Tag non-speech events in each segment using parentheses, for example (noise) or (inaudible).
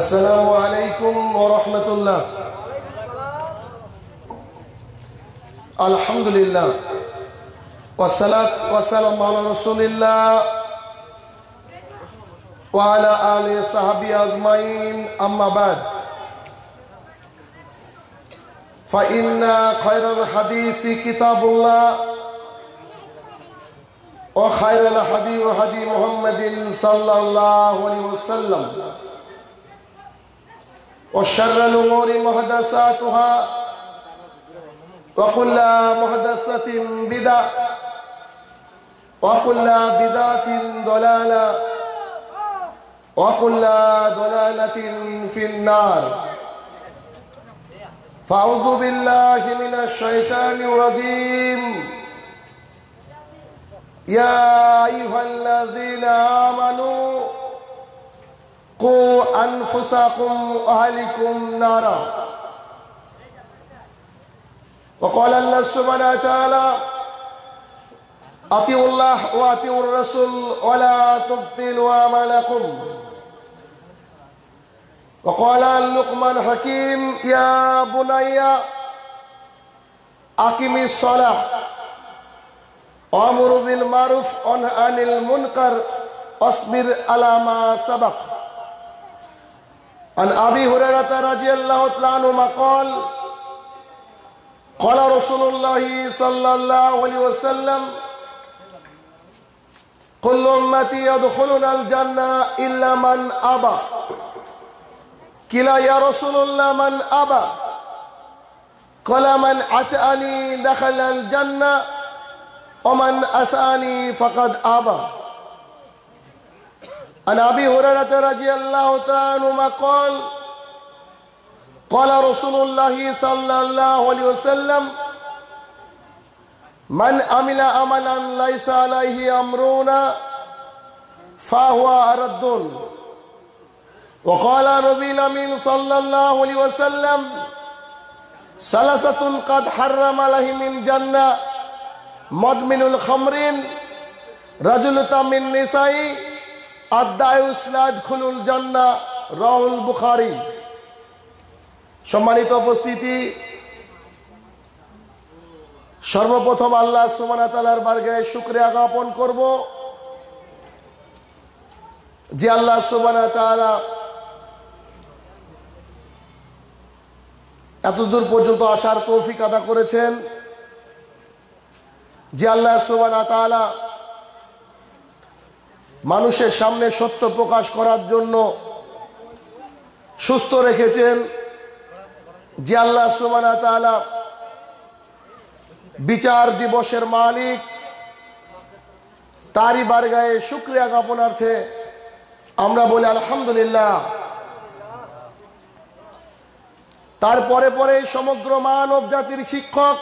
আসসালামু আলাইকুম রহমতুল্লাহ আলহামদুলিল্লাহ ওসালাত ওয়াসালাম আলা রাসূলিল্লাহ ওয়া আলা আলি সাহাবি আজমাইন আম্মা বাদ فإن خير الحديث كتاب الله وخير الحديث حديث محمد صلى الله عليه وسلم وشر الأمور محدثاتها وكل محدثة بدعة وكل بدعة ضلالة وكل ضلالة في النار فأعوذ بالله من الشيطان الرجيم يا أيها الذين آمنوا কো আনফুসাকুম আহলিকুম নারা وقال الله سبحانه وتعالى أطيعوا الله وأطيعوا الرسول ولا تبطلوا أعمالكم وقال لقمان حكيم يا بني أقم الصلاة وأمر بالمعروف ونهى عن المنكر واصبر على ما سبق عن أبي هريرة رضي الله تعالى عنهما قال قال رسول الله صلى الله عليه وسلم كل أمتي يدخلون الجنة إلا من أبى كلا يا رسول الله من أبى قال من أتاني دخل الجنة ومن أساني فقد أبى عن ابي هريره رضي الله تعالى عنهما قال قال رسول الله صلى الله عليه وسلم من عمل عملا ليس عليه امرنا فهو رد وقال نبي الامين صلى الله عليه وسلم ثلاثه قد حرم عليهم الجنه مدمن الخمر رجل من نسائي জান্না বুখারি সম্মানিত উপস্থিতি সর্বপ্রথম আল্লাহ সুমানাতালার বার্গে শুক্রিয়া জ্ঞাপন করব যে আল্লাহ সুবানা এতদূর পর্যন্ত আসার তৌফিক আদা করেছেন যে আল্লাহ সুবানা তালা মানুষের সামনে সত্য প্রকাশ করার জন্য সুস্থ রেখেছেন যে আল্লাহ সুমানা বিচার দিবসের মালিক তারই গায়ে শুক্রিয়া জ্ঞাপনার্থে আমরা বলি আলহামদুলিল্লাহ তারপরে পরে সমগ্র মানব জাতির শিক্ষক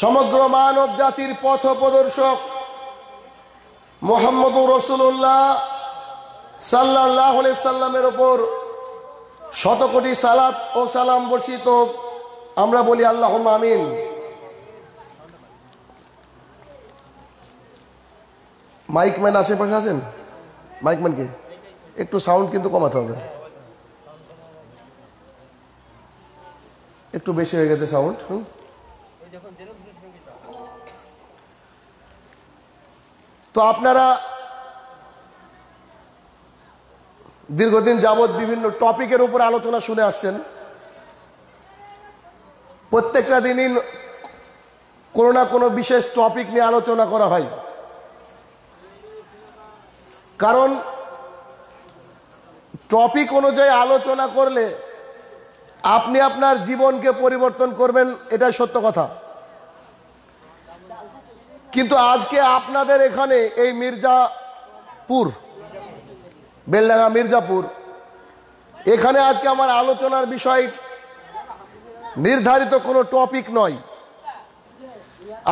সমগ্র মানব জাতির পথ প্রদর্শক মোহাম্মদ রসুল্লাহ সাল্লাহ সাল্লামের ওপর শতকোটি সালাত ও সালাম বর্ষিত আমরা বলি আল্লাহ আমিন মাইক ম্যান আশেপাশে আছেন মাইক ম্যানকে একটু সাউন্ড কিন্তু কমাতে হবে একটু বেশি হয়ে গেছে সাউন্ড হুম তো আপনারা দীর্ঘদিন যাবৎ বিভিন্ন টপিকের উপর আলোচনা শুনে আসছেন প্রত্যেকটা দিনই কোনো না কোনো বিশেষ টপিক নিয়ে আলোচনা করা হয় কারণ টপিক অনুযায়ী আলোচনা করলে আপনি আপনার জীবনকে পরিবর্তন করবেন এটা সত্য কথা কিন্তু আজকে আপনাদের এখানে এই মির্জাপুর বেলডাঙ্গা মির্জাপুর এখানে আজকে আমার আলোচনার বিষয় নির্ধারিত কোনো টপিক নয়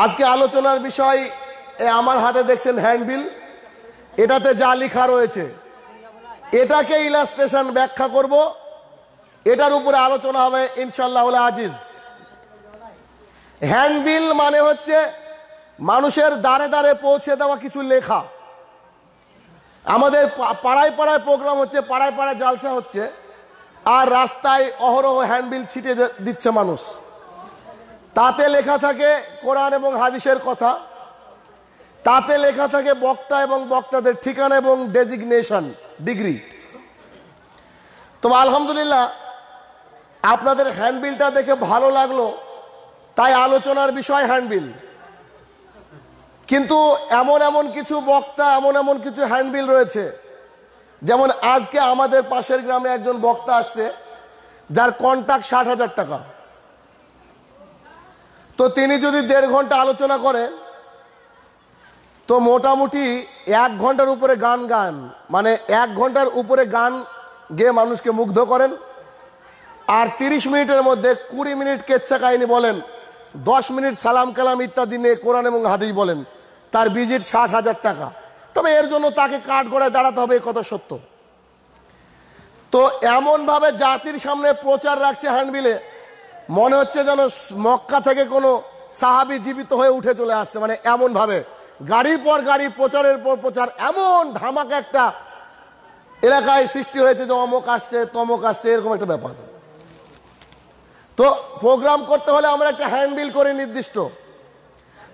আজকে আলোচনার বিষয় আমার হাতে দেখছেন হ্যান্ডবিল এটাতে যা লেখা রয়েছে এটাকে ইলাস্ট্রেশন ব্যাখ্যা করব এটার উপরে আলোচনা হবে ইনশাল্লাহ আজিজ হ্যান্ডবিল মানে হচ্ছে মানুষের দ্বারে দ্বারে পৌঁছে দেওয়া কিছু লেখা আমাদের পাড়ায় পাড়ায় প্রোগ্রাম হচ্ছে পাড়ায় পাড়ায় জালসা হচ্ছে আর রাস্তায় অহরহ হ্যান্ডবিল ছিটে দিচ্ছে মানুষ তাতে লেখা থাকে কোরআন এবং হাদিসের কথা তাতে লেখা থাকে বক্তা এবং বক্তাদের ঠিকানা এবং ডেজিগনেশন ডিগ্রি তো আলহামদুলিল্লাহ আপনাদের হ্যান্ডবিলটা দেখে ভালো লাগলো তাই আলোচনার বিষয় হ্যান্ডবিল কিন্তু এমন এমন কিছু বক্তা এমন এমন কিছু হ্যান্ডবিল রয়েছে যেমন আজকে আমাদের পাশের গ্রামে একজন বক্তা আসছে যার কন্ট্যাক্ট ষাট হাজার টাকা তো তিনি যদি দেড় ঘন্টা আলোচনা করেন তো মোটামুটি এক ঘন্টার উপরে গান গান মানে এক ঘন্টার উপরে গান গেয়ে মানুষকে মুগ্ধ করেন আর তিরিশ মিনিটের মধ্যে কুড়ি মিনিট কেচ্ছা কাহিনী বলেন দশ মিনিট সালাম কালাম ইত্যাদি নিয়ে কোরআন এবং হাদিস বলেন তার ভিজিট ষাট হাজার টাকা তবে এর জন্য তাকে কাঠ গড়ায় দাঁড়াতে হবে কথা সত্য তো এমনভাবে জাতির সামনে প্রচার রাখছে হ্যান্ডবিলে মনে হচ্ছে যেন মক্কা থেকে কোনো সাহাবি জীবিত হয়ে উঠে চলে আসছে মানে এমনভাবে গাড়ি পর গাড়ি প্রচারের পর প্রচার এমন ধামাক একটা এলাকায় সৃষ্টি হয়েছে যে অমক আসছে তমক আসছে এরকম একটা ব্যাপার তো প্রোগ্রাম করতে হলে আমরা একটা হ্যান্ডবিল করে নির্দিষ্ট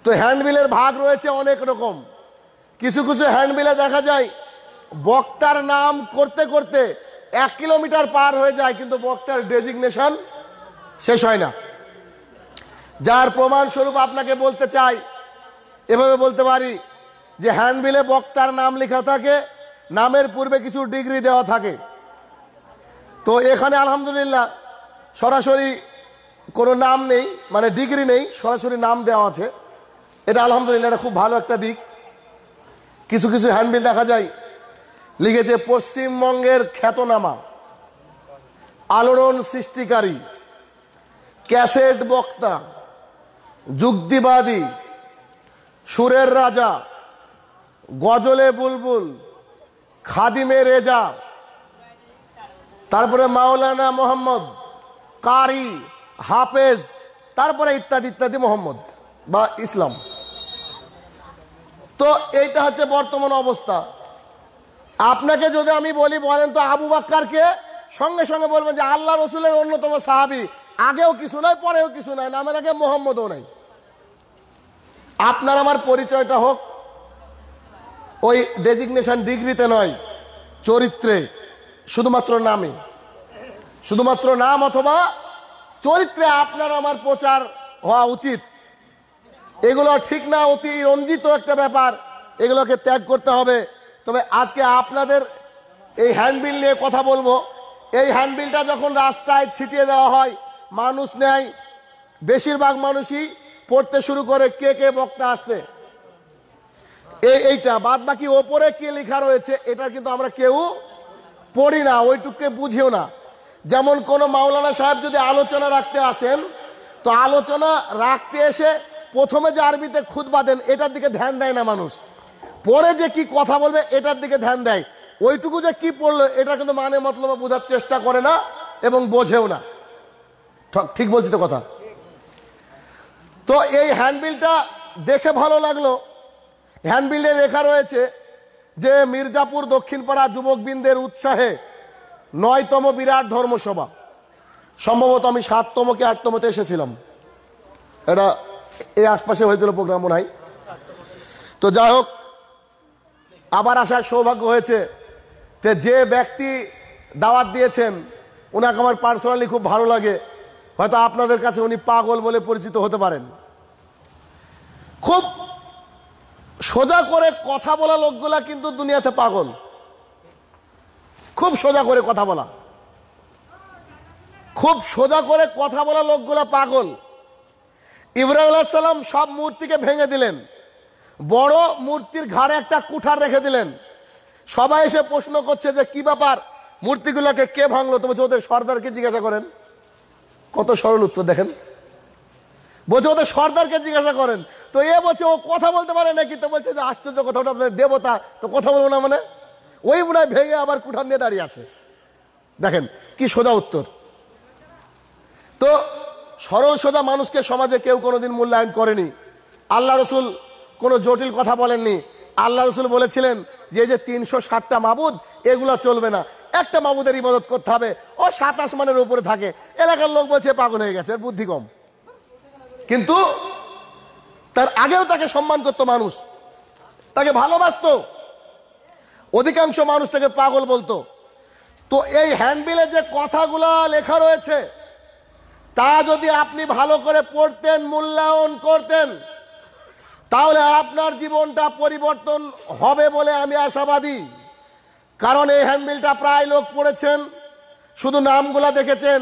তো হ্যান্ডবিলের ভাগ রয়েছে অনেক রকম কিছু কিছু হ্যান্ডবিলে দেখা যায় বক্তার নাম করতে করতে এক কিলোমিটার পার হয়ে যায় কিন্তু বক্তার ডেজিগনেশন শেষ হয় না যার প্রমাণস্বরূপ আপনাকে বলতে চাই এভাবে বলতে পারি যে হ্যান্ডবিলে বক্তার নাম লেখা থাকে নামের পূর্বে কিছু ডিগ্রি দেওয়া থাকে তো এখানে আলহামদুলিল্লাহ সরাসরি কোনো নাম নেই মানে ডিগ্রি নেই সরাসরি নাম দেওয়া আছে এটা আলহামদুলিল্লাহ এটা খুব ভালো একটা দিক কিছু কিছু হ্যান্ডবিল দেখা যায় লিখেছে পশ্চিমবঙ্গের খ্যাতনামা আলোড়ন সৃষ্টিকারী ক্যাসেট বক্তা যুক্তিবাদী সুরের রাজা গজলে বুলবুল খাদিমে রেজা তারপরে মাওলানা মোহাম্মদ কারি হাফেজ তারপরে ইত্যাদি ইত্যাদি মোহাম্মদ বা ইসলাম তো এইটা হচ্ছে বর্তমান অবস্থা আপনাকে যদি আমি বলি বলেন তো আবু বাক্কারকে সঙ্গে সঙ্গে বলবেন যে আল্লাহ রসুলের অন্যতম সাহাবি আগেও কিছু নাই পরেও কিছু নাই নামের আগে মোহাম্মদও নাই আপনার আমার পরিচয়টা হোক ওই ডেজিগনেশন ডিগ্রিতে নয় চরিত্রে শুধুমাত্র নামে শুধুমাত্র নাম অথবা চরিত্রে আপনার আমার প্রচার হওয়া উচিত এগুলো ঠিক না অতি রঞ্জিত একটা ব্যাপার এগুলোকে ত্যাগ করতে হবে তবে আজকে আপনাদের এই হ্যান্ডবিল নিয়ে কথা বলবো এই হ্যান্ডবিলটা যখন রাস্তায় ছিটিয়ে দেওয়া হয় মানুষ নেয় বেশিরভাগ মানুষই পড়তে শুরু করে কে কে বক্তা আসছে এই এইটা বাদ বাকি ওপরে কে লেখা রয়েছে এটা কিন্তু আমরা কেউ পড়ি না ওইটুককে বুঝিও না যেমন কোনো মাওলানা সাহেব যদি আলোচনা রাখতে আসেন তো আলোচনা রাখতে এসে প্রথমে যে আরবিতে খুদবা দেন এটার দিকে ধ্যান দেয় না মানুষ পরে যে কি কথা বলবে এটার দিকে ধ্যান দেয় ওইটুকু যে কি পড়লো এটা কিন্তু মানে মতলব বোঝার চেষ্টা করে না এবং বোঝেও না ঠিক বলছি তো কথা তো এই হ্যান্ডবিলটা দেখে ভালো লাগলো হ্যান্ডবিলে লেখা রয়েছে যে মির্জাপুর দক্ষিণপাড়া যুবকবৃন্দের উৎসাহে নয়তম বিরাট ধর্মসভা সম্ভবত আমি সাততম কি আটতমতে এসেছিলাম এটা এই আশপাশে হয়েছিল প্রোগ্রাম মনে হয় তো যাই হোক আবার আসার সৌভাগ্য হয়েছে যে যে ব্যক্তি দাওয়াত দিয়েছেন ওনাকে আমার পার্সোনালি খুব ভালো লাগে হয়তো আপনাদের কাছে উনি পাগল বলে পরিচিত হতে পারেন খুব সোজা করে কথা বলা লোকগুলা কিন্তু দুনিয়াতে পাগল খুব সোজা করে কথা বলা খুব সোজা করে কথা বলা লোকগুলো পাগল ইব্রাহিম সাল্লাম সব মূর্তিকে ভেঙে দিলেন বড় মূর্তির ঘাড়ে একটা কুঠার রেখে দিলেন সবাই এসে প্রশ্ন করছে যে কি ব্যাপার মূর্তিগুলোকে কে ভাঙলো তো বলছে ওদের সর্দারকে জিজ্ঞাসা করেন কত সরল উত্তর দেখেন বলছে ওদের সর্দারকে জিজ্ঞাসা করেন তো এ বলছে ও কথা বলতে পারে নাকি তো বলছে যে আশ্চর্য কথা ওটা দেবতা তো কথা বলবো না মানে ওই মনে হয় ভেঙে আবার কুঠার নিয়ে দাঁড়িয়ে আছে দেখেন কি সোজা উত্তর তো সরল সোজা মানুষকে সমাজে কেউ কোনোদিন মূল্যায়ন করেনি আল্লাহ রসুল কোনো জটিল কথা বলেননি আল্লাহ রসুল বলেছিলেন যে যে তিনশো ষাটটা মাবুদ এগুলো চলবে না একটা মাবুদের ইবাদত করতে হবে ও সাত আসমানের উপরে থাকে এলাকার লোক বলছে পাগল হয়ে গেছে বুদ্ধি কম কিন্তু তার আগেও তাকে সম্মান করতো মানুষ তাকে ভালোবাসতো অধিকাংশ মানুষ থেকে পাগল বলতো তো এই হ্যান্ডবিলে যে কথাগুলা লেখা রয়েছে তা যদি আপনি ভালো করে পড়তেন মূল্যায়ন করতেন তাহলে আপনার জীবনটা পরিবর্তন হবে বলে আমি আশাবাদী কারণ এই হ্যান্ডবিলটা প্রায় লোক পড়েছেন শুধু নামগুলা দেখেছেন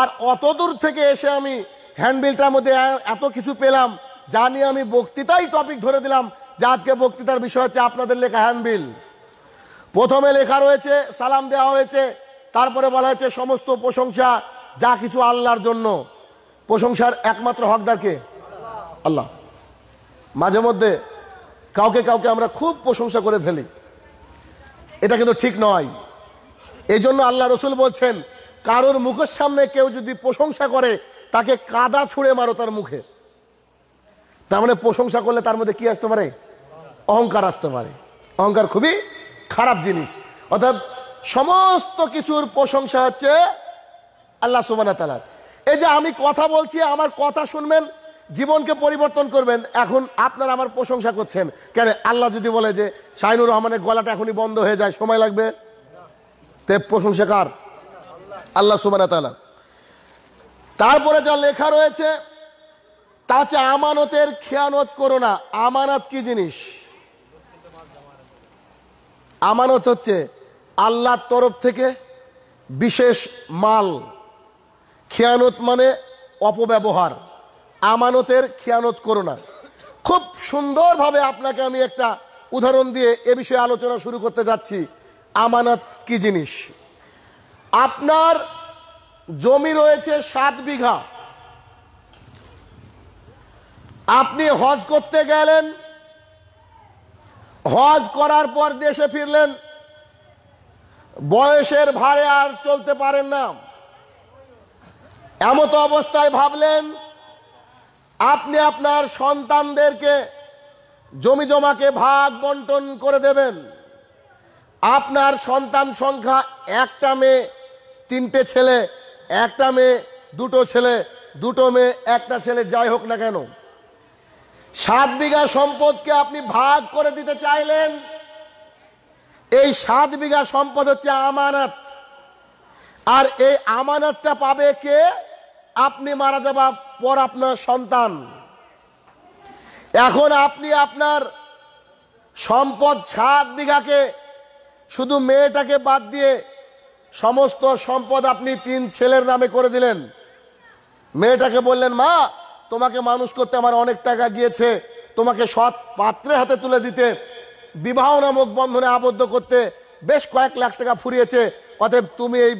আর অত দূর থেকে এসে আমি হ্যান্ডবিলটার মধ্যে এত কিছু পেলাম যা নিয়ে আমি বক্তৃতাই টপিক ধরে দিলাম যে আজকে বক্তৃতার বিষয় হচ্ছে আপনাদের লেখা হ্যান্ডবিল প্রথমে লেখা রয়েছে সালাম দেওয়া হয়েছে তারপরে বলা হয়েছে সমস্ত প্রশংসা যা কিছু আল্লাহর জন্য প্রশংসার একমাত্র হকদারকে আল্লাহ মাঝে মধ্যে কাউকে কাউকে আমরা খুব প্রশংসা করে ফেলি এটা কিন্তু ঠিক নয় এই জন্য আল্লাহ রসুল বলছেন কারোর মুখের সামনে কেউ যদি প্রশংসা করে তাকে কাদা ছুঁড়ে মারো তার মুখে তার মানে প্রশংসা করলে তার মধ্যে কি আসতে পারে অহংকার আসতে পারে অহংকার খুবই খারাপ জিনিস অর্থাৎ সমস্ত কিছুর প্রশংসা হচ্ছে আল্লাহ সুবানা এই যে আমি কথা বলছি আমার কথা শুনবেন জীবনকে পরিবর্তন করবেন এখন আপনারা আমার প্রশংসা করছেন কেন আল্লাহ যদি বলে যে শাহিনুর রহমানের গলাটা এখনই বন্ধ হয়ে যায় সময় লাগবে তে প্রশংসাকার আল্লাহ সুবানা তারপরে যা লেখা রয়েছে তা আমানতের খেয়ানত করো না আমানত কি জিনিস আমানত হচ্ছে আল্লাহর তরফ থেকে বিশেষ মাল খেয়ানত মানে অপব্যবহার আমানতের খেয়ানত করো না খুব সুন্দরভাবে আপনাকে আমি একটা উদাহরণ দিয়ে এ বিষয়ে আলোচনা শুরু করতে যাচ্ছি আমানত কি জিনিস আপনার জমি রয়েছে সাত বিঘা আপনি হজ করতে গেলেন হজ করার পর দেশে ফিরলেন বয়সের ভারে আর চলতে পারেন না এমত অবস্থায় ভাবলেন আপনি আপনার সন্তানদেরকে জমি জমাকে ভাগ বন্টন করে দেবেন আপনার সন্তান সংখ্যা একটা মেয়ে তিনটে ছেলে একটা মেয়ে দুটো ছেলে দুটো মেয়ে একটা ছেলে যাই হোক না কেন সাত বিঘা সম্পদকে আপনি ভাগ করে দিতে চাইলেন এই সাত বিঘা সম্পদ হচ্ছে আমানত আর এই আমানতটা পাবে কে আপনি মারা যাবার পর আপনার সন্তান এখন আপনি আপনার সম্পদ সাত বিঘাকে শুধু মেয়েটাকে বাদ দিয়ে সমস্ত সম্পদ আপনি তিন ছেলের নামে করে দিলেন মেয়েটাকে বললেন মা তোমাকে মানুষ করতে আমার অনেক টাকা গিয়েছে তোমাকে সৎ পাত্রের হাতে তুলে দিতে বিবাহ নামক বন্ধনে আবদ্ধ করতে বেশ কয়েক লাখ টাকা ফুরিয়েছে অতএব তুমি এই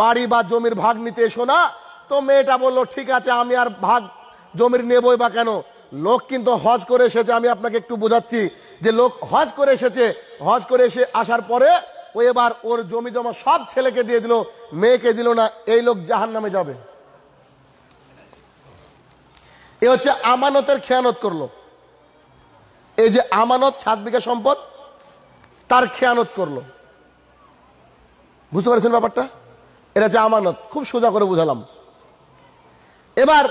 বাড়ি বা জমির ভাগ নিতে এসো না তো মেয়েটা বললো ঠিক আছে আমি আর ভাগ জমির নেবই বা কেন লোক কিন্তু হজ করে এসেছে আমি আপনাকে একটু বোঝাচ্ছি যে লোক হজ করে এসেছে হজ করে এসে আসার পরে ও এবার ওর জমি জমা সব ছেলেকে দিয়ে দিল মেয়েকে দিল না এই লোক জাহান নামে যাবে এ হচ্ছে আমানতের খেয়ানত করলো এই যে আমানত সাত বিঘা সম্পদ তার খেয়ানত করলো বুঝতে পারছেন ব্যাপারটা এটা হচ্ছে আমানত খুব সোজা করে বুঝালাম এবার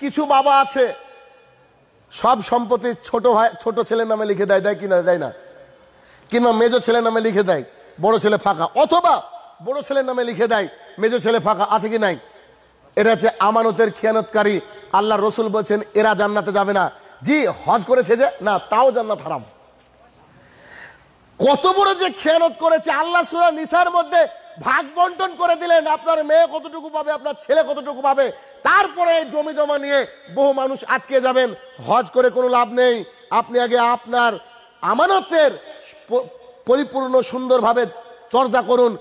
কিছু বাবা আছে সব সম্পত্তি ছোট ভাই ছোট ছেলের নামে লিখে দেয় দেয় কিনা দেয় না কিংবা মেজো ছেলের নামে লিখে দেয় বড় ছেলে ফাঁকা অথবা বড় ছেলের নামে লিখে দেয় মেজো ছেলে ফাঁকা আছে কি নাই এটা হচ্ছে আমানতের খেয়ানতকারী আল্লাহ রসুল বলছেন এরা জান্নাতে যাবে না জি হজ করেছে যে না তাও জান্নাত হারাম কত বড় যে খেয়ানত করেছে আল্লাহ সুরা নিসার মধ্যে ভাগ বন্টন করে দিলেন আপনার মেয়ে কতটুকু পাবে আপনার ছেলে কতটুকু পাবে তারপরে জমি জমা নিয়ে বহু মানুষ আটকে যাবেন হজ করে কোনো লাভ নেই আপনি আগে আপনার আমানতের পরিপূর্ণ সুন্দরভাবে চর্চা করুন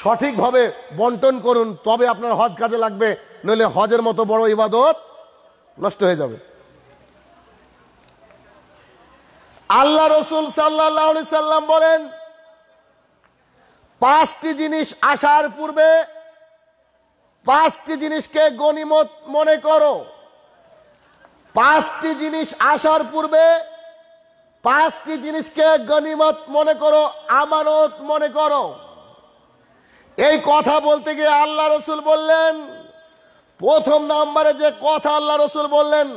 সঠিকভাবে বন্টন করুন তবে আপনার হজ কাজে লাগবে নইলে হজের মতো বড় ইবাদত নষ্ট হয়ে যাবে আল্লাহ রসুল সাল্লাহ সাল্লাম বলেন পাঁচটি জিনিস আসার পূর্বে পাঁচটি জিনিসকে গণিমত মনে করো পাঁচটি জিনিস আসার পূর্বে পাঁচটি জিনিসকে গণিমত মনে করো আমানত মনে করো এই কথা বলতে গিয়ে আল্লাহ রসুল বললেন প্রথম নাম্বারে যে কথা আল্লাহ রসুল বললেন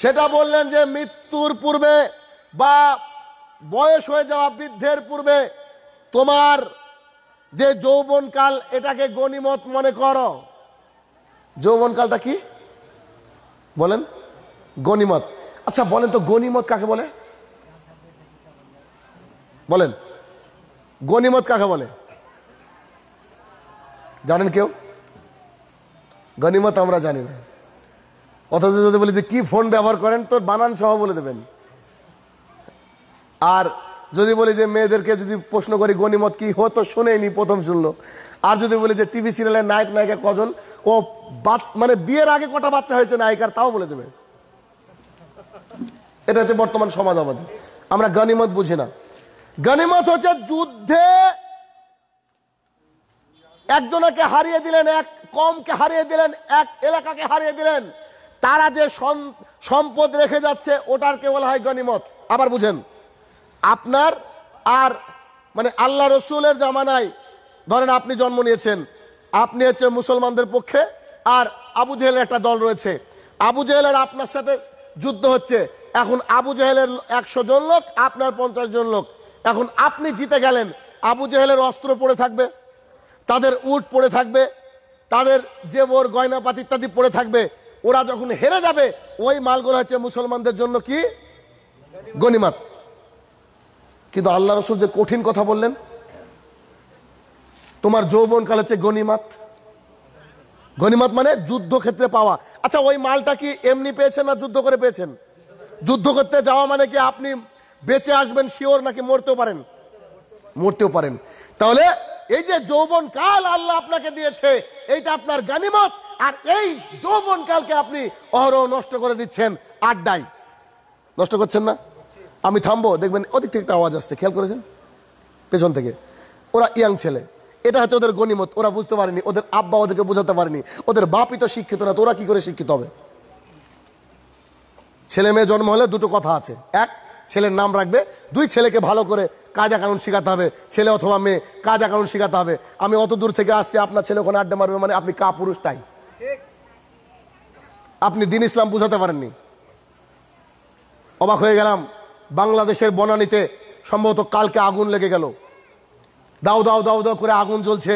সেটা বললেন যে মৃত্যুর পূর্বে বা বয়স হয়ে যাওয়া বৃদ্ধের পূর্বে তোমার যে যৌবনকাল এটাকে গণিমত মনে করো যৌবনকালটা কি বলেন গণিমত আচ্ছা বলেন তো গণিমত কাকে বলে বলেন গণিমত কাকে বলে জানেন কেউ গনিমত আমরা জানি না অথচ যদি বলি যে কি ফোন ব্যবহার করেন তো বানান সহ বলে দেবেন আর যদি বলি যে মেয়েদেরকে যদি প্রশ্ন করি গনিমত কি হতো শোনেনি প্রথম শুনলো আর যদি বলি যে টিভি সিরিয়ালে নায়ক নায়িকা কজন ও বাত মানে বিয়ের আগে কটা বাচ্চা হয়েছে নায়িকার তাও বলে দেবে এটা হচ্ছে বর্তমান সমাজ আমাদের আমরা গনিমত বুঝি না গনিমত হচ্ছে যুদ্ধে একজনাকে হারিয়ে দিলেন এক কমকে হারিয়ে দিলেন এক এলাকাকে হারিয়ে দিলেন তারা যে সম্পদ রেখে যাচ্ছে ওটারকে বলা হয় গনিমত আবার বুঝেন আপনার আর মানে আল্লাহ রসুলের জামানায় ধরেন আপনি জন্ম নিয়েছেন আপনি হচ্ছে মুসলমানদের পক্ষে আর আবু জেহেলের একটা দল রয়েছে আবু জেহেলের আপনার সাথে যুদ্ধ হচ্ছে এখন আবু জেহেলের একশো জন লোক আপনার পঞ্চাশ জন লোক এখন আপনি জিতে গেলেন আবু জেহেলের অস্ত্র পড়ে থাকবে তাদের উট পড়ে থাকবে তাদের যে ওর গয়নাপাতি ইত্যাদি পড়ে থাকবে ওরা যখন হেরে যাবে ওই মালগুলো হচ্ছে মুসলমানদের জন্য কি গনিমাত কিন্তু আল্লাহ রসুল যে কঠিন কথা বললেন তোমার যৌবন কাল হচ্ছে গনিমাত গনিমাত মানে যুদ্ধক্ষেত্রে পাওয়া আচ্ছা ওই মালটা কি এমনি পেয়েছেন না যুদ্ধ করে পেয়েছেন যুদ্ধ করতে যাওয়া মানে কি আপনি বেঁচে আসবেন শিওর নাকি মরতেও পারেন মরতেও পারেন তাহলে এই যে যৌবন কাল আল্লাহ আপনাকে দিয়েছে এইটা আপনার গানিমত আর এই যৌবন কালকে আপনি অহরহ নষ্ট করে দিচ্ছেন আড্ডাই নষ্ট করছেন না আমি থামবো দেখবেন অধিক থেকে একটা আওয়াজ আসছে খেয়াল করেছেন পেছন থেকে ওরা ইয়াং ছেলে এটা হচ্ছে ওদের গণিমত ওরা বুঝতে পারেনি ওদের আব্বা ওদেরকে বোঝাতে পারেনি ওদের বাপই তো শিক্ষিত না তো ওরা কি করে শিক্ষিত হবে ছেলে মেয়ে জন্ম হলে দুটো কথা আছে এক ছেলের নাম রাখবে দুই ছেলেকে ভালো করে কাজা কানুন শেখাতে হবে ছেলে অথবা মেয়ে কাজা কারণ শেখাতে হবে আমি অত দূর থেকে আসছি আপনার ছেলে ওখানে আড্ডা মারবে মানে আপনি কা পুরুষ তাই আপনি দিন ইসলাম বুঝাতে পারেননি অবাক হয়ে গেলাম বাংলাদেশের বনানিতে সম্ভবত কালকে আগুন লেগে গেল দাও দাও দাও দাও করে আগুন জ্বলছে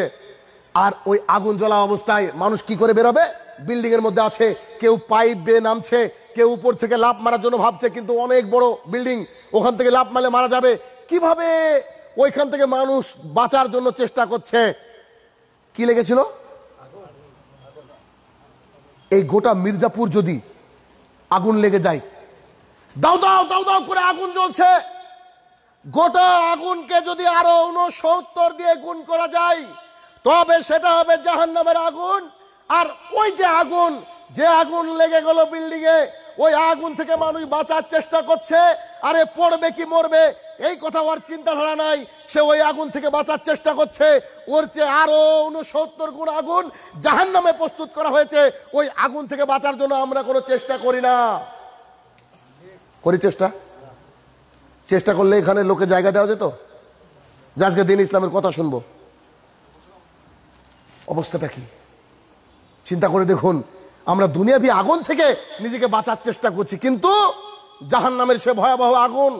আর ওই আগুন জ্বলা অবস্থায় মানুষ কি করে বেরোবে বিল্ডিংয়ের মধ্যে আছে কেউ পাইপ বেয়ে নামছে কেউ উপর থেকে লাভ মারার জন্য ভাবছে কিন্তু অনেক বড় বিল্ডিং ওখান থেকে লাভ মারলে মারা যাবে কিভাবে ওইখান থেকে মানুষ বাঁচার জন্য চেষ্টা করছে কি লেগেছিল এই গোটা মির্জাপুর যদি আগুন লেগে যায় দাও দাও দাও দাও করে আগুন জ্বলছে গোটা আগুনকে যদি আরো উনসত্তর দিয়ে গুণ করা যায় তবে সেটা হবে জাহান্নামের আগুন আর ওই যে আগুন যে আগুন লেগে গেল বিল্ডিংয়ে ওই আগুন থেকে মানুষ বাঁচার চেষ্টা করছে আরে পড়বে কি মরবে এই কথা ওর চিন্তাধারা নাই সে ওই আগুন থেকে বাঁচার চেষ্টা করছে ওর চেয়ে আরও উনসত্তর গুণ আগুন জাহান নামে প্রস্তুত করা হয়েছে ওই আগুন থেকে বাঁচার জন্য আমরা কোনো চেষ্টা করি না করি চেষ্টা চেষ্টা করলে এখানে লোকে জায়গা দেওয়া যেত যে আজকে দিন ইসলামের কথা শুনবো অবস্থাটা কি চিন্তা করে দেখুন আমরা দুনিয়াবি আগুন থেকে নিজেকে বাঁচার চেষ্টা করছি কিন্তু জাহান নামের সে ভয়াবহ আগুন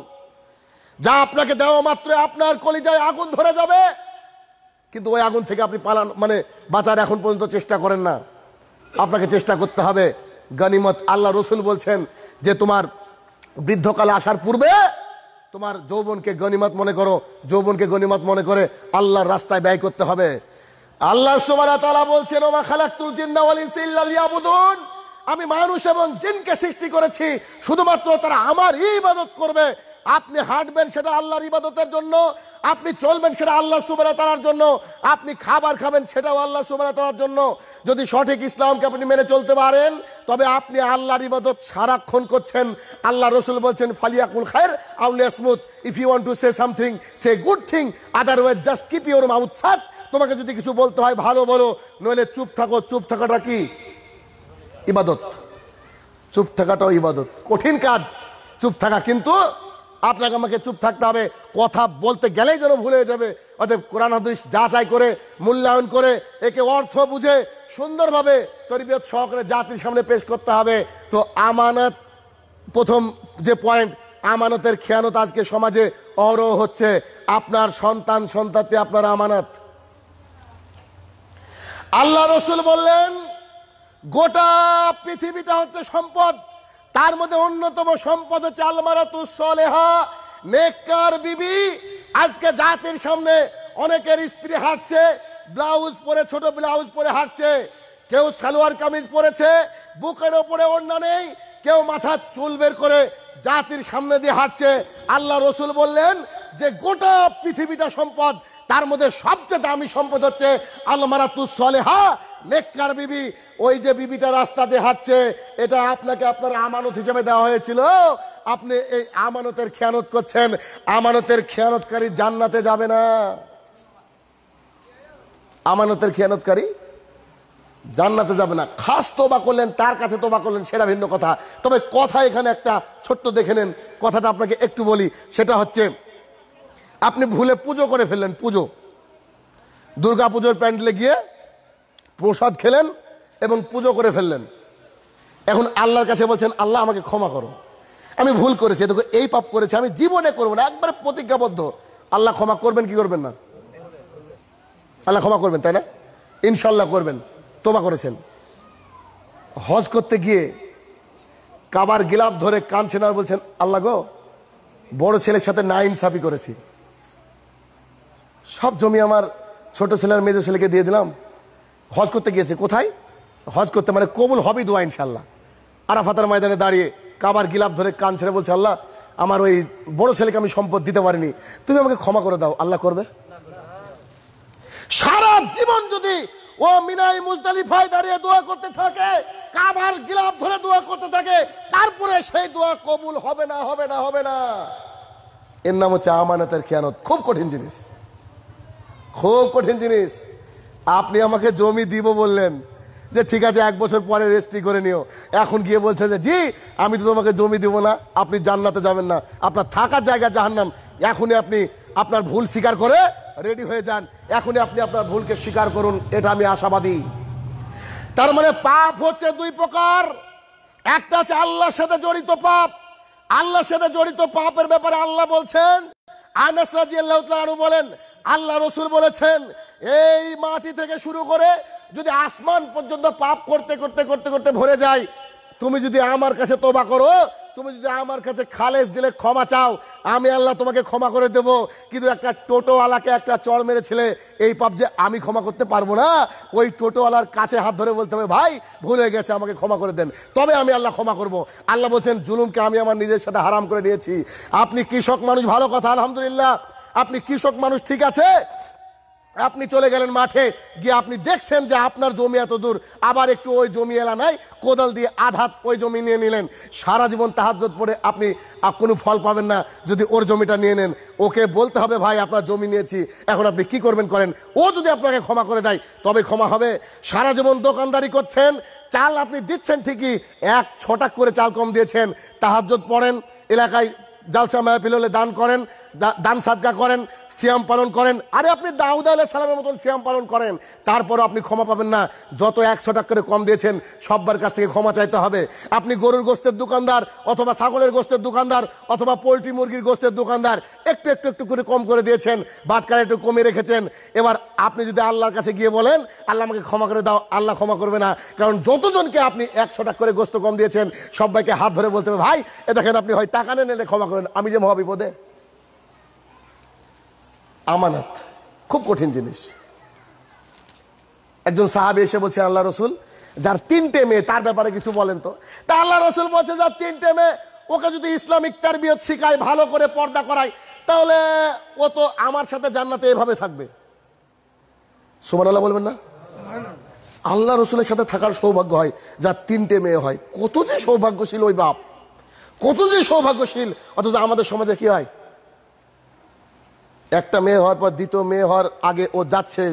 যা আপনাকে দেওয়া মাত্র আপনার কলিজায় আগুন ধরে যাবে কিন্তু ওই আগুন থেকে আপনি পালান মানে বাঁচার এখন পর্যন্ত চেষ্টা করেন না আপনাকে চেষ্টা করতে হবে গনিমত আল্লাহ রসুল বলছেন যে তোমার বৃদ্ধকালে আসার পূর্বে তোমার যৌবনকে গনিমত মনে করো যৌবনকে গনিমত মনে করে আল্লাহর রাস্তায় ব্যয় করতে হবে আল্লাহ বলছেন ওমা আমি মানুষ এবং জিনকে সৃষ্টি করেছি শুধুমাত্র তারা আমার ইবাদত করবে আপনি হাঁটবেন সেটা আল্লাহর ইবাদতের জন্য আপনি চলবেন সেটা আল্লাহ সুবাহ তালার জন্য আপনি খাবার খাবেন সেটাও আল্লাহ সুবাহ তালার জন্য যদি সঠিক ইসলামকে আপনি মেনে চলতে পারেন তবে আপনি আল্লাহর ইবাদত সারাক্ষণ করছেন আল্লাহ রসুল বলছেন ফালিয়াকুল খায়ের আউলিয়া if you want to say something say good thing otherwise just keep your mouth shut তোমাকে যদি কিছু বলতে হয় ভালো বলো নইলে চুপ থাকো চুপ থাকাটা কি ইবাদত চুপ থাকাটাও ইবাদত কঠিন কাজ চুপ থাকা কিন্তু আপনাকে আমাকে চুপ থাকতে হবে কথা বলতে গেলেই যেন ভুলে যাবে অতএব কোরআন হাদিস যাচাই করে মূল্যায়ন করে একে অর্থ বুঝে সুন্দরভাবে তরিবিয়ত সহকারে জাতির সামনে পেশ করতে হবে তো আমানত প্রথম যে পয়েন্ট আমানতের খেয়ানত আজকে সমাজে অরহ হচ্ছে আপনার সন্তান সন্তানতে আপনার আমানত আল্লাহ রসুল বললেন গোটা পৃথিবীটা হচ্ছে সম্পদ তার মধ্যে অন্যতম সম্পদ হচ্ছে আলমারা তুসলেহা নেককার বিবি আজকে জাতির সামনে অনেকের স্ত্রী হাঁটছে ব্লাউজ পরে ছোট ব্লাউজ পরে হাঁটছে কেউ সালোয়ার কামিজ পরেছে বুকের ওপরে ওড়না নেই কেউ মাথার চুল বের করে জাতির সামনে দিয়ে হাঁটছে আল্লাহ রসুল বললেন যে গোটা পৃথিবীটা সম্পদ তার মধ্যে সবচেয়ে দামি সম্পদ হচ্ছে আলমারাতু সলেহা নেককার বিবি ওই যে বিবিটা রাস্তা দেখাচ্ছে এটা আপনাকে আপনার আমানত হিসেবে দেওয়া হয়েছিল আপনি এই আমানতের খেয়ানত করছেন আমানতের খেয়ানতকারী জান্নাতে যাবে না আমানতের খেয়ানতকারী জান্নাতে যাবে না খাস তোবা করলেন তার কাছে তোবা করলেন সেটা ভিন্ন কথা তবে কথা এখানে একটা ছোট্ট দেখে নেন কথাটা আপনাকে একটু বলি সেটা হচ্ছে আপনি ভুলে পুজো করে ফেললেন পুজো দুর্গা পুজোর প্যান্ডেলে গিয়ে প্রসাদ খেলেন এবং পুজো করে ফেললেন এখন আল্লাহর কাছে বলছেন আল্লাহ আমাকে ক্ষমা করো আমি ভুল করেছি দেখো এই পাপ করেছি আমি জীবনে করবো না একবারে প্রতিজ্ঞাবদ্ধ আল্লাহ ক্ষমা করবেন কি করবেন না আল্লাহ ক্ষমা করবেন তাই না ইনশাল্লাহ করবেন তোবা করেছেন হজ করতে গিয়ে কাবার গিলাপ ধরে কাঁদছেন আর বলছেন আল্লাহ গো বড় ছেলের সাথে না ইনসাফি করেছি সব জমি আমার ছোট ছেলের আর ছেলেকে দিয়ে দিলাম হজ করতে গিয়েছে কোথায় হজ করতে মানে কবুল হবে দোয়া ইনশাল্লাহ আরাফাতার ময়দানে দাঁড়িয়ে কাবার গিলাপ ধরে কান ছেড়ে বলছে আল্লাহ আমার ওই বড় ছেলেকে আমি সম্পদ দিতে পারিনি তুমি আমাকে ক্ষমা করে দাও আল্লাহ করবে সারা জীবন যদি ও মিনাই মুজদালিফায় দাঁড়িয়ে দোয়া করতে থাকে কাবার গিলাপ ধরে দোয়া করতে থাকে তারপরে সেই দোয়া কবুল হবে না হবে না হবে না এর নাম হচ্ছে আমানতের খেয়ানত খুব কঠিন জিনিস খুব কঠিন জিনিস আপনি আমাকে জমি দিব বললেন যে ঠিক আছে এক বছর পরে রেজিস্ট্রি করে নিও এখন গিয়ে বলছেন যে জি আমি তো তোমাকে জমি দিব না আপনি জান্নাতে যাবেন না আপনার থাকার জায়গা জাহান্নাম এখনই আপনি আপনার ভুল স্বীকার করে রেডি হয়ে যান এখনই আপনি আপনার ভুলকে স্বীকার করুন এটা আমি আশাবাদী তার মানে পাপ হচ্ছে দুই প্রকার একটা হচ্ছে আল্লাহর সাথে জড়িত পাপ আল্লাহর সাথে জড়িত পাপের ব্যাপারে আল্লাহ বলছেন আনাস রাজি আল্লাহ বলেন আল্লাহ রসুল বলেছেন এই মাটি থেকে শুরু করে যদি আসমান পর্যন্ত পাপ করতে করতে করতে করতে ভরে যায় তুমি যদি আমার কাছে তোবা করো তুমি যদি আমার কাছে খালেজ দিলে ক্ষমা চাও আমি আল্লাহ তোমাকে ক্ষমা করে দেব কিন্তু একটা টোটোওয়ালাকে একটা চড় মেরেছিলে এই পাপ যে আমি ক্ষমা করতে পারবো না ওই টোটোওয়ালার কাছে হাত ধরে বলতে হবে ভাই ভুল হয়ে গেছে আমাকে ক্ষমা করে দেন তবে আমি আল্লাহ ক্ষমা করব আল্লাহ বলছেন জুলুমকে আমি আমার নিজের সাথে হারাম করে নিয়েছি আপনি কৃষক মানুষ ভালো কথা আলহামদুলিল্লাহ আপনি কৃষক মানুষ ঠিক আছে আপনি চলে গেলেন মাঠে গিয়ে আপনি দেখছেন যে আপনার জমি এত দূর আবার একটু ওই জমি এলা নাই কোদাল দিয়ে আধাত ওই জমি নিয়ে নিলেন সারা জীবন তাহাজত পরে আপনি কোনো ফল পাবেন না যদি ওর জমিটা নিয়ে নেন ওকে বলতে হবে ভাই আপনার জমি নিয়েছি এখন আপনি কি করবেন করেন ও যদি আপনাকে ক্ষমা করে দেয় তবে ক্ষমা হবে সারা জীবন দোকানদারি করছেন চাল আপনি দিচ্ছেন ঠিকই এক ছটাক করে চাল কম দিয়েছেন তাহাজত পড়েন এলাকায় জালসা মায়া হলে দান করেন দান সাদকা করেন সিয়াম পালন করেন আরে আপনি দাউদ আলাহ সালামের মতন সিয়াম পালন করেন তারপরও আপনি ক্ষমা পাবেন না যত একশো টাকা করে কম দিয়েছেন সব্বার কাছ থেকে ক্ষমা চাইতে হবে আপনি গরুর গোস্তের দোকানদার অথবা ছাগলের গোস্তের দোকানদার অথবা পোলট্রি মুরগির গোস্তের দোকানদার একটু একটু একটু করে কম করে দিয়েছেন বাটকারা একটু কমে রেখেছেন এবার আপনি যদি আল্লাহর কাছে গিয়ে বলেন আল্লাহ আমাকে ক্ষমা করে দাও আল্লাহ ক্ষমা করবে না কারণ যতজনকে আপনি একশো টাকা করে গোস্ত কম দিয়েছেন সবাইকে হাত ধরে বলতে হবে ভাই এ দেখেন আপনি হয় টাকা নেন এনে ক্ষমা করেন আমি যে মহাবিপদে আমানত খুব কঠিন জিনিস একজন সাহাবি এসে বলছেন আল্লাহ রসুল যার তিনটে মেয়ে তার ব্যাপারে কিছু বলেন তো তা আল্লাহ রসুল বলছে যার তিনটে মেয়ে ওকে যদি ইসলামিক তার বিয়ত শিখায় ভালো করে পর্দা করায় তাহলে ও তো আমার সাথে জান্নাতে এভাবে থাকবে সুমান আল্লাহ বলবেন না আল্লাহ রসুলের সাথে থাকার সৌভাগ্য হয় যার তিনটে মেয়ে হয় কত যে সৌভাগ্যশীল ওই বাপ কত যে সৌভাগ্যশীল অথচ আমাদের সমাজে কি হয় একটা মেয়ে হওয়ার পর দ্বিতীয় মেয়ে হওয়ার আগে ও যাচ্ছে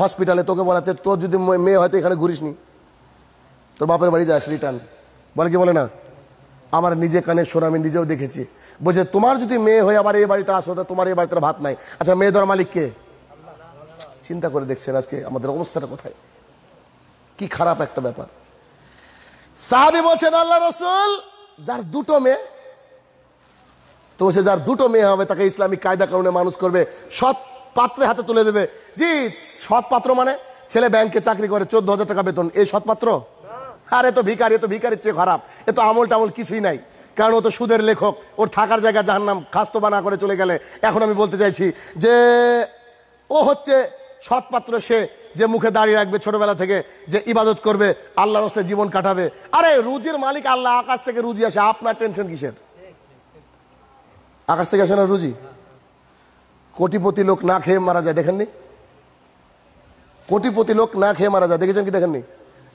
হসপিটালে তোকে বলাচ্ছে তোর যদি মেয়ে হয়তো এখানে ঘুরিস নি তোর বাপের বাড়ি যাস রিটার্ন বলে কি বলে না আমার নিজে কানে শোনা আমি নিজেও দেখেছি বলছে তোমার যদি মেয়ে হয়ে আবার এই বাড়িতে আসো তা তোমার এই বাড়িতে ভাত নাই আচ্ছা মেয়ে ধর মালিককে চিন্তা করে দেখছেন আজকে আমাদের অবস্থাটা কোথায় কি খারাপ একটা ব্যাপার সাহাবি বলছেন আল্লাহ রসুল যার দুটো মেয়ে তো সে যার দুটো মেয়ে হবে তাকে ইসলামিক কায়দা কারণে মানুষ করবে সৎ পাত্রে হাতে তুলে দেবে জি সৎ পাত্র মানে ছেলে ব্যাংকে চাকরি করে চোদ্দ হাজার টাকা বেতন এই সৎ পাত্র আর এ তো ভিকারি এ তো ভিকারির চেয়ে খারাপ এ তো আমল টামল কিছুই নাই কারণ ও তো সুদের লেখক ওর থাকার জায়গা যার নাম খাস্ত না করে চলে গেলে এখন আমি বলতে চাইছি যে ও হচ্ছে সৎপাত্র সে যে মুখে দাঁড়িয়ে রাখবে ছোটবেলা থেকে যে ইবাদত করবে আল্লাহর হস্তে জীবন কাটাবে আরে রুজির মালিক আল্লাহ আকাশ থেকে রুজি আসে আপনার টেনশন কিসের আকাশ থেকে আসে না রুজি কোটিপতি লোক না খেয়ে মারা যায় দেখেননি কোটিপতি লোক না খেয়ে মারা যায় দেখেছেন কি দেখেননি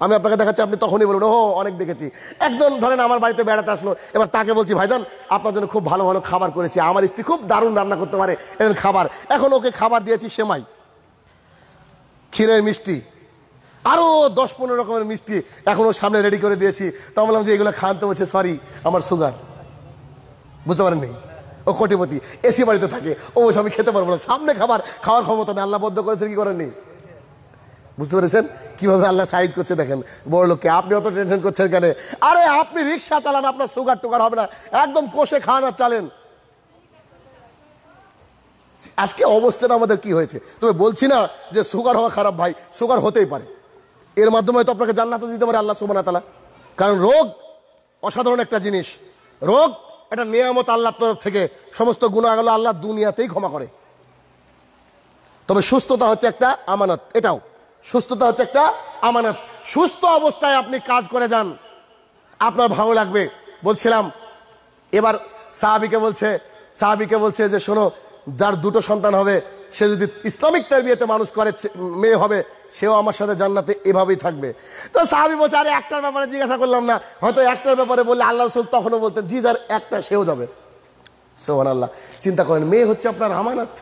আমি আপনাকে দেখাচ্ছি আপনি তখনই বলুন ও অনেক দেখেছি একজন ধরেন আমার বাড়িতে বেড়াতে আসলো এবার তাকে বলছি ভাইজান আপনার জন্য খুব ভালো ভালো খাবার করেছি আমার স্ত্রী খুব দারুণ রান্না করতে পারে এদের খাবার এখন ওকে খাবার দিয়েছি সেমাই ক্ষীরের মিষ্টি আরও দশ পনেরো রকমের মিষ্টি এখনও সামনে রেডি করে দিয়েছি তো বললাম যে এগুলো খান তো বলছে সরি আমার সুগার বুঝতে পারেননি ও কোটিপতি এসি বাড়িতে থাকে ও আমি খেতে পারবো না সামনে খাবার খাওয়ার ক্ষমতা নেই আল্লাহ বদ্ধ করেছেন কি করেনি বুঝতে পেরেছেন কিভাবে আল্লাহ সাইজ করছে দেখেন বড় লোককে আপনি অত টেনশন করছেন কেন আরে আপনি রিক্সা চালান আপনার সুগার টুগার হবে না একদম কষে খান আর চালেন আজকে অবস্থাটা আমাদের কি হয়েছে তবে বলছি না যে সুগার হওয়া খারাপ ভাই সুগার হতেই পারে এর মাধ্যমে হয়তো আপনাকে জান্নাত দিতে পারে আল্লাহ সুবানা তালা কারণ রোগ অসাধারণ একটা জিনিস রোগ একটা নিয়ামত আল্লাহর তরফ থেকে সমস্ত গুণাগুলো আল্লাহ দুনিয়াতেই ক্ষমা করে তবে সুস্থতা হচ্ছে একটা আমানত এটাও সুস্থতা হচ্ছে একটা আমানত সুস্থ অবস্থায় আপনি কাজ করে যান আপনার ভালো লাগবে বলছিলাম এবার সাহাবিকে বলছে সাহাবিকে বলছে যে শোনো যার দুটো সন্তান হবে সে যদি ইসলামিক তেরবিয়াতে মানুষ করে মেয়ে হবে সেও আমার সাথে জান্নাতে এভাবেই থাকবে তো সাহাবি বলছে আরে একটার ব্যাপারে জিজ্ঞাসা করলাম না হয়তো একটার ব্যাপারে বললে আল্লাহ রসুল তখনও বলতেন জি যার একটা সেও যাবে সোহান আল্লাহ চিন্তা করেন মেয়ে হচ্ছে আপনার আমানাত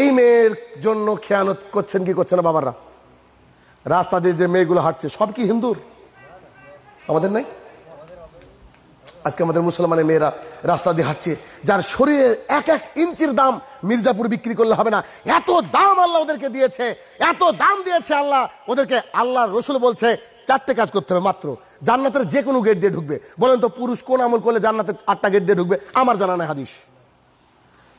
এই মেয়ের জন্য খেয়ানত করছেন কি করছে না বাবারা রাস্তা দিয়ে যে মেয়েগুলো হাঁটছে সব কি হিন্দুর আমাদের নাই আজকে আমাদের মুসলমানের মেয়েরা রাস্তা দিয়ে হাঁটছে যার শরীরের এক এক ইঞ্চির দাম মির্জাপুর বিক্রি করলে হবে না এত দাম আল্লাহ ওদেরকে দিয়েছে এত দাম দিয়েছে আল্লাহ ওদেরকে আল্লাহ রসুল বলছে চারটে কাজ করতে হবে মাত্র জান্নাতের যে কোনো গেট দিয়ে ঢুকবে বলেন তো পুরুষ কোন আমল করলে জান্নাতের আটটা গেট দিয়ে ঢুকবে আমার জানা নেই হাদিস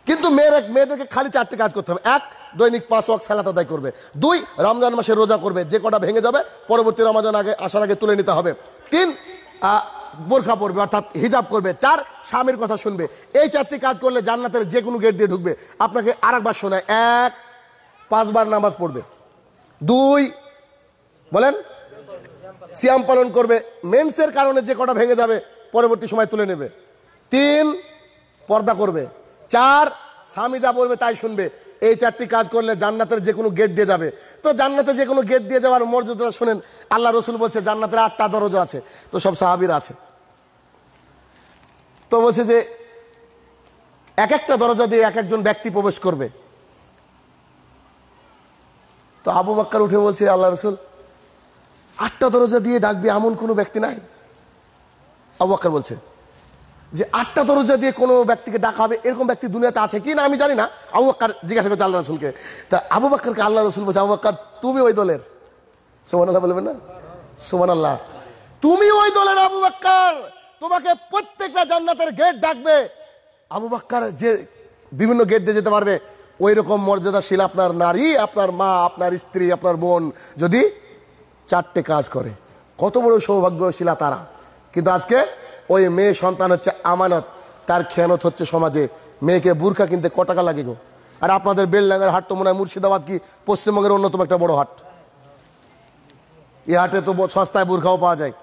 কিন্তু মেয়েরা মেয়েদেরকে খালি চারটে কাজ করতে হবে এক দৈনিক পাঁচ ওয়াক সালাত আদায় করবে দুই রমজান মাসে রোজা করবে যে কটা ভেঙে যাবে পরবর্তী রমাজান আগে আসার আগে তুলে নিতে হবে তিন বোরখা পরবে অর্থাৎ হিজাব করবে চার স্বামীর কথা শুনবে এই চারটি কাজ করলে জান্নাতের যে কোনো গেট দিয়ে ঢুকবে আপনাকে আর একবার শোনায় এক পাঁচবার নামাজ পড়বে দুই বলেন সিয়াম পালন করবে মেন্সের কারণে যে কটা ভেঙে যাবে পরবর্তী সময় তুলে নেবে তিন পর্দা করবে চার স্বামী যা বলবে তাই শুনবে এই চারটি কাজ করলে জান্নাতের যে কোনো গেট দিয়ে যাবে তো জান্নাতে যে কোনো গেট দিয়ে যাওয়ার মর্যাদা শোনেন আল্লাহ রসুল বলছে জান্নাতের আটটা দরজা আছে তো সব সাহাবির আছে তো বলছে যে এক একটা দরজা দিয়ে এক একজন ব্যক্তি প্রবেশ করবে তো আবু বাক্কার উঠে বলছে আল্লাহ রসুল আটটা দরজা দিয়ে ডাকবে এমন কোনো ব্যক্তি নাই আবু বাক্কার বলছে যে আটটা দরজা দিয়ে কোনো ব্যক্তিকে ডাকা হবে এরকম ব্যক্তি দুনিয়াতে আছে কি না আমি জানি না আবু বাক্কার জিজ্ঞাসা করছে আল্লাহ রসুলকে তা আবু বাক্কারকে আল্লাহ রসুল বলছে আবু বাক্কার তুমি ওই দলের সোমান আল্লাহ বলবেন না সোমান আল্লাহ তুমি ওই দলের আবু বাক্কার তোমাকে প্রত্যেকটা জান্নাতের গেট ডাকবে আবু বাক্কার যে বিভিন্ন গেট দিয়ে যেতে পারবে ওই রকম মর্যাদাশীল আপনার নারী আপনার মা আপনার স্ত্রী আপনার বোন যদি চারটে কাজ করে কত বড় সৌভাগ্যশীলা তারা কিন্তু আজকে ওই মেয়ে সন্তান হচ্ছে আমানত তার খেয়ানত হচ্ছে সমাজে মেয়েকে বুর্খা কিনতে ক টাকা লাগে গো আর আপনাদের বেলডাঙ্গার হাট তো মনে হয় মুর্শিদাবাদ কি পশ্চিমবঙ্গের অন্যতম একটা বড় হাট এই হাটে তো সস্তায় বুর্খাও পাওয়া যায়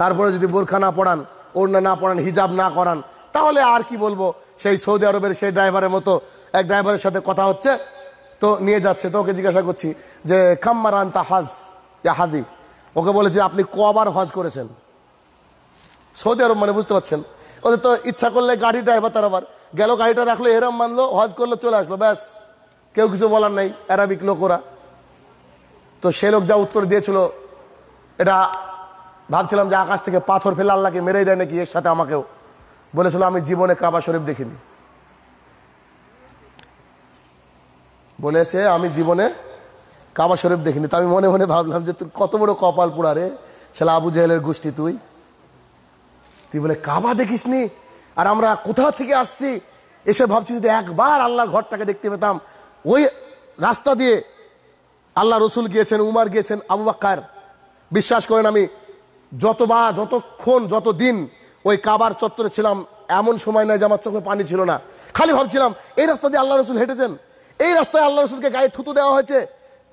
তারপরে যদি বোরখা না পড়ান ওড়না না পড়ান হিজাব না করান তাহলে আর কি বলবো সেই সৌদি আরবের সেই ড্রাইভারের মতো এক ড্রাইভারের সাথে কথা হচ্ছে তো নিয়ে যাচ্ছে তো ওকে জিজ্ঞাসা করছি যে খাম্মারান তা হাজ ইয়া হাদি ওকে বলেছি আপনি কবার হজ করেছেন সৌদি আরব মানে বুঝতে পারছেন ওদের তো ইচ্ছা করলে গাড়ি ড্রাইভার তার আবার গেল গাড়িটা রাখলো এরম মানলো হজ করলো চলে আসলো ব্যাস কেউ কিছু বলার নাই অ্যারাবিক লোকরা তো সে লোক যা উত্তর দিয়েছিল এটা ভাবছিলাম যে আকাশ থেকে পাথর ফেলে আল্লাহকে মেরে দেয় নাকি এর সাথে আমাকেও বলেছিল আমি জীবনে কাবা শরীফ দেখিনি বলেছে আমি জীবনে কাবা শরীফ দেখিনি তা আমি মনে মনে ভাবলাম যে তুই কত বড় কপাল পোড়া রে শালা আবু জাহেলের গোষ্ঠী তুই তুই বলে কাবা দেখিস নি আর আমরা কোথা থেকে আসছি এসে ভাবছি যদি একবার আল্লাহর ঘরটাকে দেখতে পেতাম ওই রাস্তা দিয়ে আল্লাহ রসুল গিয়েছেন উমার গিয়েছেন আবু বাক্কার বিশ্বাস করেন আমি যত বা যতক্ষণ যত দিন ওই কাবার চত্বরে ছিলাম এমন সময় নয় যে আমার চোখে পানি ছিল না খালি ভাবছিলাম এই রাস্তা দিয়ে আল্লাহ রসুল হেঁটেছেন এই রাস্তায় আল্লাহ রসুলকে গায়ে থুতু দেওয়া হয়েছে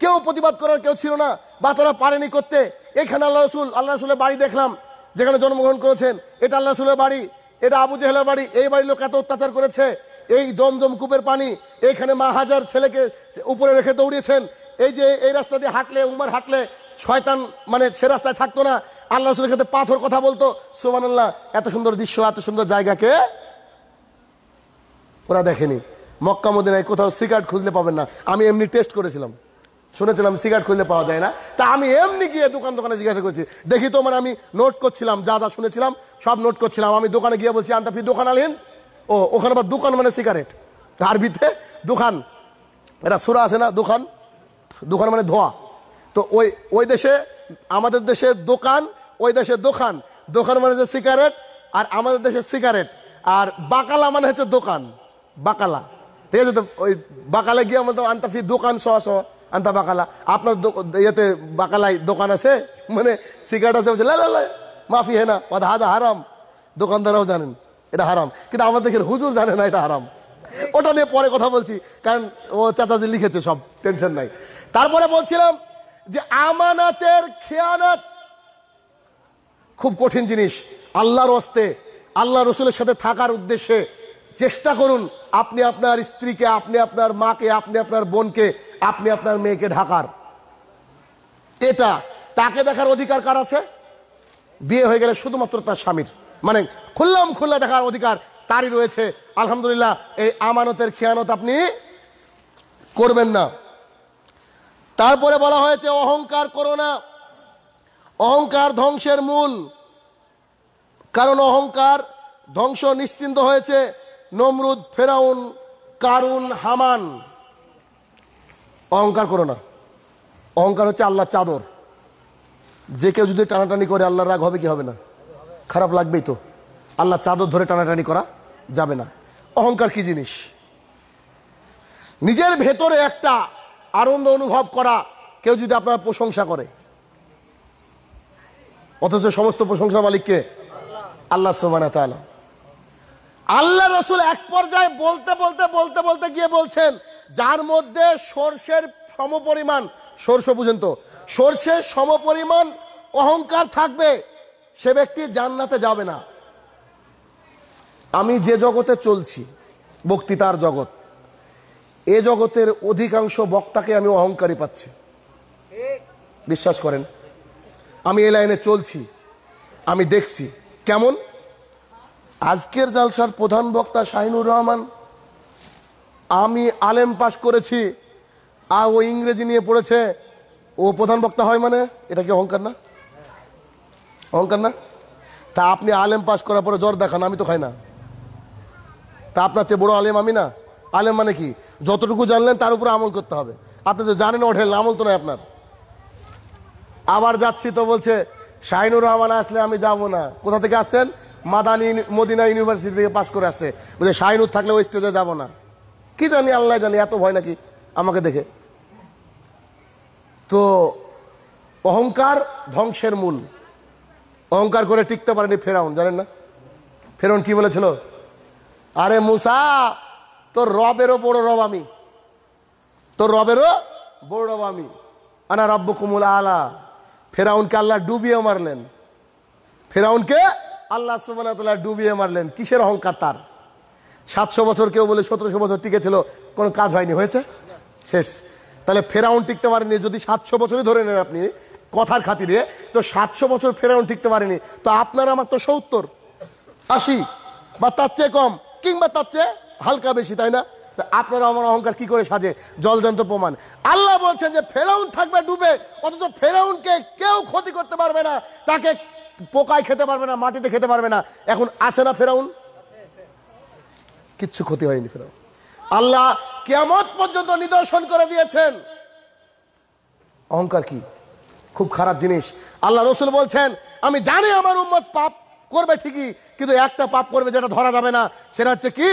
কেউ প্রতিবাদ করার কেউ ছিল না বা তারা পারেনি করতে এখানে আল্লাহ রসুল আল্লাহ রসুলের বাড়ি দেখলাম যেখানে জন্মগ্রহণ করেছেন এটা আল্লাহ রসুলের বাড়ি এটা আবু জেহেলার বাড়ি এই বাড়ির লোক এত অত্যাচার করেছে এই জমজম কূপের পানি এইখানে মা হাজার ছেলেকে উপরে রেখে দৌড়িয়েছেন এই যে এই রাস্তা দিয়ে হাঁটলে উমার হাঁটলে শয়তান মানে সে রাস্তায় থাকতো না আল্লাহ রসুলের সাথে পাথর কথা বলতো সোমান আল্লাহ এত সুন্দর দৃশ্য এত সুন্দর জায়গাকে ওরা দেখেনি মক্কা মদিনায় কোথাও সিগারেট খুঁজলে পাবেন না আমি এমনি টেস্ট করেছিলাম শুনেছিলাম সিগারেট খুঁজলে পাওয়া যায় না তা আমি এমনি গিয়ে দোকান দোকানে জিজ্ঞাসা করেছি দেখি তো মানে আমি নোট করছিলাম যা যা শুনেছিলাম সব নোট করছিলাম আমি দোকানে গিয়ে বলছি ফির দোকান আলিন ও ওখানে আবার দোকান মানে সিগারেট আরবিতে দোকান এটা সুরা আছে না দোকান দোকান মানে ধোয়া তো ওই ওই দেশে আমাদের দেশে দোকান ওই দেশে দোকান দোকান মানে হচ্ছে সিগারেট আর আমাদের দেশে সিগারেট আর বাকালা মানে হচ্ছে দোকান বাকালা ঠিক আছে তো ওই বাকালা গিয়ে আমাদের আনতা ফি দোকান সহ সহ আনতা বাকালা আপনার ইয়েতে বাকালায় দোকান আছে মানে সিগারেট আছে বলছে লা মাফি হে না অদা হাদা হারাম দোকানদারাও জানেন এটা হারাম কিন্তু আমাদের হুজুর জানে না এটা হারাম ওটা নিয়ে পরে কথা বলছি কারণ ও চাচাজি লিখেছে সব টেনশন নাই তারপরে বলছিলাম যে আমানাতের খেয়ানাত খুব কঠিন জিনিস আল্লাহর হস্তে আল্লাহ রসুলের সাথে থাকার উদ্দেশ্যে চেষ্টা করুন আপনি আপনার স্ত্রীকে আপনি আপনার মাকে আপনি আপনার বোনকে আপনি আপনার মেয়েকে ঢাকার এটা তাকে দেখার অধিকার কার আছে বিয়ে হয়ে গেলে শুধুমাত্র তার স্বামীর মানে খুল্লাম খুল্লা দেখার অধিকার তারই রয়েছে আলহামদুলিল্লাহ এই আমানতের খেয়ানত আপনি করবেন না তারপরে বলা হয়েছে অহংকার করো না অহংকার ধ্বংসের মূল কারণ অহংকার ধ্বংস নিশ্চিন্ত হয়েছে নমরুদ ফেরাউন কারুন হামান অহংকার করো না অহংকার হচ্ছে আল্লাহর চাদর যে কেউ যদি টানাটানি করে আল্লাহর রাগ হবে কি হবে না খারাপ লাগবেই তো আল্লাহ চাদর ধরে টানাটানি করা যাবে না অহংকার কি জিনিস নিজের ভেতরে একটা আনন্দ অনুভব করা কেউ যদি আপনার প্রশংসা করে অথচ সমস্ত প্রশংসার মালিককে আল্লাহ সোমানা তালা আল্লাহ রসুল এক পর্যায়ে বলতে বলতে বলতে বলতে গিয়ে বলছেন যার মধ্যে সর্ষের সমপরিমাণ সর্ষ পর্যন্ত সর্ষের সমপরিমাণ অহংকার থাকবে সে ব্যক্তি জান্নাতে যাবে না আমি যে জগতে চলছি বক্তৃতার জগৎ এ জগতের অধিকাংশ বক্তাকে আমি অহংকারী পাচ্ছি বিশ্বাস করেন আমি এ লাইনে চলছি আমি দেখছি কেমন আজকের জালসার প্রধান বক্তা শাহিনুর রহমান আমি আলেম পাশ করেছি আর ও ইংরেজি নিয়ে পড়েছে ও প্রধান বক্তা হয় মানে এটা কি অহংকার না অহংকার না তা আপনি আলেম পাশ করার পরে জ্বর দেখান আমি তো খাই না তা আপনার চেয়ে বড় আলেম আমি না আলেম মানে কি যতটুকু জানলেন তার উপরে আমল করতে হবে আপনি তো জানেন ওঠেন আমল তো নয় আপনার আবার যাচ্ছি তো বলছে শাহিনুর রহমান আসলে আমি যাব না কোথা থেকে আসছেন মাদানি মদিনা ইউনিভার্সিটি থেকে পাশ করে আসছে বলছে শাহিনুর থাকলে ওই স্টেজে যাব না কি জানি আল্লাহ জানি এত ভয় নাকি আমাকে দেখে তো অহংকার ধ্বংসের মূল অহংকার করে টিকতে পারেনি ফেরাউন জানেন না ফেরাউন কি বলেছিল আরে মুসা তোর রবেরও বড় রব আমি তোর রবেরও বড় রব আমি আনা রব্য কুমুল আলা ফেরাউনকে আল্লাহ ডুবিয়ে মারলেন ফেরাউনকে আল্লাহ সুবাহ ডুবিয়ে মারলেন কিসের অহংকার তার সাতশো বছর কেউ বলে সতেরোশো বছর টিকেছিল কোনো কাজ হয়নি হয়েছে শেষ তাহলে ফেরাউন টিকতে পারেনি যদি সাতশো বছরই ধরে নেন আপনি কথার খাতিরে তো সাতশো বছর ফেরাউন টিকতে পারেনি তো আপনার আমার তো সত্তর আশি বা তার চেয়ে কম কিংবা তার চেয়ে হালকা বেশি তাই না আপনারা আমার অহংকার কি করে সাজে জলজন্ত প্রমাণ আল্লাহ বলছেন যে ফেরাউন থাকবে ডুবে অথচ ফেরাউনকে কেউ ক্ষতি করতে পারবে না তাকে পোকায় খেতে পারবে না মাটিতে খেতে পারবে না এখন আসে না ফেরাউন কিচ্ছু ক্ষতি হয়নি ফেরাউন আল্লাহ কেমন পর্যন্ত নিদর্শন করে দিয়েছেন অহংকার কি খুব খারাপ জিনিস আল্লাহ রসুল বলছেন আমি জানি আমার উম্মত পাপ করবে ঠিকই কিন্তু একটা পাপ করবে যেটা ধরা যাবে না সেটা হচ্ছে কি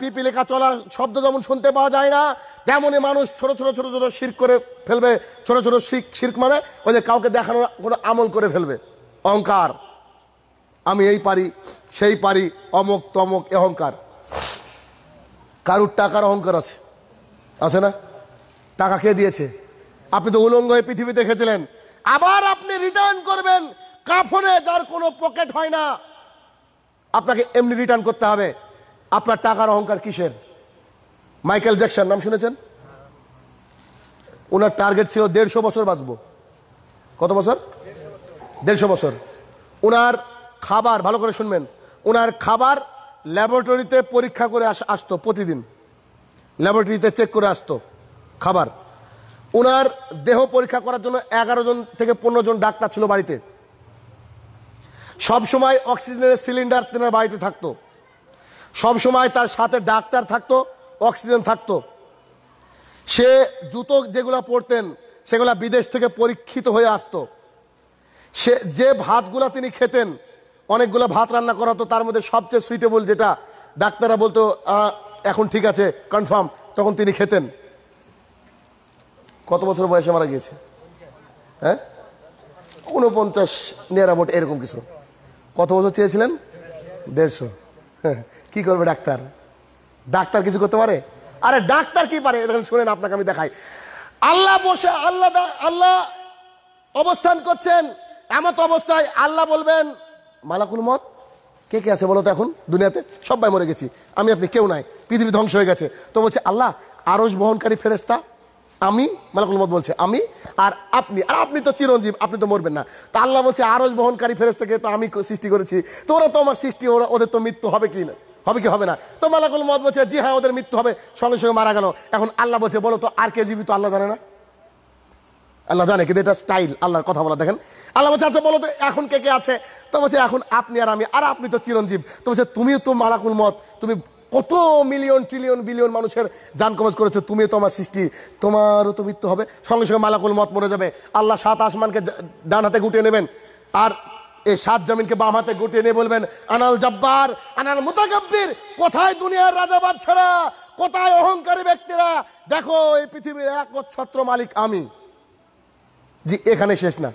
পিপি লেখা চলা শব্দ যেমন শুনতে পাওয়া যায় না তেমনই মানুষ ছোট ছোট ছোট ছোট শির করে ফেলবে ছোট ছোট শিখ শির মানে ওই যে কাউকে দেখানোর কোনো আমল করে ফেলবে অহংকার আমি এই পারি সেই পারি অমক তমক অহংকার কারুর টাকার অহংকার আছে আছে না টাকা কে দিয়েছে আপনি তো উলঙ্গ হয়ে পৃথিবীতে খেয়েছিলেন আবার আপনি রিটার্ন করবেন কাফনে যার কোনো পকেট হয় না আপনাকে এমনি রিটার্ন করতে হবে আপনার টাকার অহংকার কিসের মাইকেল জ্যাকসন নাম শুনেছেন ওনার টার্গেট ছিল দেড়শো বছর বাঁচব কত বছর দেড়শো বছর ওনার খাবার ভালো করে শুনবেন ওনার খাবার ল্যাবরেটরিতে পরীক্ষা করে আসতো প্রতিদিন ল্যাবরেটরিতে চেক করে আসতো খাবার ওনার দেহ পরীক্ষা করার জন্য এগারো জন থেকে পনেরো জন ডাক্তার ছিল বাড়িতে সব সময় অক্সিজেনের সিলিন্ডার তেনার বাড়িতে থাকতো সব সময় তার সাথে ডাক্তার থাকতো অক্সিজেন থাকতো সে জুতো যেগুলো পরতেন সেগুলো বিদেশ থেকে পরীক্ষিত হয়ে আসতো সে যে ভাতগুলো তিনি খেতেন অনেকগুলো ভাত রান্না করাতো তার মধ্যে সবচেয়ে সুইটেবল যেটা ডাক্তাররা বলতো এখন ঠিক আছে কনফার্ম তখন তিনি খেতেন কত বছর বয়সে মারা গিয়েছে হ্যাঁ ঊনপঞ্চাশ নিয়ারাবট এরকম কিছু কত বছর চেয়েছিলেন দেড়শো হ্যাঁ, কি করবে ডাক্তার ডাক্তার কিছু করতে পারে আরে ডাক্তার কি পারে দেখেন শুনেন আপনাকে আমি দেখাই আল্লাহ বসে আল্লাহ আল্লাহ অবস্থান করছেন এমত অবস্থায় আল্লাহ বলবেন মালাকুল মত কে কে আছে বলো তো এখন দুনিয়াতে সবাই মরে গেছি আমি আপনি কেউ নাই পৃথিবী ধ্বংস হয়ে গেছে তো বলছে আল্লাহ আরস বহনকারী ফেরেস্তা আমি মালাকুল মত বলছে আমি আর আপনি আর আপনি তো চিরঞ্জীব আপনি তো মরবেন না তো আল্লাহ বলছে আরজ বহনকারী ফেরেস থেকে তো আমি সৃষ্টি করেছি তো ওরা তো আমার সৃষ্টি ওরা ওদের তো মৃত্যু হবে কি না হবে কি হবে না তো মালাকুল মত বলছে জি হ্যাঁ ওদের মৃত্যু হবে সঙ্গে সঙ্গে মারা গেল এখন আল্লাহ বলছে বলো তো আর কে জীবিত আল্লাহ জানে না আল্লাহ জানে কিন্তু এটা স্টাইল আল্লাহর কথা বলা দেখেন আল্লাহ বলছে আচ্ছা বলো তো এখন কে কে আছে তো বলছে এখন আপনি আর আমি আর আপনি তো চিরঞ্জীব তো বলছে তুমিও তো মালাকুল মত তুমি কত মিলিয়ন ট্রিলিয়ন বিলিয়ন মানুষের যান কমাজ করেছে তুমি তোমার সৃষ্টি তোমারও তো মৃত্যু হবে সঙ্গে সঙ্গে মালাকুল মত মরে যাবে আল্লাহ সাত আসমানকে ডান হাতে গুটিয়ে নেবেন আর এই সাত জামিনকে বাম হাতে গুটিয়ে নিয়ে বলবেন আনাল জব্বার আনাল মুতাকাব্বির কোথায় দুনিয়ার রাজা বাদশারা কোথায় অহংকারী ব্যক্তিরা দেখো এই পৃথিবীর একচ্ছত্র মালিক আমি জি এখানে শেষ না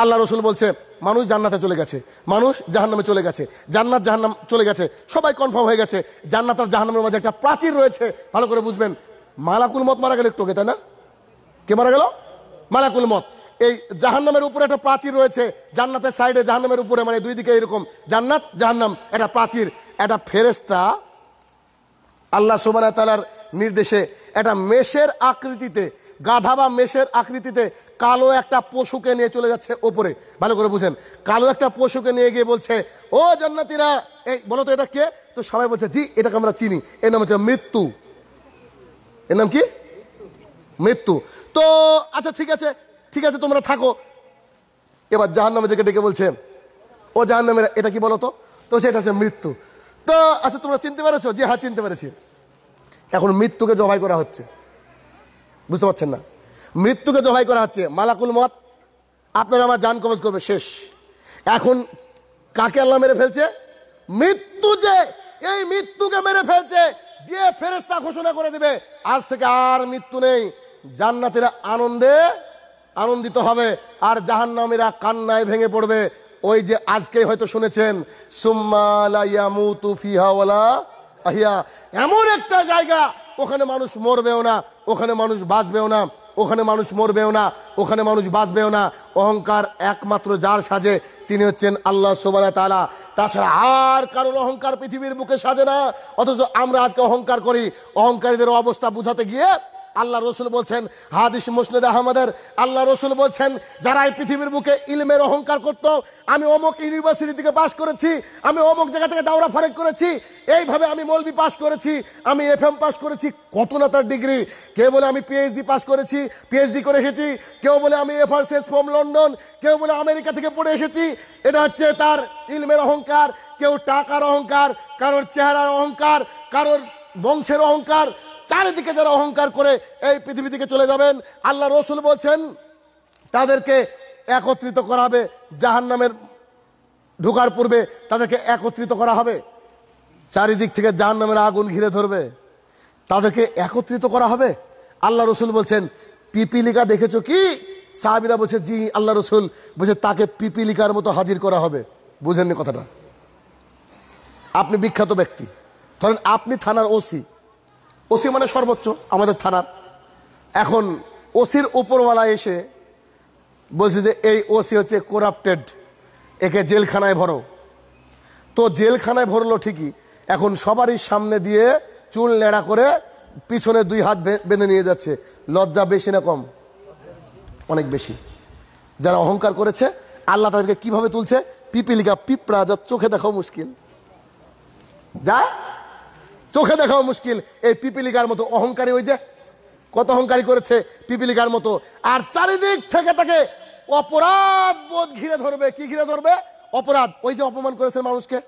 আল্লাহ রসুল বলছে মানুষ জান্নাতে চলে গেছে মানুষ জাহান্নামে চলে গেছে জান্নাত জাহান্নাম চলে গেছে সবাই কনফার্ম হয়ে গেছে জান্নাত আর জাহান্নামের মাঝে একটা প্রাচীর রয়েছে ভালো করে বুঝবেন মালাকুল মত মারা গেল একটু তাই না কে মারা গেল মালাকুল মত এই জাহান্নামের উপরে একটা প্রাচীর রয়েছে জান্নাতের সাইডে জাহান্নামের উপরে মানে দুই দিকে এরকম জান্নাত জাহান্নাম একটা প্রাচীর একটা ফেরেস্তা আল্লাহ সুবান তালার নির্দেশে একটা মেষের আকৃতিতে গাধা বা মেষের আকৃতিতে কালো একটা পশুকে নিয়ে চলে যাচ্ছে ওপরে ভালো করে বুঝেন কালো একটা পশুকে নিয়ে গিয়ে বলছে ও জান্নাতিরা এই বলো তো এটা কে তো সবাই বলছে জি এটাকে আমরা চিনি এর নাম হচ্ছে মৃত্যু এর নাম কি মৃত্যু তো আচ্ছা ঠিক আছে ঠিক আছে তোমরা থাকো এবার জাহান নামে যেকে ডেকে বলছে ও জাহান নামের এটা কি বলো তো তো সেটা হচ্ছে মৃত্যু তো আচ্ছা তোমরা চিনতে পেরেছো যে হ্যাঁ চিনতে পেরেছি এখন মৃত্যুকে জবাই করা হচ্ছে বুঝতে পারছেন না মৃত্যুকে জবাই করা হচ্ছে মালাকুল মত আপনারা আমার যান কবজ করবে শেষ এখন কাকে আল্লাহ মেরে ফেলছে মৃত্যু যে এই মৃত্যুকে মেরে ফেলছে দিয়ে ফেরেস্তা ঘোষণা করে দেবে আজ থেকে আর মৃত্যু নেই জান্নাতিরা আনন্দে আনন্দিত হবে আর জাহান্নামীরা কান্নায় ভেঙে পড়বে ওই যে আজকে হয়তো শুনেছেন সুম্মালা ইয়ামুতু ফিহাওয়ালা আহিয়া এমন একটা জায়গা ওখানে মানুষ মরবেও না ওখানে মানুষ বাঁচবেও না ওখানে মানুষ মরবেও না ওখানে মানুষ বাঁচবেও না অহংকার একমাত্র যার সাজে তিনি হচ্ছেন আল্লাহ সোবানা তালা তাছাড়া আর কারণ অহংকার পৃথিবীর বুকে সাজে না অথচ আমরা আজকে অহংকার করি অহংকারীদের অবস্থা বুঝাতে গিয়ে আল্লাহ রসুল বলছেন হাদিস মুসনেদ আহমদের আল্লাহ রসুল বলছেন যারা এই পৃথিবীর বুকে ইলমের অহংকার করত আমি অমুক ইউনিভার্সিটি থেকে পাশ করেছি আমি অমুক জায়গা থেকে দাওরা ফারেক করেছি এইভাবে আমি মলবি পাশ করেছি আমি এফ এম পাশ করেছি কত না তার ডিগ্রি কেউ বলে আমি পিএইচডি পাশ করেছি পিএইচডি করে এসেছি কেউ বলে আমি সেস ফ্রম লন্ডন কেউ বলে আমেরিকা থেকে পড়ে এসেছি এটা হচ্ছে তার ইলমের অহংকার কেউ টাকার অহংকার কারোর চেহারার অহংকার কারোর বংশের অহংকার চারিদিকে যারা অহংকার করে এই পৃথিবী থেকে চলে যাবেন আল্লাহ রসুল বলছেন তাদেরকে একত্রিত করা হবে জাহান নামের ঢুকার পূর্বে তাদেরকে একত্রিত করা হবে চারিদিক থেকে জাহান নামের আগুন ঘিরে ধরবে তাদেরকে একত্রিত করা হবে আল্লাহ রসুল বলছেন পিপিলিকা দেখেছো কি সাহাবিরা বলছে জি আল্লাহ রসুল বলছে তাকে পিপিলিকার মতো হাজির করা হবে বুঝেননি কথাটা আপনি বিখ্যাত ব্যক্তি ধরেন আপনি থানার ওসি ওসি মানে সর্বোচ্চ আমাদের থানার এখন ওসির উপরওয়ালা এসে বলছে যে এই ওসি হচ্ছে করাপ্টেড একে জেলখানায় ভরো তো জেলখানায় ভরলো ঠিকই এখন সবারই সামনে দিয়ে চুল লেড়া করে পিছনে দুই হাত বেঁধে নিয়ে যাচ্ছে লজ্জা বেশি না কম অনেক বেশি যারা অহংকার করেছে আল্লাহ তাদেরকে কিভাবে তুলছে পিপিলিকা পিঁপড়া যা চোখে দেখাও মুশকিল যা চোখে দেখাও মুশকিল এই পিপিলিকার মতো অহংকারী ওই যে কত অহংকারী করেছে পিপিলিকার মতো আর চারিদিক থেকে তাকে অপরাধ বোধ ঘিরে ধরবে কি ঘিরে ধরবে অপরাধ ওই যে অপমান করেছে মানুষকে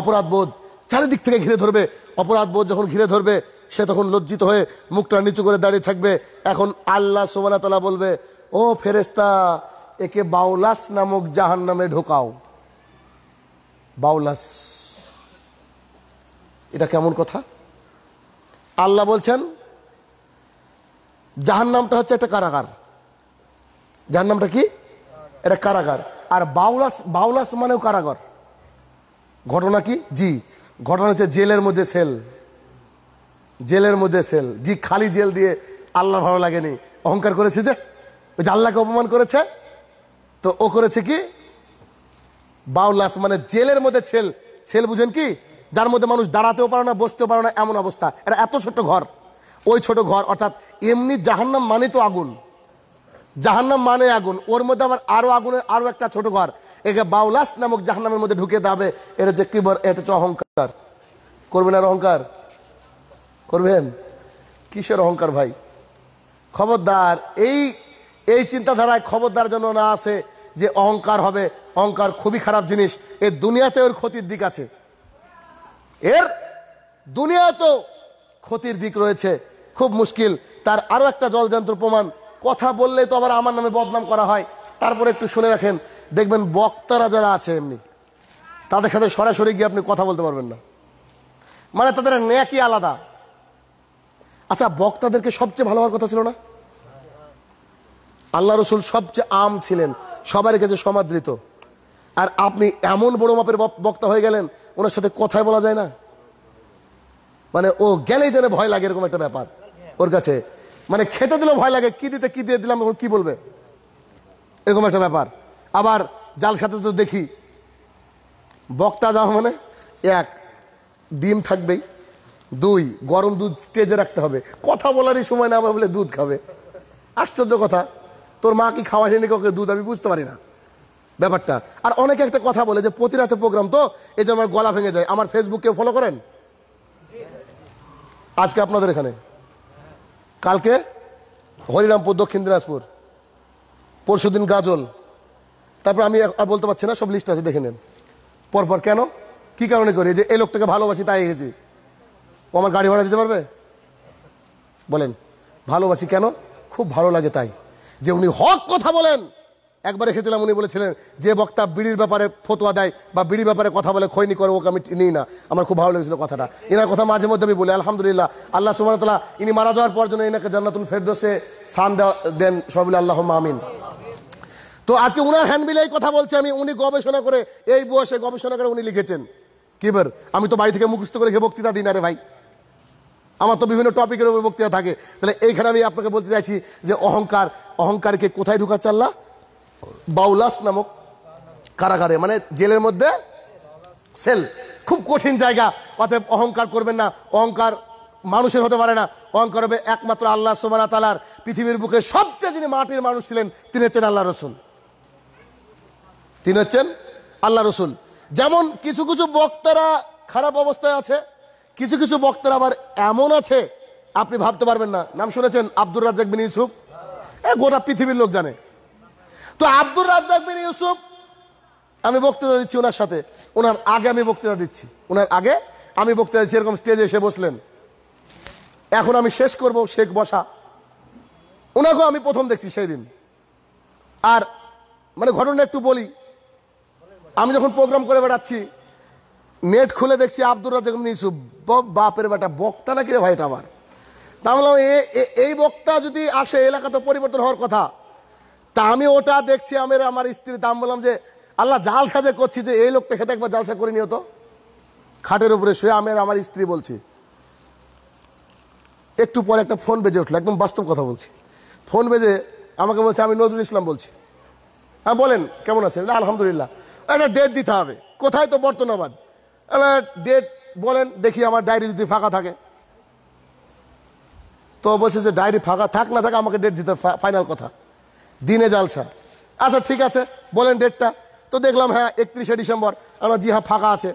অপরাধ বোধ চারিদিক থেকে ঘিরে ধরবে অপরাধ বোধ যখন ঘিরে ধরবে সে তখন লজ্জিত হয়ে মুখটা নিচু করে দাঁড়িয়ে থাকবে এখন আল্লাহ সোমানা তালা বলবে ও ফেরেস্তা একে বাউলাস নামক জাহান নামে ঢোকাও বাউলাস এটা কেমন কথা আল্লাহ বলছেন যাহার নামটা হচ্ছে একটা কারাগার যার নামটা কি এটা কারাগার আর বাউলাস বাউলাস মানেও কারাগার ঘটনা কি জি ঘটনা হচ্ছে জেলের মধ্যে সেল জেলের মধ্যে সেল জি খালি জেল দিয়ে আল্লাহ ভালো লাগেনি অহংকার করেছে যে ওই যে আল্লাহকে অপমান করেছে তো ও করেছে কি বাউলাস মানে জেলের মধ্যে ছেল ছেল বুঝেন কি যার মধ্যে মানুষ দাঁড়াতেও পারে না বসতেও পারে না এমন অবস্থা এটা এত ছোট ঘর ওই ছোট ঘর অর্থাৎ এমনি জাহান্নাম মানে তো আগুন জাহান্নাম মানে আগুন ওর মধ্যে আবার আরও আগুনের আরও একটা ছোট ঘর একে বাউলাস নামক জাহান্নামের মধ্যে ঢুকে দাবে এটা যে কি এটা হচ্ছে অহংকার করবেন আর অহংকার করবেন কিসের অহংকার ভাই খবরদার এই এই চিন্তাধারায় খবরদার জন্য না আসে যে অহংকার হবে অহংকার খুবই খারাপ জিনিস এ দুনিয়াতে ওর ক্ষতির দিক আছে এর দুনিয়ায় তো ক্ষতির দিক রয়েছে খুব মুশকিল তার আরও একটা জলযন্ত্র প্রমাণ কথা বললে তো আবার আমার নামে বদনাম করা হয় তারপরে একটু শুনে রাখেন দেখবেন বক্তারা যারা আছে এমনি তাদের সাথে সরাসরি গিয়ে আপনি কথা বলতে পারবেন না মানে তাদের ন্যাকি আলাদা আচ্ছা বক্তাদেরকে সবচেয়ে ভালো হওয়ার কথা ছিল না আল্লাহ রসুল সবচেয়ে আম ছিলেন সবার কাছে সমাদৃত আর আপনি এমন বড় মাপের বক্তা হয়ে গেলেন ওনার সাথে কথাই বলা যায় না মানে ও গেলেই যেন ভয় লাগে এরকম একটা ব্যাপার ওর কাছে মানে খেতে দিলেও ভয় লাগে কি দিতে কি দিয়ে দিলাম ওর কি বলবে এরকম একটা ব্যাপার আবার জাল খাতে তো দেখি বক্তা যাও মানে এক ডিম থাকবেই দুই গরম দুধ স্টেজে রাখতে হবে কথা বলারই সময় না বলে দুধ খাবে আশ্চর্য কথা তোর মা কি খাওয়া নাকি ওকে দুধ আমি বুঝতে পারি না ব্যাপারটা আর অনেকে একটা কথা বলে যে প্রতি রাতে প্রোগ্রাম তো এই যে আমার গলা ভেঙে যায় আমার ফেসবুককে ফলো করেন আজকে আপনাদের এখানে কালকে হরিরামপুর দক্ষিণ দিনাজপুর পরশু দিন গাজল তারপর আমি আর বলতে পারছি না সব লিস্ট আছে দেখে নেন পরপর কেন কি কারণে করি যে এই লোকটাকে ভালোবাসি তাই এসেছি ও আমার গাড়ি ভাড়া দিতে পারবে বলেন ভালোবাসি কেন খুব ভালো লাগে তাই যে উনি হক কথা বলেন একবার রেখেছিলাম উনি বলেছিলেন যে বক্তা বিড়ির ব্যাপারে ফতোয়া দেয় বা বিড়ির ব্যাপারে কথা বলে খৈনি করে ওকে আমি নিই না আমার খুব ভালো লেগেছিল কথাটা এনার কথা মাঝে মধ্যে আমি বলি আলহামদুলিল্লাহ আল্লাহ সুবাহতাল্লাহ ইনি মারা যাওয়ার পর জন্য এনাকে জান্নাতুল ফেরদোসে সান দেন সবাই আল্লাহ মামিন তো আজকে উনার হ্যান্ডবিলেই কথা বলছে আমি উনি গবেষণা করে এই বয়সে গবেষণা করে উনি লিখেছেন কিবার আমি তো বাড়ি থেকে মুখস্থ করে বক্তৃতা দিই না রে ভাই আমার তো বিভিন্ন টপিকের উপর বক্তৃতা থাকে তাহলে এইখানে আমি আপনাকে বলতে চাইছি যে অহংকার অহংকারকে কোথায় ঢুকাচ্ছে আল্লাহ বাউলাস নামক কারাগারে মানে জেলের মধ্যে সেল খুব কঠিন জায়গা অতএব অহংকার করবেন না অহংকার মানুষের হতে পারে না অহংকার হবে একমাত্র আল্লাহ সোমানা তালার পৃথিবীর বুকে সবচেয়ে যিনি মাটির মানুষ ছিলেন তিনি হচ্ছেন আল্লাহ রসুল তিনি হচ্ছেন আল্লাহ রসুল যেমন কিছু কিছু বক্তারা খারাপ অবস্থায় আছে কিছু কিছু বক্তারা আবার এমন আছে আপনি ভাবতে পারবেন না নাম শুনেছেন আব্দুর রাজ্জাক বিন ইউসুফ এ গোটা পৃথিবীর লোক জানে তো আব্দুর রাজ্জাক বিন ইউসুফ আমি বক্তৃতা দিচ্ছি ওনার সাথে ওনার আগে আমি বক্তৃতা দিচ্ছি ওনার আগে আমি বক্তৃতা দিচ্ছি এরকম স্টেজে এসে বসলেন এখন আমি শেষ করব শেখ বসা ওনাকেও আমি প্রথম দেখছি সেই দিন আর মানে ঘটনা একটু বলি আমি যখন প্রোগ্রাম করে বেড়াচ্ছি নেট খুলে দেখছি আব্দুর বিন ইউসুফ বাপের বেটা বক্তা নাকি রে ভাইটা আমার তা বললাম এই বক্তা যদি আসে এলাকা তো পরিবর্তন হওয়ার কথা তা আমি ওটা দেখছি আমি আমার স্ত্রীর দাম বললাম যে আল্লাহ জাল সাজে করছি যে এই লোকটা খেতে একবার জালসা করে নিও তো খাটের উপরে শুয়ে আমি আমার স্ত্রী বলছি একটু পরে একটা ফোন বেজে উঠলো একদম বাস্তব কথা বলছি ফোন বেজে আমাকে বলছে আমি নজরুল ইসলাম বলছি হ্যাঁ বলেন কেমন আছেন আলহামদুলিল্লাহ একটা ডেট দিতে হবে কোথায় তো বর্তমানবাদ ডেট বলেন দেখি আমার ডায়েরি যদি ফাঁকা থাকে তো বলছে যে ডায়েরি ফাঁকা থাক না থাকে আমাকে ডেট দিতে ফাইনাল কথা দিনে জালসা আচ্ছা ঠিক আছে বলেন ডেটটা তো দেখলাম হ্যাঁ একত্রিশে ডিসেম্বর আমরা জি হ্যাঁ ফাঁকা আছে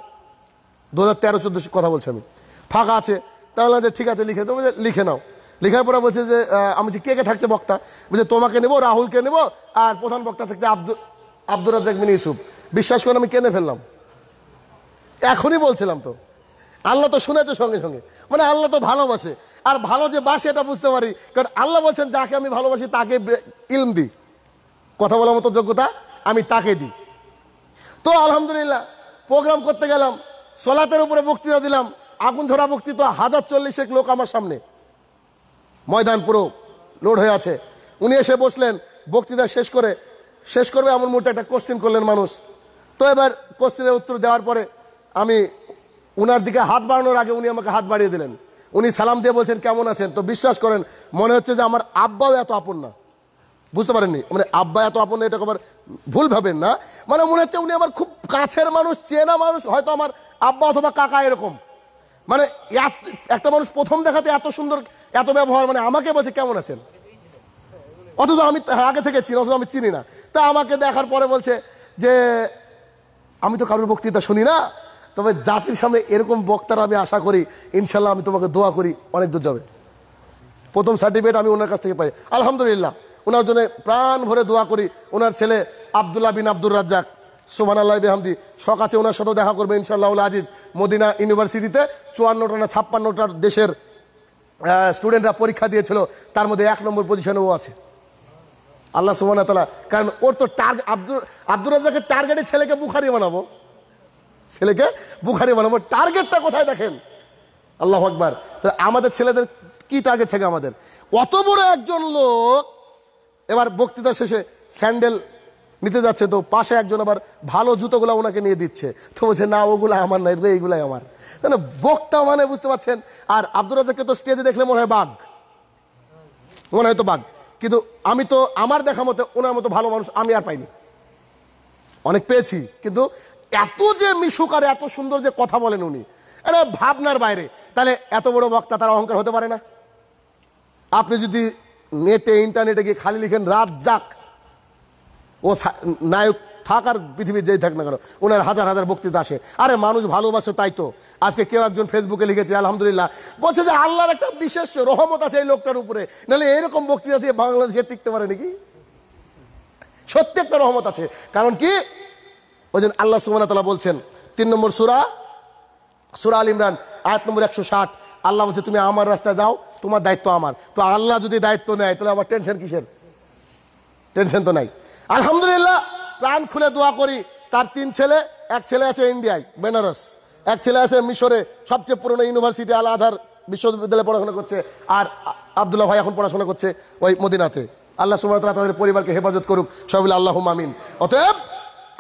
দু হাজার তেরো চোদ্দো কথা বলছি আমি ফাঁকা আছে তাহলে যে ঠিক আছে লিখে তুমি লিখে নাও লিখার পরে বলছে যে আমি যে কে কে থাকছে বক্তা বলছে তোমাকে নেবো রাহুলকে নেবো আর প্রধান বক্তা থাকছে আব্দুল আব্দুর রাজাক বিন ইউসুফ বিশ্বাস করে আমি কেনে ফেললাম এখনই বলছিলাম তো আল্লাহ তো শুনেছে সঙ্গে সঙ্গে মানে আল্লাহ তো ভালোবাসে আর ভালো যে বাসে এটা বুঝতে পারি কারণ আল্লাহ বলছেন যাকে আমি ভালোবাসি তাকে ইলম দিই কথা বলার মতো যোগ্যতা আমি তাকে দিই তো আলহামদুলিল্লাহ প্রোগ্রাম করতে গেলাম সলাতের উপরে বক্তৃতা দিলাম আগুন ধরা বক্তৃতা হাজার চল্লিশেক লোক আমার সামনে ময়দান পুরো লোড হয়ে আছে উনি এসে বসলেন বক্তৃতা শেষ করে শেষ করবে আমার মুহূর্তে একটা কোশ্চিন করলেন মানুষ তো এবার কোশ্চিনের উত্তর দেওয়ার পরে আমি উনার দিকে হাত বাড়ানোর আগে উনি আমাকে হাত বাড়িয়ে দিলেন উনি সালাম দিয়ে বলছেন কেমন আছেন তো বিশ্বাস করেন মনে হচ্ছে যে আমার আব্বাও এত আপন না বুঝতে পারেননি মানে আব্বা এত আপন এটা আবার ভুল ভাবেন না মানে মনে হচ্ছে উনি আমার খুব কাছের মানুষ চেনা মানুষ হয়তো আমার আব্বা অথবা কাকা এরকম মানে একটা মানুষ প্রথম দেখাতে এত সুন্দর এত ব্যবহার মানে আমাকে বলছে কেমন আছেন অথচ আমি আগে থেকে চিনি অথচ আমি চিনি না তা আমাকে দেখার পরে বলছে যে আমি তো কারোর বক্তৃতা শুনি না তবে জাতির সামনে এরকম বক্তারা আমি আশা করি ইনশাল্লাহ আমি তোমাকে দোয়া করি অনেক দূর যাবে প্রথম সার্টিফিকেট আমি ওনার কাছ থেকে পাই আলহামদুলিল্লাহ ওনার জন্য প্রাণ ভরে দোয়া করি ওনার ছেলে আবদুল্লাহ বিন আব্দুর রাজ্জাক সোমান আল্লাহ বেহামদি শখ আছে ওনার সাথেও দেখা করবে ইনশাল্লাহ আজিজ মদিনা ইউনিভার্সিটিতে চুয়ান্নটা না ছাপ্পান্নটা দেশের স্টুডেন্টরা পরীক্ষা দিয়েছিল তার মধ্যে এক নম্বর ও আছে আল্লাহ সুবাহ তালা কারণ ওর তো টার্গেট আব্দুর আব্দুল রাজ্জাকের টার্গেটে ছেলেকে বুখারি বানাবো ছেলেকে বুখারি বলে আমার টার্গেটটা কোথায় দেখেন আল্লাহ আকবর তাহলে আমাদের ছেলেদের কি টার্গেট থাকে আমাদের অত বড় একজন লোক এবার বক্তৃতা শেষে স্যান্ডেল নিতে যাচ্ছে তো পাশে একজন আবার ভালো জুতোগুলো ওনাকে নিয়ে দিচ্ছে তো বলছে না ওগুলো আমার নাই এইগুলাই আমার না বক্তা মানে বুঝতে পারছেন আর আব্দুর রাজাকে তো স্টেজে দেখলে মনে হয় বাঘ মনে হয় তো বাঘ কিন্তু আমি তো আমার দেখা মতো ওনার মতো ভালো মানুষ আমি আর পাইনি অনেক পেয়েছি কিন্তু এত যে মিশুকার এত সুন্দর যে কথা বলেন উনি এটা ভাবনার বাইরে তাহলে এত বড় বক্তা তার অহংকার হতে পারে না আপনি যদি নেটে ইন্টারনেটে গিয়ে খালি লিখেন রাত যাক ও নায়ক থাকার পৃথিবী পৃথিবীর যেই থাক না কেন ওনার হাজার হাজার বক্তৃতা আসে আরে মানুষ ভালোবাসে তাই তো আজকে কেউ একজন ফেসবুকে লিখেছে আলহামদুলিল্লাহ বলছে যে আল্লাহর একটা বিশেষ রহমত আছে এই লোকটার উপরে নাহলে এরকম বক্তৃতা দিয়ে বাংলাদেশে টিকতে পারে নাকি সত্যি একটা রহমত আছে কারণ কি ওই জন্য আল্লাহ সুমানতালা বলছেন তিন নম্বর সুরা সুরা আল ইমরান আয়াত নম্বর একশো ষাট আল্লাহ বলছে তুমি আমার রাস্তায় যাও তোমার দায়িত্ব আমার তো আল্লাহ যদি দায়িত্ব নেয় তাহলে আবার টেনশন কিসের টেনশন তো নাই আলহামদুলিল্লাহ প্রাণ খুলে দোয়া করি তার তিন ছেলে এক ছেলে আছে ইন্ডিয়ায় বেনারস এক ছেলে আছে মিশরে সবচেয়ে পুরনো ইউনিভার্সিটি আল আজহার বিশ্ববিদ্যালয়ে পড়াশোনা করছে আর আবদুল্লাহ ভাই এখন পড়াশোনা করছে ওই মদিনাতে আল্লাহ সুবাহ তাদের পরিবারকে হেফাজত করুক সবাই আল্লাহ মামিন অতএব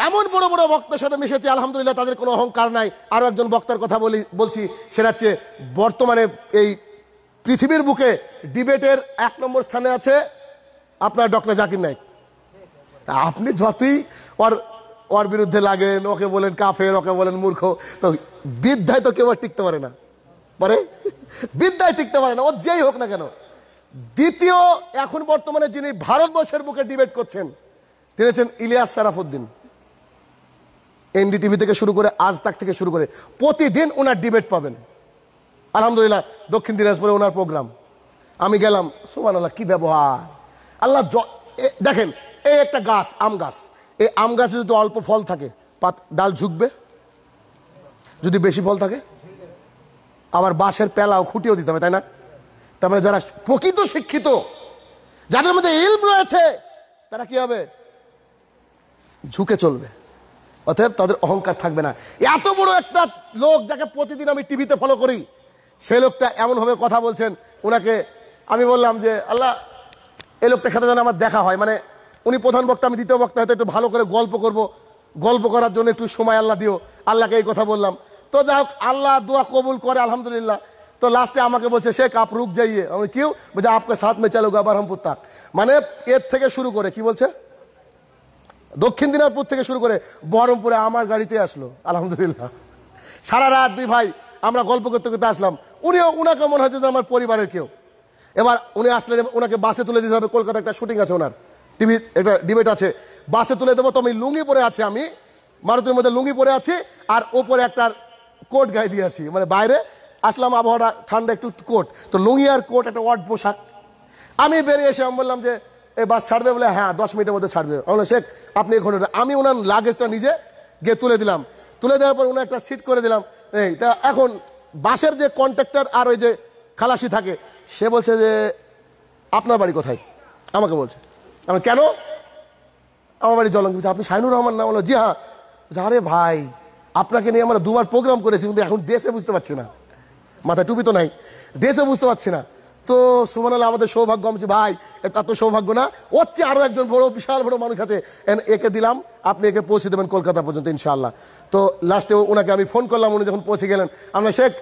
এমন বড় বড় বক্তার সাথে মিশেছে আলহামদুলিল্লাহ তাদের কোনো অহংকার নাই আরও একজন বক্তার কথা বলি বলছি সেটা হচ্ছে বর্তমানে এই পৃথিবীর বুকে ডিবেটের এক নম্বর স্থানে আছে আপনার ডক্টর জাকির নাইক আপনি যতই ওর ওর বিরুদ্ধে লাগেন ওকে বলেন কাফের ওকে বলেন মূর্খ তো বিদ্যায় তো কেউ আর টিকতে পারে না পরে বিদ্যায় টিকতে পারে না ওর যেই হোক না কেন দ্বিতীয় এখন বর্তমানে যিনি ভারতবর্ষের বুকে ডিবেট করছেন তিনি হচ্ছেন ইলিয়াস সারাফুদ্দিন এনডিটিভি থেকে শুরু করে আজ তাক থেকে শুরু করে প্রতিদিন ওনার ডিবেট পাবেন আলহামদুলিল্লাহ দক্ষিণ দিনাজপুরে ওনার প্রোগ্রাম আমি গেলাম সোমান আল্লাহ কী ব্যবহার আল্লাহ দেখেন এই একটা গাছ আম গাছ এই আম গাছে যদি অল্প ফল থাকে পাত ডাল ঝুঁকবে যদি বেশি ফল থাকে আবার বাঁশের পেলাও খুঁটিও দিতে হবে তাই না তারপরে মানে যারা প্রকৃত শিক্ষিত যাদের মধ্যে ইল রয়েছে তারা কি হবে ঝুঁকে চলবে অতএব তাদের অহংকার থাকবে না এত বড় একটা লোক যাকে প্রতিদিন আমি টিভিতে ফলো করি সে লোকটা এমনভাবে কথা বলছেন ওনাকে আমি বললাম যে আল্লাহ এই লোকটার সাথে যেন আমার দেখা হয় মানে উনি প্রধান বক্তা আমি দ্বিতীয় বক্তা হয়তো একটু ভালো করে গল্প করব গল্প করার জন্য একটু সময় আল্লাহ দিও আল্লাহকে এই কথা বললাম তো যাই হোক আল্লাহ দোয়া কবুল করে আলহামদুলিল্লাহ তো লাস্টে আমাকে বলছে সে কাপ রুক যাইয়ে আমি কেউ বলছে আপকে সাথ মে চালুক আবার হাম মানে এর থেকে শুরু করে কি বলছে দক্ষিণ দিনাজপুর থেকে শুরু করে বহরমপুরে আমার গাড়িতে আসলো আলহামদুলিল্লাহ সারা রাত দুই ভাই আমরা গল্প করতে করতে আসলাম উনিও ওনাকে মনে হচ্ছে যে আমার পরিবারের কেউ এবার উনি আসলে ওনাকে বাসে তুলে দিতে হবে কলকাতা একটা শুটিং আছে ওনার টিভি একটা ডিবেট আছে বাসে তুলে দেবো তো আমি লুঙ্গি পরে আছি আমি মারুতির মধ্যে লুঙ্গি পরে আছি আর ওপরে একটা কোট গায়ে দিয়ে আছি মানে বাইরে আসলাম আবহাওয়াটা ঠান্ডা একটু কোট তো লুঙ্গি আর কোট একটা ওয়ার্ড পোশাক আমি বেরিয়ে এসে আমি বললাম যে এ বাস ছাড়বে বলে হ্যাঁ দশ মিনিটের মধ্যে ছাড়বে আমরা শেখ আপনি এখন আমি ওনার লাগেজটা নিজে গিয়ে তুলে দিলাম তুলে দেওয়ার পর উনি একটা সিট করে দিলাম এই তা এখন বাসের যে কন্ট্রাক্টর আর ওই যে খালাসি থাকে সে বলছে যে আপনার বাড়ি কোথায় আমাকে বলছে আমি কেন আমার বাড়ি জলঙ্গি বলছে আপনি শাহিনুর রহমান না বলো জি হ্যাঁ আরে ভাই আপনাকে নিয়ে আমরা দুবার প্রোগ্রাম করেছি কিন্তু এখন দেশে বুঝতে পারছি না মাথা টুপি তো নাই দেশে বুঝতে পারছি না তো সুমান আমাদের সৌভাগ্য আমি ভাই তা তো সৌভাগ্য না হচ্ছে আরও একজন বড় বিশাল বড় মানুষ আছে একে দিলাম আপনি একে পৌঁছে দেবেন কলকাতা পর্যন্ত ইনশাআল্লাহ তো লাস্টে ওনাকে আমি ফোন করলাম উনি যখন পৌঁছে গেলেন আমরা শেখ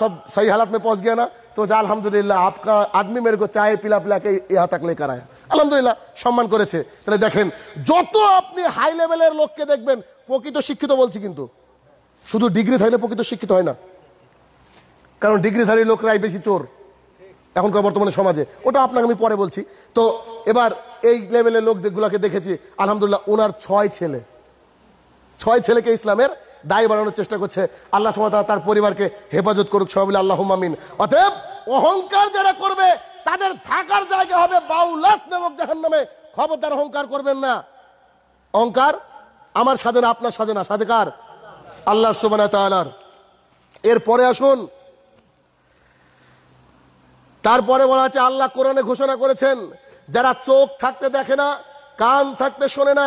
সব सही হালাত में पहुंच गया ना तो जा আলহামদুলিল্লাহ আপকা आदमी मेरे চায়ে পিলা পিলাকে ইহা তাকলে কারায় আলহামদুলিল্লাহ সম্মান করেছে তাহলে দেখেন যত আপনি হাই লেভেলের লোককে দেখবেন প্রকৃত শিক্ষিত বলছি কিন্তু শুধু ডিগ্রি থাকলে প্রকৃত শিক্ষিত হয় না কারণ ডিগ্রিধারী লোকরাই বেশি চোর এখনকার বর্তমানে সমাজে ওটা আপনাকে আমি পরে বলছি তো এবার এই লেভেলের লোকগুলোকে দেখেছি আলহামদুলিল্লাহ ওনার ছয় ছেলে ছয় ছেলেকে ইসলামের দায় বাড়ানোর চেষ্টা করছে আল্লাহ সমতা তার পরিবারকে হেফাজত করুক সবাই আল্লাহ মামিন অতএব অহংকার যারা করবে তাদের থাকার জায়গা হবে বাউলাস নামক জাহান নামে খবরদার অহংকার করবেন না অহংকার আমার সাজে না আপনার সাজে না সাজে কার আল্লাহ সুবান তালার এরপরে আসুন তারপরে বলা আছে আল্লাহ কোরআনে ঘোষণা করেছেন যারা চোখ থাকতে দেখে না কান থাকতে শোনে না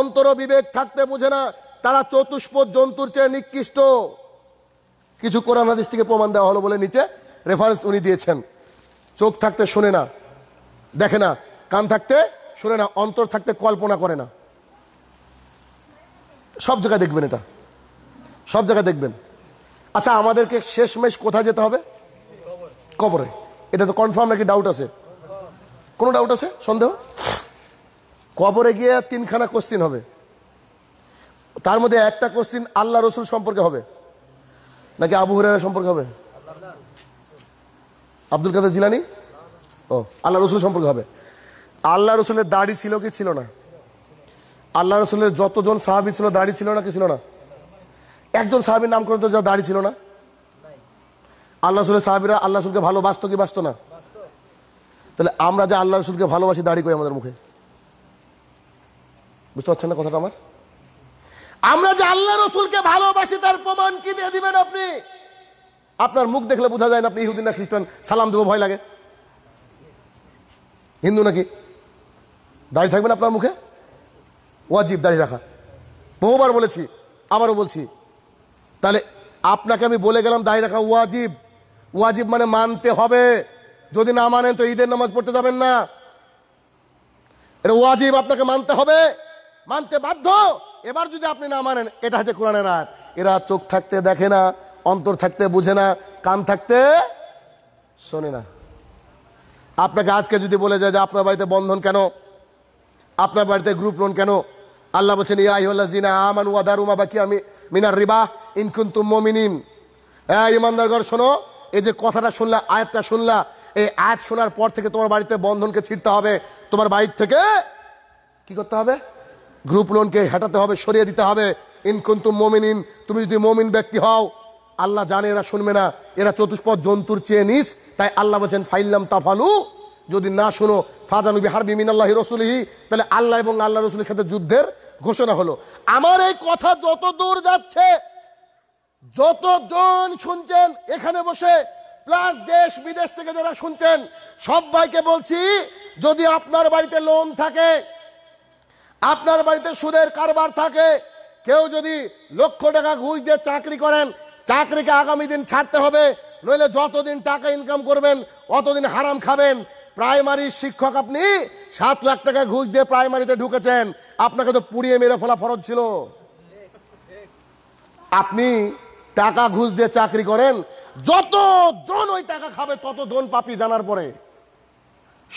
অন্তর বিবেক থাকতে বোঝে না তারা চতুষ্প জন্তুর চেয়ে নিকৃষ্ট কিছু কোরআন হাদিস থেকে প্রমাণ দেওয়া হলো বলে নিচে রেফারেন্স উনি দিয়েছেন চোখ থাকতে শোনে না দেখে না কান থাকতে শোনে না অন্তর থাকতে কল্পনা করে না সব জায়গায় দেখবেন এটা সব জায়গায় দেখবেন আচ্ছা আমাদেরকে শেষমেশ কোথায় যেতে হবে কবরে এটা তো কনফার্ম নাকি ডাউট আছে কোনো ডাউট আছে সন্দেহ কবরে গিয়ে তিনখানা কোশ্চিন হবে তার মধ্যে একটা কোশ্চিন আল্লাহ রসুল সম্পর্কে হবে নাকি আবু হরিয়ানা সম্পর্কে হবে আব্দুল কাদের জিলানি ও আল্লাহ রসুল সম্পর্কে হবে আল্লাহ রসুলের দাড়ি ছিল কি ছিল না আল্লাহ রসুলের যতজন সাহাবি ছিল দাড়ি ছিল না কি ছিল না একজন সাহাবির নাম করে তো যা দাড়ি ছিল না আল্লাহ রসুলের সাহাবিরা আল্লাহ রসুলকে ভালোবাসত কি বাস্ত না তাহলে আমরা যে আল্লাহ রসুলকে ভালোবাসি দাঁড়িয়ে করি আমাদের মুখে বুঝতে পারছেন না কথাটা আমার আমরা যে আল্লাহ রসুলকে ভালোবাসি তার প্রমাণ কি দিয়ে দিবেন আপনি আপনার মুখ দেখলে বোঝা যায় না আপনি ইহুদিন না খ্রিস্টান সালাম দেবো ভয় লাগে হিন্দু নাকি দাঁড়িয়ে থাকবেন আপনার মুখে ওয়াজিব দাঁড়িয়ে রাখা বহুবার বলেছি আবারও বলছি তাহলে আপনাকে আমি বলে গেলাম দাঁড়িয়ে রাখা ওয়াজিব ওয়াজিব মানে মানতে হবে যদি না মানেন তো ঈদের নামাজ পড়তে যাবেন না এটা ওয়াজিব আপনাকে মানতে হবে মানতে বাধ্য এবার যদি আপনি না মানেন এটা হচ্ছে কোরআনের রাত এরা চোখ থাকতে দেখে না অন্তর থাকতে বুঝে না কান থাকতে শোনে না আপনাকে আজকে যদি বলে যায় যে আপনার বাড়িতে বন্ধন কেন আপনার বাড়িতে গ্রুপ লোন কেন আল্লাহ বলছেন ইয়াহিনা আমান ওয়াদারুমা বাকি আমি মিনার রিবা ইনকুন্তুম মমিনিন হ্যাঁ ইমানদারগড় শোনো এই যে কথাটা শুনলা আয়াতটা শুনলা এই আয়াত শোনার পর থেকে তোমার বাড়িতে বন্ধনকে ছিঁড়তে হবে তোমার বাড়ির থেকে কি করতে হবে গ্রুপ লোনকে হেঁটাতে হবে সরিয়ে দিতে হবে ইনকুন তুম মমিন তুমি যদি মমিন ব্যক্তি হও আল্লাহ জানে এরা শুনবে না এরা চতুষ্পদ জন্তুর চেয়ে নিস তাই আল্লাহ বলছেন ফাইল্লাম তাফালু যদি না শোনো ফাজানু ফাজানুবি হারবি রসুল রসুলিহি তাহলে আল্লাহ এবং আল্লাহ রসুলের সাথে যুদ্ধের ঘোষণা হলো আমার এই কথা যত দূর যাচ্ছে যতজন শুনছেন এখানে বসে প্লাস দেশ বিদেশ থেকে যারা শুনছেন সবাইকে বলছি যদি আপনার বাড়িতে লোন থাকে আপনার বাড়িতে সুদের কারবার থাকে কেউ যদি লক্ষ টাকা ঘুষ দিয়ে চাকরি করেন চাকরিকে আগামী দিন ছাড়তে হবে নইলে যতদিন টাকা ইনকাম করবেন অতদিন হারাম খাবেন প্রাইমারি শিক্ষক আপনি সাত লাখ টাকা ঘুষ দিয়ে প্রাইমারিতে ঢুকেছেন আপনাকে তো পুড়িয়ে মেরে ফেলা ফরজ ছিল আপনি টাকা ঘুষ দিয়ে চাকরি করেন যত জন ওই টাকা খাবে তত জন পাপি জানার পরে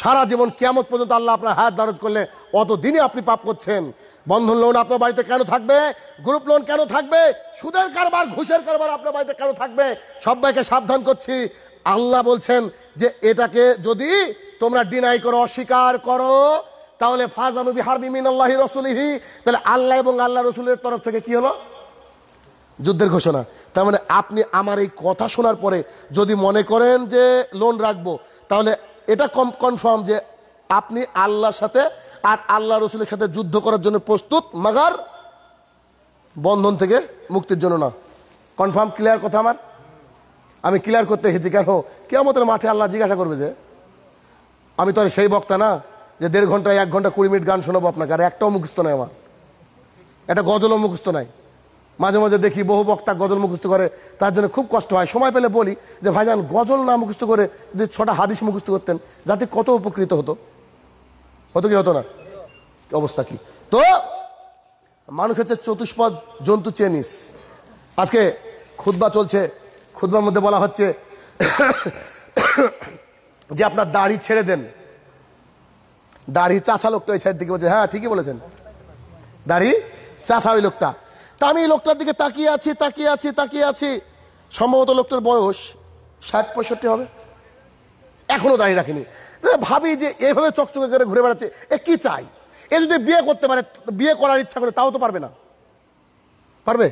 সারা জীবন কেমন পর্যন্ত আল্লাহ আপনার হাত দারজ করলে অত দিনে আপনি পাপ করছেন বন্ধন লোন আপনার বাড়িতে কেন থাকবে গ্রুপ লোন কেন থাকবে সুদের কারবার ঘুষের কারবার আপনার বাড়িতে কেন থাকবে সবাইকে সাবধান করছি আল্লাহ বলছেন যে এটাকে যদি তোমরা ডিনাই করো অস্বীকার করো তাহলে ফাজানুবি হারবি মিন আল্লাহ রসুলিহি তাহলে আল্লাহ এবং আল্লাহ রসুলের তরফ থেকে কি হলো যুদ্ধের ঘোষণা তার মানে আপনি আমার এই কথা শোনার পরে যদি মনে করেন যে লোন রাখবো তাহলে এটা কম কনফার্ম যে আপনি আল্লাহর সাথে আর আল্লাহ রসুলের সাথে যুদ্ধ করার জন্য প্রস্তুত মাগার বন্ধন থেকে মুক্তির জন্য না কনফার্ম ক্লিয়ার কথা আমার আমি ক্লিয়ার করতে এসেছি কেন কেমতের মাঠে আল্লাহ জিজ্ঞাসা করবে যে আমি তো আর সেই বক্তা না যে দেড় ঘন্টা এক ঘন্টা কুড়ি মিনিট গান শোনাবো আপনাকে আর একটাও মুখস্থ নয় আমার এটা গজলও মুখস্থ নয় মাঝে মাঝে দেখি বহু বক্তা গজল মুখস্থ করে তার জন্য খুব কষ্ট হয় সময় পেলে বলি যে ভাইজান গজল না মুখস্থ করে যদি ছটা হাদিস মুখস্থ করতেন যাতে কত উপকৃত হতো হতো কি হতো না অবস্থা কি তো মানুষ হচ্ছে চতুষ্পদ জন্তু চেনিস আজকে খুদবা চলছে খুদবার মধ্যে বলা হচ্ছে (coughs) যে আপনার দাড়ি ছেড়ে দেন দাড়ি চাষা লোকটা ওই সাইড দিকে বলছে হ্যাঁ ঠিকই বলেছেন দাড়ি চাষা ওই লোকটা তা আমি লোকটার দিকে তাকিয়ে আছি তাকিয়ে আছি তাকিয়ে আছি সম্ভবত লোকটার বয়স ষাট পঁয়ষট্টি হবে এখনও দাঁড়িয়ে রাখিনি ভাবি যে এইভাবে চকচকে করে ঘুরে বেড়াচ্ছে এ কি চাই এ যদি বিয়ে করতে পারে বিয়ে করার ইচ্ছা করে তাও তো পারবে না পারবে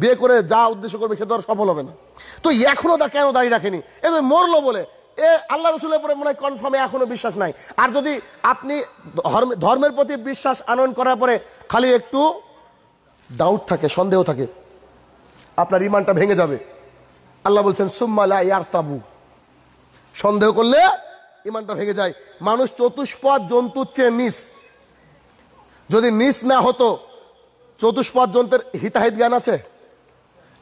বিয়ে করে যা উদ্দেশ্য করবে সে তো আর সফল হবে না তো এখনও তা কেন দাঁড়িয়ে রাখেনি এ তো মরলো বলে এ আল্লাহ রসুলের পরে মনে হয় কনফার্মে এখনও বিশ্বাস নাই আর যদি আপনি ধর্মের প্রতি বিশ্বাস আনয়ন করার পরে খালি একটু ডাউট থাকে সন্দেহ থাকে আপনার ইমানটা ভেঙে যাবে আল্লাহ বলছেন সুম্মালা ইয়ার তাবু সন্দেহ করলে ইমানটা ভেঙে যায় মানুষ চতুষ্পদ জন্তুর চেয়ে নিস যদি নিস না হতো চতুষ্পদ জন্তুর হিতাহিত জ্ঞান আছে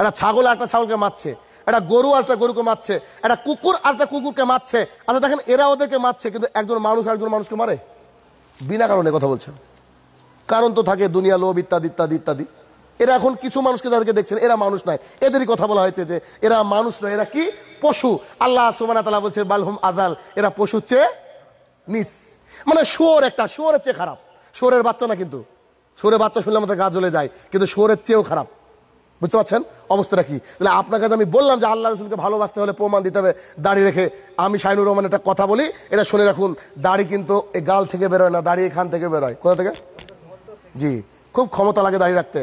একটা ছাগল একটা ছাগলকে মারছে একটা গরু একটা গরুকে মারছে একটা কুকুর একটা কুকুরকে মারছে আচ্ছা দেখেন এরা ওদেরকে মারছে কিন্তু একজন মানুষ একজন মানুষকে মারে বিনা কারণে কথা বলছেন কারণ তো থাকে দুনিয়া লোভ ইত্যাদি ইত্যাদি ইত্যাদি এরা এখন কিছু মানুষকে যাদেরকে দেখছেন এরা মানুষ নয় এদেরই কথা বলা হয়েছে যে এরা মানুষ নয় এরা কি পশু আল্লাহ সুবানা তালা বলছে বালহম আদাল এরা পশু চেয়ে নিস মানে সোর একটা সোরের চেয়ে খারাপ সোরের বাচ্চা না কিন্তু সোরের বাচ্চা শুনলে আমাদের গা জ্বলে যায় কিন্তু শোরের চেয়েও খারাপ বুঝতে পারছেন অবস্থাটা কি তাহলে আপনার কাছে আমি বললাম যে আল্লাহ রসুলকে ভালোবাসতে হলে প্রমাণ দিতে হবে দাড়ি রেখে আমি শাহিনুর রহমান একটা কথা বলি এটা শুনে রাখুন দাড়ি কিন্তু এই গাল থেকে বেরোয় না দাড়ি এখান থেকে বেরোয় কোথা থেকে জি খুব ক্ষমতা লাগে দাড়ি রাখতে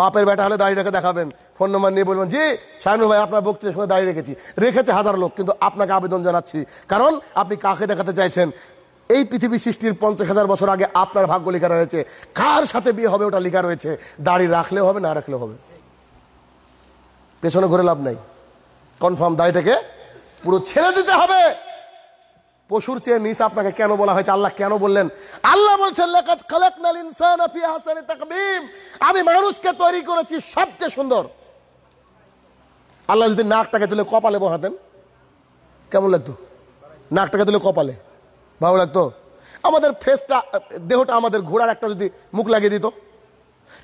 বাপের বেটা হলে দাঁড়িয়ে রেখে দেখাবেন ফোন নম্বর নিয়ে বলবেন জি শাহিনুর ভাই আপনার বক্তৃতার সঙ্গে দাঁড়িয়ে রেখেছি রেখেছে হাজার লোক কিন্তু আপনাকে আবেদন জানাচ্ছি কারণ আপনি কাকে দেখাতে চাইছেন এই পৃথিবী সৃষ্টির পঞ্চাশ হাজার বছর আগে আপনার ভাগ্য লেখা রয়েছে কার সাথে বিয়ে হবে ওটা লেখা রয়েছে দাড়ি রাখলেও হবে না রাখলেও হবে পেছনে ঘুরে লাভ নাই কনফার্ম দাড়িটাকে পুরো ছেড়ে দিতে হবে পশুর চেয়ে নিচ আপনাকে কেন বলা হয়েছে আল্লাহ কেন বললেন আল্লাহ বলছেন ইনসান আমি মানুষকে তৈরি করেছি সবচেয়ে সুন্দর আল্লাহ যদি নাকটাকে তুলে কপালে বহাতেন কেমন লাগতো নাকটাকে তুলে কপালে ভালো লাগতো আমাদের ফেসটা দেহটা আমাদের ঘোড়ার একটা যদি মুখ লাগিয়ে দিত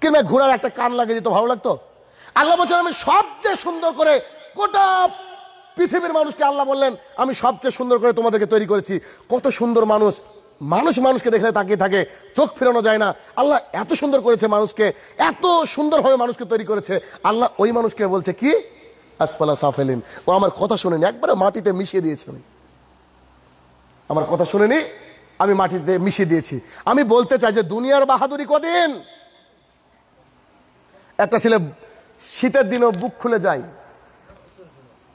কিংবা ঘোড়ার একটা কান লাগিয়ে দিত ভালো লাগতো আল্লাহ বলছেন আমি সবচেয়ে সুন্দর করে গোটা পৃথিবীর মানুষকে আল্লাহ বললেন আমি সবচেয়ে সুন্দর করে তোমাদেরকে তৈরি করেছি কত সুন্দর মানুষ মানুষ মানুষকে দেখলে তাকিয়ে থাকে চোখ ফেরানো যায় না আল্লাহ এত সুন্দর করেছে মানুষকে এত সুন্দরভাবে মানুষকে তৈরি করেছে আল্লাহ ওই মানুষকে বলছে কি আসফালা সাফেলিন ও আমার কথা শোনেনি একবারে মাটিতে মিশিয়ে দিয়েছে আমি আমার কথা শুনেনি আমি মাটিতে মিশিয়ে দিয়েছি আমি বলতে চাই যে দুনিয়ার বাহাদুরি কদিন একটা ছেলে শীতের দিনও বুক খুলে যায়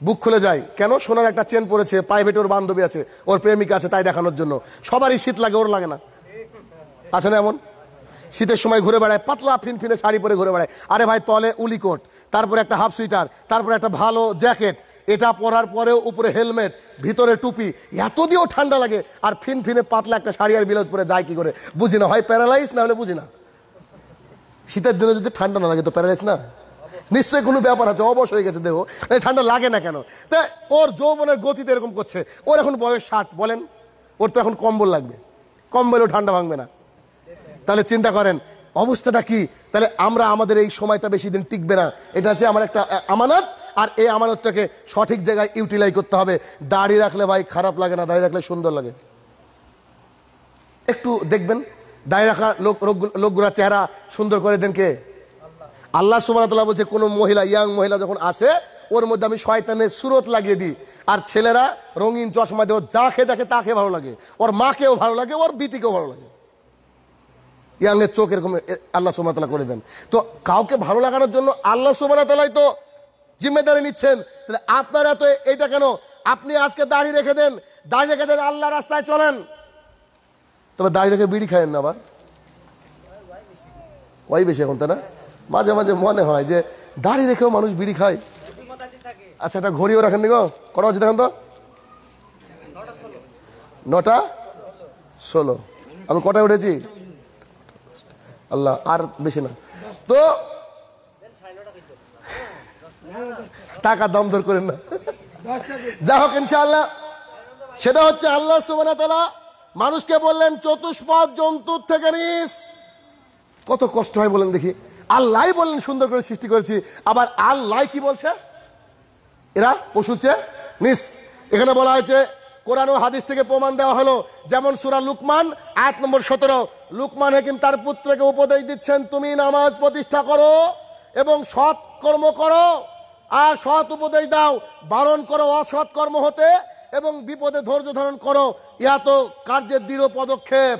বুক খুলে যায় কেন সোনার একটা চেন পড়েছে প্রাইভেট ওর বান্ধবী আছে ওর প্রেমিকা আছে তাই দেখানোর জন্য সবারই শীত লাগে ওর লাগে না আছে না এমন শীতের সময় ঘুরে বেড়ায় পাতলা ফিনফিনে শাড়ি পরে ঘুরে বেড়ায় আরে ভাই তলে উলিকোট তারপরে একটা হাফ সুইটার তারপরে একটা ভালো জ্যাকেট এটা পরার পরেও উপরে হেলমেট ভিতরে টুপি এত দিয়েও ঠান্ডা লাগে আর ফিনফিনে পাতলা একটা শাড়ি আর বিলোজ পরে যায় কি করে বুঝি না হয় প্যারালাইজ না হলে বুঝি না শীতের দিনে যদি ঠান্ডা না লাগে তো প্যারালাইস না নিশ্চয়ই কোনো ব্যাপার আছে অবশ হয়ে গেছে দেহ ঠান্ডা লাগে না কেন তা ওর যৌবনের গতিতে এরকম করছে ওর এখন বয়স ষাট বলেন ওর তো এখন কম্বল লাগবে কম্বলও ঠান্ডা ভাঙবে না তাহলে চিন্তা করেন অবস্থাটা কি তাহলে আমরা আমাদের এই সময়টা বেশি দিন টিকবে না এটা হচ্ছে আমার একটা আমানত আর এই আমানতটাকে সঠিক জায়গায় ইউটিলাইজ করতে হবে দাড়ি রাখলে ভাই খারাপ লাগে না দাড়ি রাখলে সুন্দর লাগে একটু দেখবেন দাঁড়িয়ে রাখা লোক লোকগুলা চেহারা সুন্দর করে দেন কে আল্লাহ সুবাহতাল্লাহ বলছে কোনো মহিলা ইয়াং মহিলা যখন আসে ওর মধ্যে আমি শয়তানের সুরত লাগিয়ে দিই আর ছেলেরা রঙিন চশমা দিয়ে ওর যা খেয়ে দেখে তাকে ভালো লাগে ওর মাকেও ভালো লাগে ওর বিটিকেও ভালো লাগে ইয়াংয়ের চোখ এরকম আল্লাহ সুবাহতাল্লাহ করে দেন তো কাউকে ভালো লাগানোর জন্য আল্লাহ সুবাহতাল্লাহ তো জিম্মেদারি নিচ্ছেন তাহলে আপনারা তো এইটা কেন আপনি আজকে দাড়ি রেখে দেন দাড়ি রেখে দেন আল্লাহ রাস্তায় চলেন তবে দাড়ি রেখে বিড়ি খায়েন না আবার ওয়াই বেশি এখন তাই না মাঝে মাঝে মনে হয় যে দাড়ি রেখেও মানুষ বিড়ি খায় আচ্ছা একটা ঘড়িও রাখেন গো কটা আছে দেখেন তো নটা ষোলো আমি কটায় উঠেছি আল্লাহ আর বেশি না তো টাকা দম দর করেন না যা হোক ইনশাআল্লাহ সেটা হচ্ছে আল্লাহ সুবান মানুষকে বললেন চতুষ্পদ জন্তুর থেকে নিস কত কষ্ট হয় বলেন দেখি আল্লাহ বললেন সুন্দর করে সৃষ্টি করেছি আবার আল্লাহ কি বলছে এরা পশুর মিস নিস এখানে বলা হয়েছে কোরআন ও হাদিস থেকে প্রমাণ দেওয়া হলো যেমন সুরা লুকমান আট নম্বর সতেরো লুকমান হেকিম তার পুত্রকে উপদেশ দিচ্ছেন তুমি নামাজ প্রতিষ্ঠা করো এবং সৎ কর্ম করো আর সৎ উপদেশ দাও বারণ করো অসৎ কর্ম হতে এবং বিপদে ধৈর্য ধারণ করো ইয়া তো কার্যের দৃঢ় পদক্ষেপ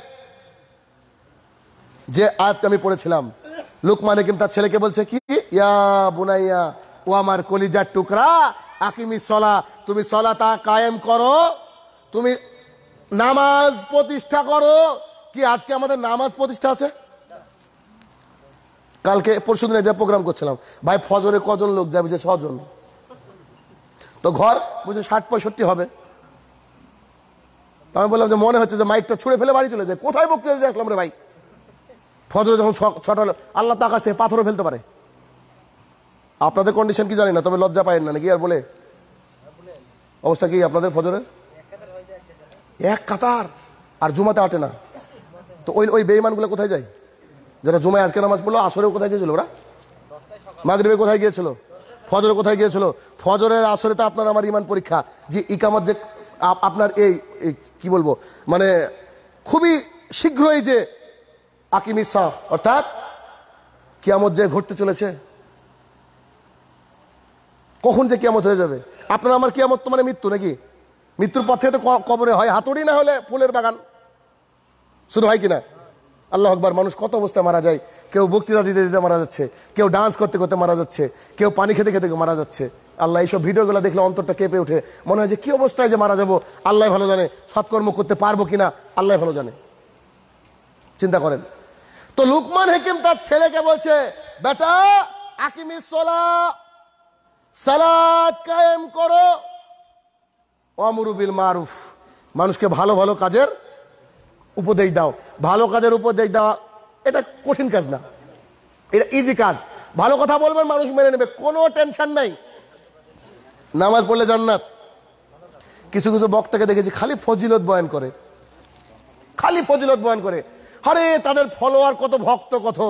যে আয়াতটা আমি পড়েছিলাম লুকমান হাকিম তার ছেলেকে বলছে কি ইয়া বুনাইয়া ও আমার কলিজার টুকরা আকিমি সলা তুমি সলা তা কায়েম করো তুমি নামাজ প্রতিষ্ঠা করো কি আজকে আমাদের নামাজ প্রতিষ্ঠা আছে কালকে পরশু দিনে যে প্রোগ্রাম করছিলাম ভাই ফজরে কজন লোক যাবে যে ছজন তো ঘর বুঝে ষাট পঁয়ষট্টি হবে আমি বললাম যে মনে হচ্ছে যে মাইকটা ছুঁড়ে ফেলে বাড়ি চলে যায় কোথায় বক্তৃতা আসলাম রে ভাই ফজরে যখন ছটা আল্লাহ তো আকাশ থেকে পাথরও ফেলতে পারে আপনাদের কন্ডিশন কি জানি না তবে লজ্জা পায় না নাকি আর বলে অবস্থা কি আপনাদের ফজরের এক কাতার আর জুমাতে আটে না তো ওই ওই বেইমানগুলো কোথায় যায় যারা জুমায় আজকে নামাজ পড়লো আসরেও কোথায় গিয়েছিল ওরা মাগরীবে কোথায় গিয়েছিল ফজরে কোথায় গিয়েছিল ফজরের আসরে তো আপনার আমার ইমান পরীক্ষা যে ইকামত যে আপনার এই কি বলবো মানে খুবই শীঘ্রই যে আকিমি সহ অর্থাৎ কিয়ামত যে ঘটতে চলেছে কখন যে কিয়ামত হয়ে যাবে আপনার আমার কিয়ামত মানে মৃত্যু নাকি মৃত্যুর পথে তো কবরে হয় হাতুড়ি না হলে ফুলের বাগান শুধু হয় কিনা আল্লাহ আকবার মানুষ কত অবস্থায় মারা যায় কেউ বক্তৃতা দিতে দিতে মারা যাচ্ছে কেউ ডান্স করতে করতে মারা যাচ্ছে কেউ পানি খেতে খেতে মারা যাচ্ছে আল্লাহ এইসব ভিডিওগুলো দেখলে অন্তরটা কেঁপে ওঠে মনে হয় যে কী অবস্থায় যে মারা যাবো আল্লাহ ভালো জানে সৎকর্ম করতে পারবো কিনা আল্লাহ ভালো জানে চিন্তা করেন তো লুকমান হেকিম তার ছেলেকে বলছে বেটা আকিমি সোলা সালাদ কায়েম করো অমরুবিল মারুফ মানুষকে ভালো ভালো কাজের উপদেশ দাও ভালো কাজের উপদেশ দাও এটা কঠিন কাজ না এটা ইজি কাজ ভালো কথা বলবেন মানুষ মেনে নেবে কোনো টেনশন নাই নামাজ পড়লে জান্নাত কিছু কিছু বক্তাকে দেখেছি খালি ফজিলত বয়ান করে খালি ফজিলত বয়ান করে আরে তাদের ফলোয়ার কত ভক্ত কত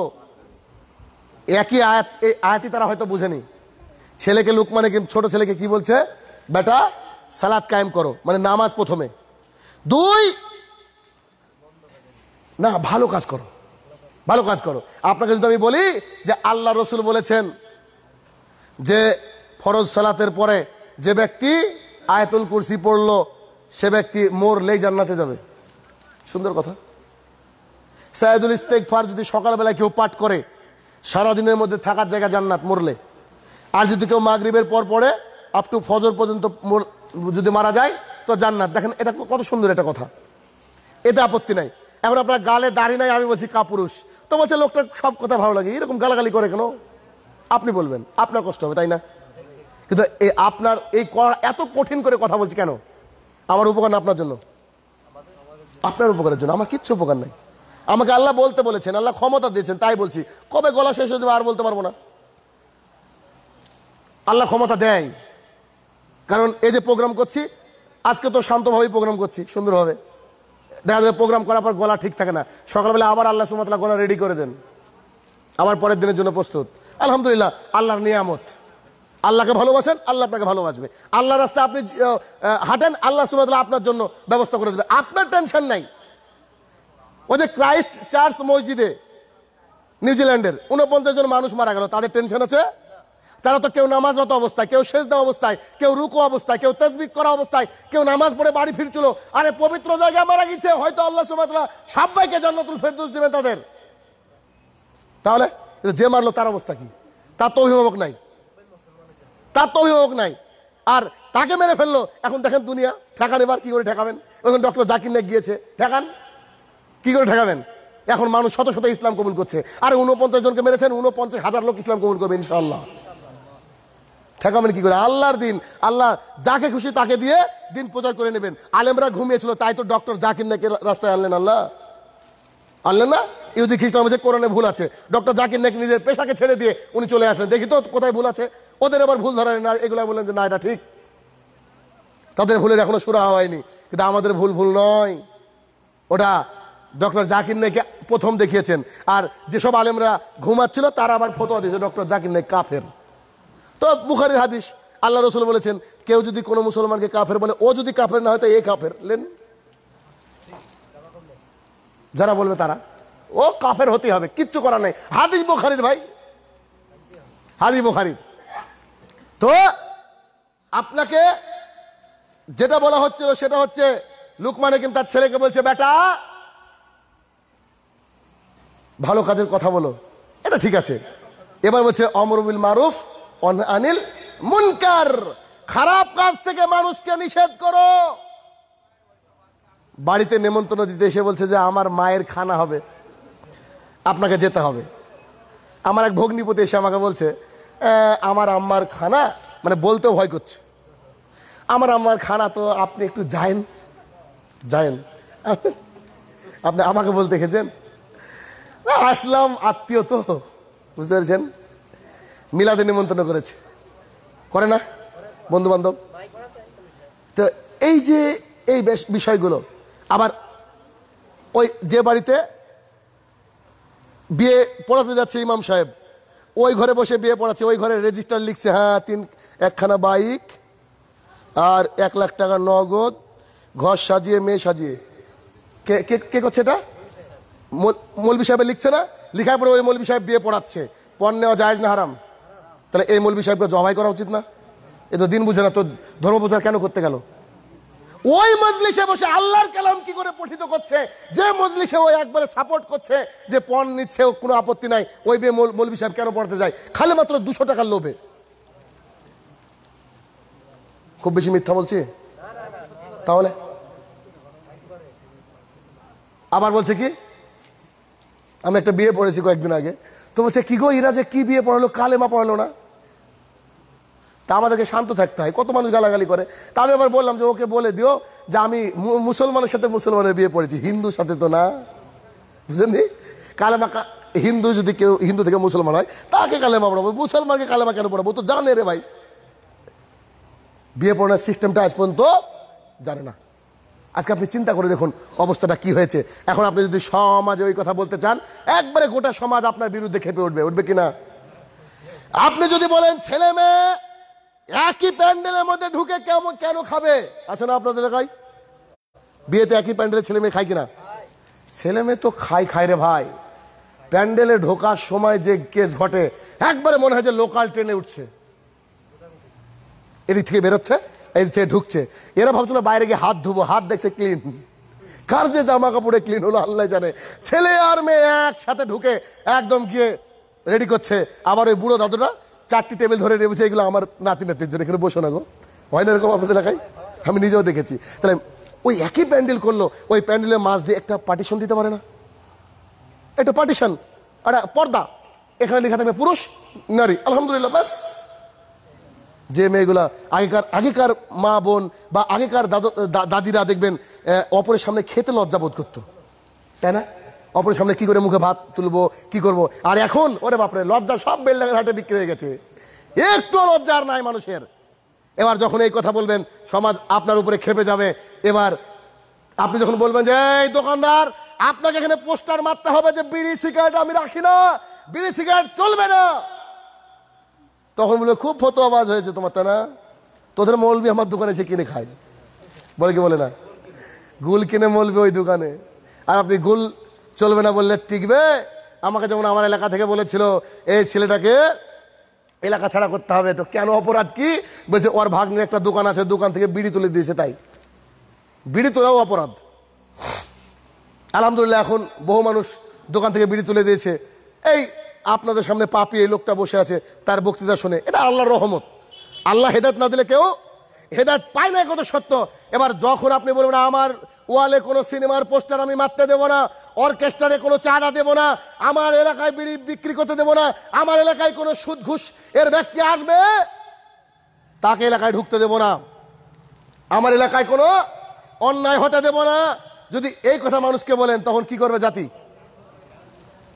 একই আয়াত এই আয়াতই তারা হয়তো বুঝেনি ছেলেকে মানে কিন্তু ছোট ছেলেকে কি বলছে বেটা সালাদ কায়েম করো মানে নামাজ প্রথমে দুই না ভালো কাজ করো ভালো কাজ করো আপনাকে যদি আমি বলি যে আল্লাহ রসুল বলেছেন যে ফরজ সালাতের পরে যে ব্যক্তি আয়াতুল কুরসি পড়লো সে ব্যক্তি মোর লেই জান্নাতে যাবে সুন্দর কথা সায়দুল ফার যদি সকালবেলা কেউ পাঠ করে সারাদিনের মধ্যে থাকার জায়গা জান্নাত মরলে আর যদি কেউ মাগরীবের পর পরে আপ টু ফজর পর্যন্ত যদি মারা যায় তো জান্নাত দেখেন এটা কত সুন্দর একটা কথা এতে আপত্তি নাই এখন আপনার গালে দাড়ি নাই আমি বলছি কাপুরুষ তো বলছে লোকটা সব কথা ভালো লাগে এরকম গালাগালি করে কেন আপনি বলবেন আপনার কষ্ট হবে তাই না কিন্তু এই আপনার এই এত কঠিন করে কথা বলছি কেন আমার উপকার না আপনার জন্য আপনার উপকারের জন্য আমার কিচ্ছু উপকার নাই আমাকে আল্লাহ বলতে বলেছেন আল্লাহ ক্ষমতা দিয়েছেন তাই বলছি কবে গলা শেষ হয়ে যাবে আর বলতে পারবো না আল্লাহ ক্ষমতা দেয় কারণ এই যে প্রোগ্রাম করছি আজকে তো শান্তভাবেই প্রোগ্রাম করছি সুন্দরভাবে দেখা যাবে প্রোগ্রাম করার পর গলা ঠিক থাকে না সকালবেলা আবার আল্লাহ সুমাতলা গলা রেডি করে দেন আবার পরের দিনের জন্য প্রস্তুত আলহামদুলিল্লাহ আল্লাহর নিয়ামত আল্লাহকে ভালোবাসেন আল্লাহ আপনাকে ভালোবাসবে আল্লাহ রাস্তা আপনি হাঁটেন আল্লাহ সুমাতলা আপনার জন্য ব্যবস্থা করে দেবে আপনার টেনশন নাই ওই যে ক্রাইস্ট চার্চ মসজিদে নিউজিল্যান্ডের উনপঞ্চাশ জন মানুষ মারা গেল তাদের টেনশন আছে তারা তো কেউ নামাজরত অবস্থায় কেউ দেওয়া অবস্থায় কেউ রুকো অবস্থায় কেউ তসবিক করা অবস্থায় কেউ নামাজ পড়ে বাড়ি ফিরছিল আরে পবিত্র জায়গা মারা গেছে হয়তো আল্লাহ সুমাতলা সবাইকে জান্নাতুল ফেরদুস দেবেন তাদের তাহলে যে মারলো তার অবস্থা কি তার তো অভিভাবক নাই তার তো অভিভাবক নাই আর তাকে মেরে ফেললো এখন দেখেন দুনিয়া ঠেকান এবার কী করে ঠেকাবেন এখন ডক্টর জাকির নাক গিয়েছে ঠেকান কি করে ঠেকাবেন এখন মানুষ শত শত ইসলাম কবুল করছে আর উনপঞ্চাশ জনকে মেরেছেন উনপঞ্চাশ হাজার লোক ইসলাম কবুল করবে ইনশাল্লাহ ঠেকাবেন কি করে আল্লাহর দিন আল্লাহ যাকে খুশি তাকে দিয়ে দিন প্রচার করে নেবেন আলেমরা ঘুমিয়েছিল তাই তো ডক্টর জাকির নাকি রাস্তায় আনলেন আল্লাহ আনলেন না ইউদি খ্রিস্টান বলছে কোরআনে ভুল আছে ডক্টর জাকির নাকি নিজের পেশাকে ছেড়ে দিয়ে উনি চলে আসলেন দেখি তো কোথায় ভুল আছে ওদের আবার ভুল ধরেন না এগুলো বলেন যে না এটা ঠিক তাদের ভুলের এখনো সুরা হয়নি কিন্তু আমাদের ভুল ভুল নয় ওটা ডক্টর জাকির নাইকে প্রথম দেখিয়েছেন আর যেসব আলেমরা ঘুমাচ্ছিল তারা আবার ফতোয়া দিয়েছে ডক্টর জাকির নাইক কাফের তো বুখারির হাদিস আল্লাহ রসুল বলেছেন কেউ যদি কোনো মুসলমানকে কাফের বলে ও যদি কাফের না হয় তো এ কাফের লেন যারা বলবে তারা ও কাফের হতে হবে কিচ্ছু করা নেই হাদিস বুখারির ভাই হাদিস বুখারির তো আপনাকে যেটা বলা হচ্ছিল সেটা হচ্ছে লুকমানে কিন্তু তার ছেলেকে বলছে বেটা ভালো কাজের কথা বলো এটা ঠিক আছে এবার বলছে অমরবিল মারুফ আনিল মুনকার খারাপ কাজ থেকে মানুষকে নিষেধ করো বাড়িতে নেমন্তন্ন দিতে এসে বলছে যে আমার মায়ের খানা হবে আপনাকে যেতে হবে আমার এক ভগ্নিপতি এসে আমাকে বলছে আমার আম্মার খানা মানে বলতেও ভয় করছে আমার আম্মার খানা তো আপনি একটু যায়েন যায়েন আপনি আমাকে বলতে দেখেছেন আসলাম আত্মীয় তো বুঝতে পেরেছেন মিলাদে নিমন্ত্রণ করেছে করে না বন্ধু বান্ধব তো এই যে এই বিষয়গুলো আবার ওই যে বাড়িতে বিয়ে পড়াতে যাচ্ছে ইমাম সাহেব ওই ঘরে বসে বিয়ে পড়াচ্ছে ওই ঘরে রেজিস্টার লিখছে হ্যাঁ তিন একখানা বাইক আর এক লাখ টাকা নগদ ঘর সাজিয়ে মেয়ে সাজিয়ে কে কে করছে এটা মৌলবি সাহেবে লিখছে না লিখার পরে ওই মৌলবি সাহেব বিয়ে পড়াচ্ছে পণ নেওয়া যায় না হারাম তাহলে এই মৌলবি সাহেবকে জবাই করা উচিত না এ তো দিন বুঝে না তো ধর্ম প্রচার কেন করতে গেল ওই মজলিসে বসে আল্লাহর কালাম কি করে পঠিত করছে যে মজলিসে ওই একবারে সাপোর্ট করছে যে পণ নিচ্ছে ও কোনো আপত্তি নাই ওই বিয়ে মৌলবি সাহেব কেন পড়তে যায় খালি মাত্র দুশো টাকার লোভে খুব বেশি মিথ্যা বলছি তাহলে আবার বলছে কি আমি একটা বিয়ে পড়েছি কয়েকদিন আগে তো বলছে কী গো ইরা যে কী বিয়ে পড়ালো কালেমা পড়ালো না তা আমাদেরকে শান্ত থাকতে হয় কত মানুষ গালাগালি করে তা আমি আবার বললাম যে ওকে বলে দিও যে আমি মুসলমানের সাথে মুসলমানের বিয়ে পড়েছি হিন্দুর সাথে তো না বুঝলেননি কালেমা হিন্দু যদি কেউ হিন্দু থেকে মুসলমান হয় তাকে কালেমা পড়াবো মুসলমানকে কালেমা কেন পড়াবো তো জানে রে ভাই বিয়ে পড়ানোর সিস্টেমটা আজ পর্যন্ত জানে না আজকে আপনি চিন্তা করে দেখুন অবস্থাটা কি হয়েছে এখন আপনি যদি সমাজে ওই কথা বলতে চান একবারে গোটা সমাজ আপনার বিরুদ্ধে খেপে উঠবে উঠবে কিনা আপনি যদি বলেন ছেলে মেয়ে একই প্যান্ডেলের মধ্যে ঢুকে কেমন কেন খাবে আছে না আপনাদের এলাকায় বিয়েতে একই প্যান্ডেলে ছেলে মেয়ে খায় কিনা ছেলে মেয়ে তো খায় খায় রে ভাই প্যান্ডেলে ঢোকার সময় যে কেস ঘটে একবারে মনে হয় যে লোকাল ট্রেনে উঠছে এদিক থেকে বেরোচ্ছে এতে ঢুকছে এরা ভাবছিল বাইরে গিয়ে হাত ধুবো হাত দেখছে ক্লিন কার যে জামা কাপড়ে ক্লিন হলো আল্লাহ জানে ছেলে আর মেয়ে একসাথে ঢুকে একদম গিয়ে রেডি করছে আবার ওই বুড়ো দাদুটা চারটি টেবিল ধরে নেবেছে এগুলো আমার নাতি নাতির জন্য এখানে বসো না গো হয় না এরকম আপনাদের এলাকায় আমি নিজেও দেখেছি তাহলে ওই একই প্যান্ডেল করলো ওই প্যান্ডেলের মাছ দিয়ে একটা পার্টিশন দিতে পারে না একটা পার্টিশন একটা পর্দা এখানে লেখা থাকবে পুরুষ নারী আলহামদুলিল্লাহ ব্যাস যে মেয়েগুলা আগেকার আগেকার মা বোন বা আগেকার দাদিরা দেখবেন অপরের সামনে খেতে লজ্জা বোধ করতো তাই না অপরের সামনে কি করে মুখে ভাত তুলবো কি করব। আর এখন ওরে বাপরে লজ্জা সব বেল্ডাঙ্গের হাটে বিক্রি হয়ে গেছে একটু লজ্জা আর নাই মানুষের এবার যখন এই কথা বলবেন সমাজ আপনার উপরে খেপে যাবে এবার আপনি যখন বলবেন যে এই দোকানদার আপনাকে এখানে পোস্টার মারতে হবে যে বিড়ি সিগারেট আমি রাখি না বিড়ি সিগারেট চলবে না তখন বলবে খুব ফতো আওয়াজ হয়েছে তোমার তা না তোদের মলবি আমার দোকানে এসে কিনে খায় বলে কি বলে না গুল কিনে মলবে ওই দোকানে আর আপনি গুল চলবে না বললে টিকবে আমাকে যেমন আমার এলাকা থেকে বলেছিল এই ছেলেটাকে এলাকা ছাড়া করতে হবে তো কেন অপরাধ কি বলছে ওর ভাগ্নের একটা দোকান আছে দোকান থেকে বিড়ি তুলে দিয়েছে তাই বিড়ি তোলাও অপরাধ আলহামদুলিল্লাহ এখন বহু মানুষ দোকান থেকে বিড়ি তুলে দিয়েছে এই আপনাদের সামনে পাপি এই লোকটা বসে আছে তার বক্তৃতা শুনে এটা আল্লাহর রহমত আল্লাহ হেদাত না দিলে কেউ হেদাত পায় না কত সত্য এবার যখন আপনি বলবেন আমার ওয়ালে কোনো সিনেমার পোস্টার আমি মারতে দেবো না অর্কেস্ট্রারে কোনো চাঁদা দেবো না আমার এলাকায় বিড়ি বিক্রি করতে দেবো না আমার এলাকায় কোনো সুদ ঘুষ এর ব্যক্তি আসবে তাকে এলাকায় ঢুকতে দেবো না আমার এলাকায় কোনো অন্যায় হতে দেবো না যদি এই কথা মানুষকে বলেন তখন কি করবে জাতি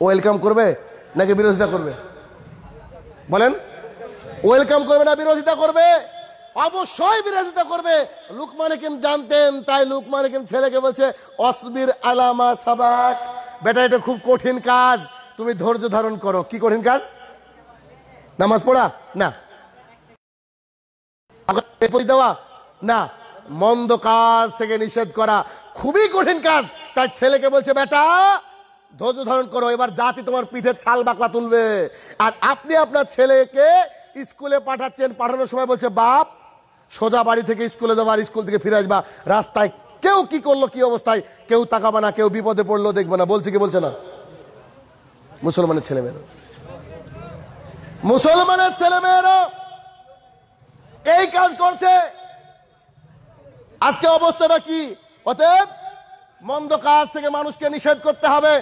ওয়েলকাম করবে নাকি বিরোধিতা করবে বলেন ওয়েলকাম করবে না বিরোধিতা করবে অবশ্যই বিরোধিতা করবে লুকমান হাকিম জানতেন তাই লুকমান হাকিম ছেলেকে বলছে অসবির আলামা সাবাক বেটা এটা খুব কঠিন কাজ তুমি ধৈর্য ধারণ করো কি কঠিন কাজ নামাজ পড়া না দেওয়া না মন্দ কাজ থেকে নিষেধ করা খুবই কঠিন কাজ তার ছেলেকে বলছে বেটা ধৈর্য ধারণ করো এবার জাতি তোমার পিঠে ছাল বাকলা তুলবে আর আপনি আপনার ছেলেকে স্কুলে পাঠাচ্ছেন পাঠানোর সময় বলছে বাপ সোজা বাড়ি থেকে স্কুলে যাবো আর স্কুল থেকে ফিরে আসবা রাস্তায় কেউ কি করলো কি অবস্থায় কেউ তাকাবে না কেউ বিপদে পড়লো দেখবে না বলছে কি বলছে না মুসলমানের ছেলেমেয়েরা মুসলমানের ছেলেমেয়েরা এই কাজ করছে আজকে অবস্থাটা কি অতএব মন্দ কাজ থেকে মানুষকে নিষেধ করতে হবে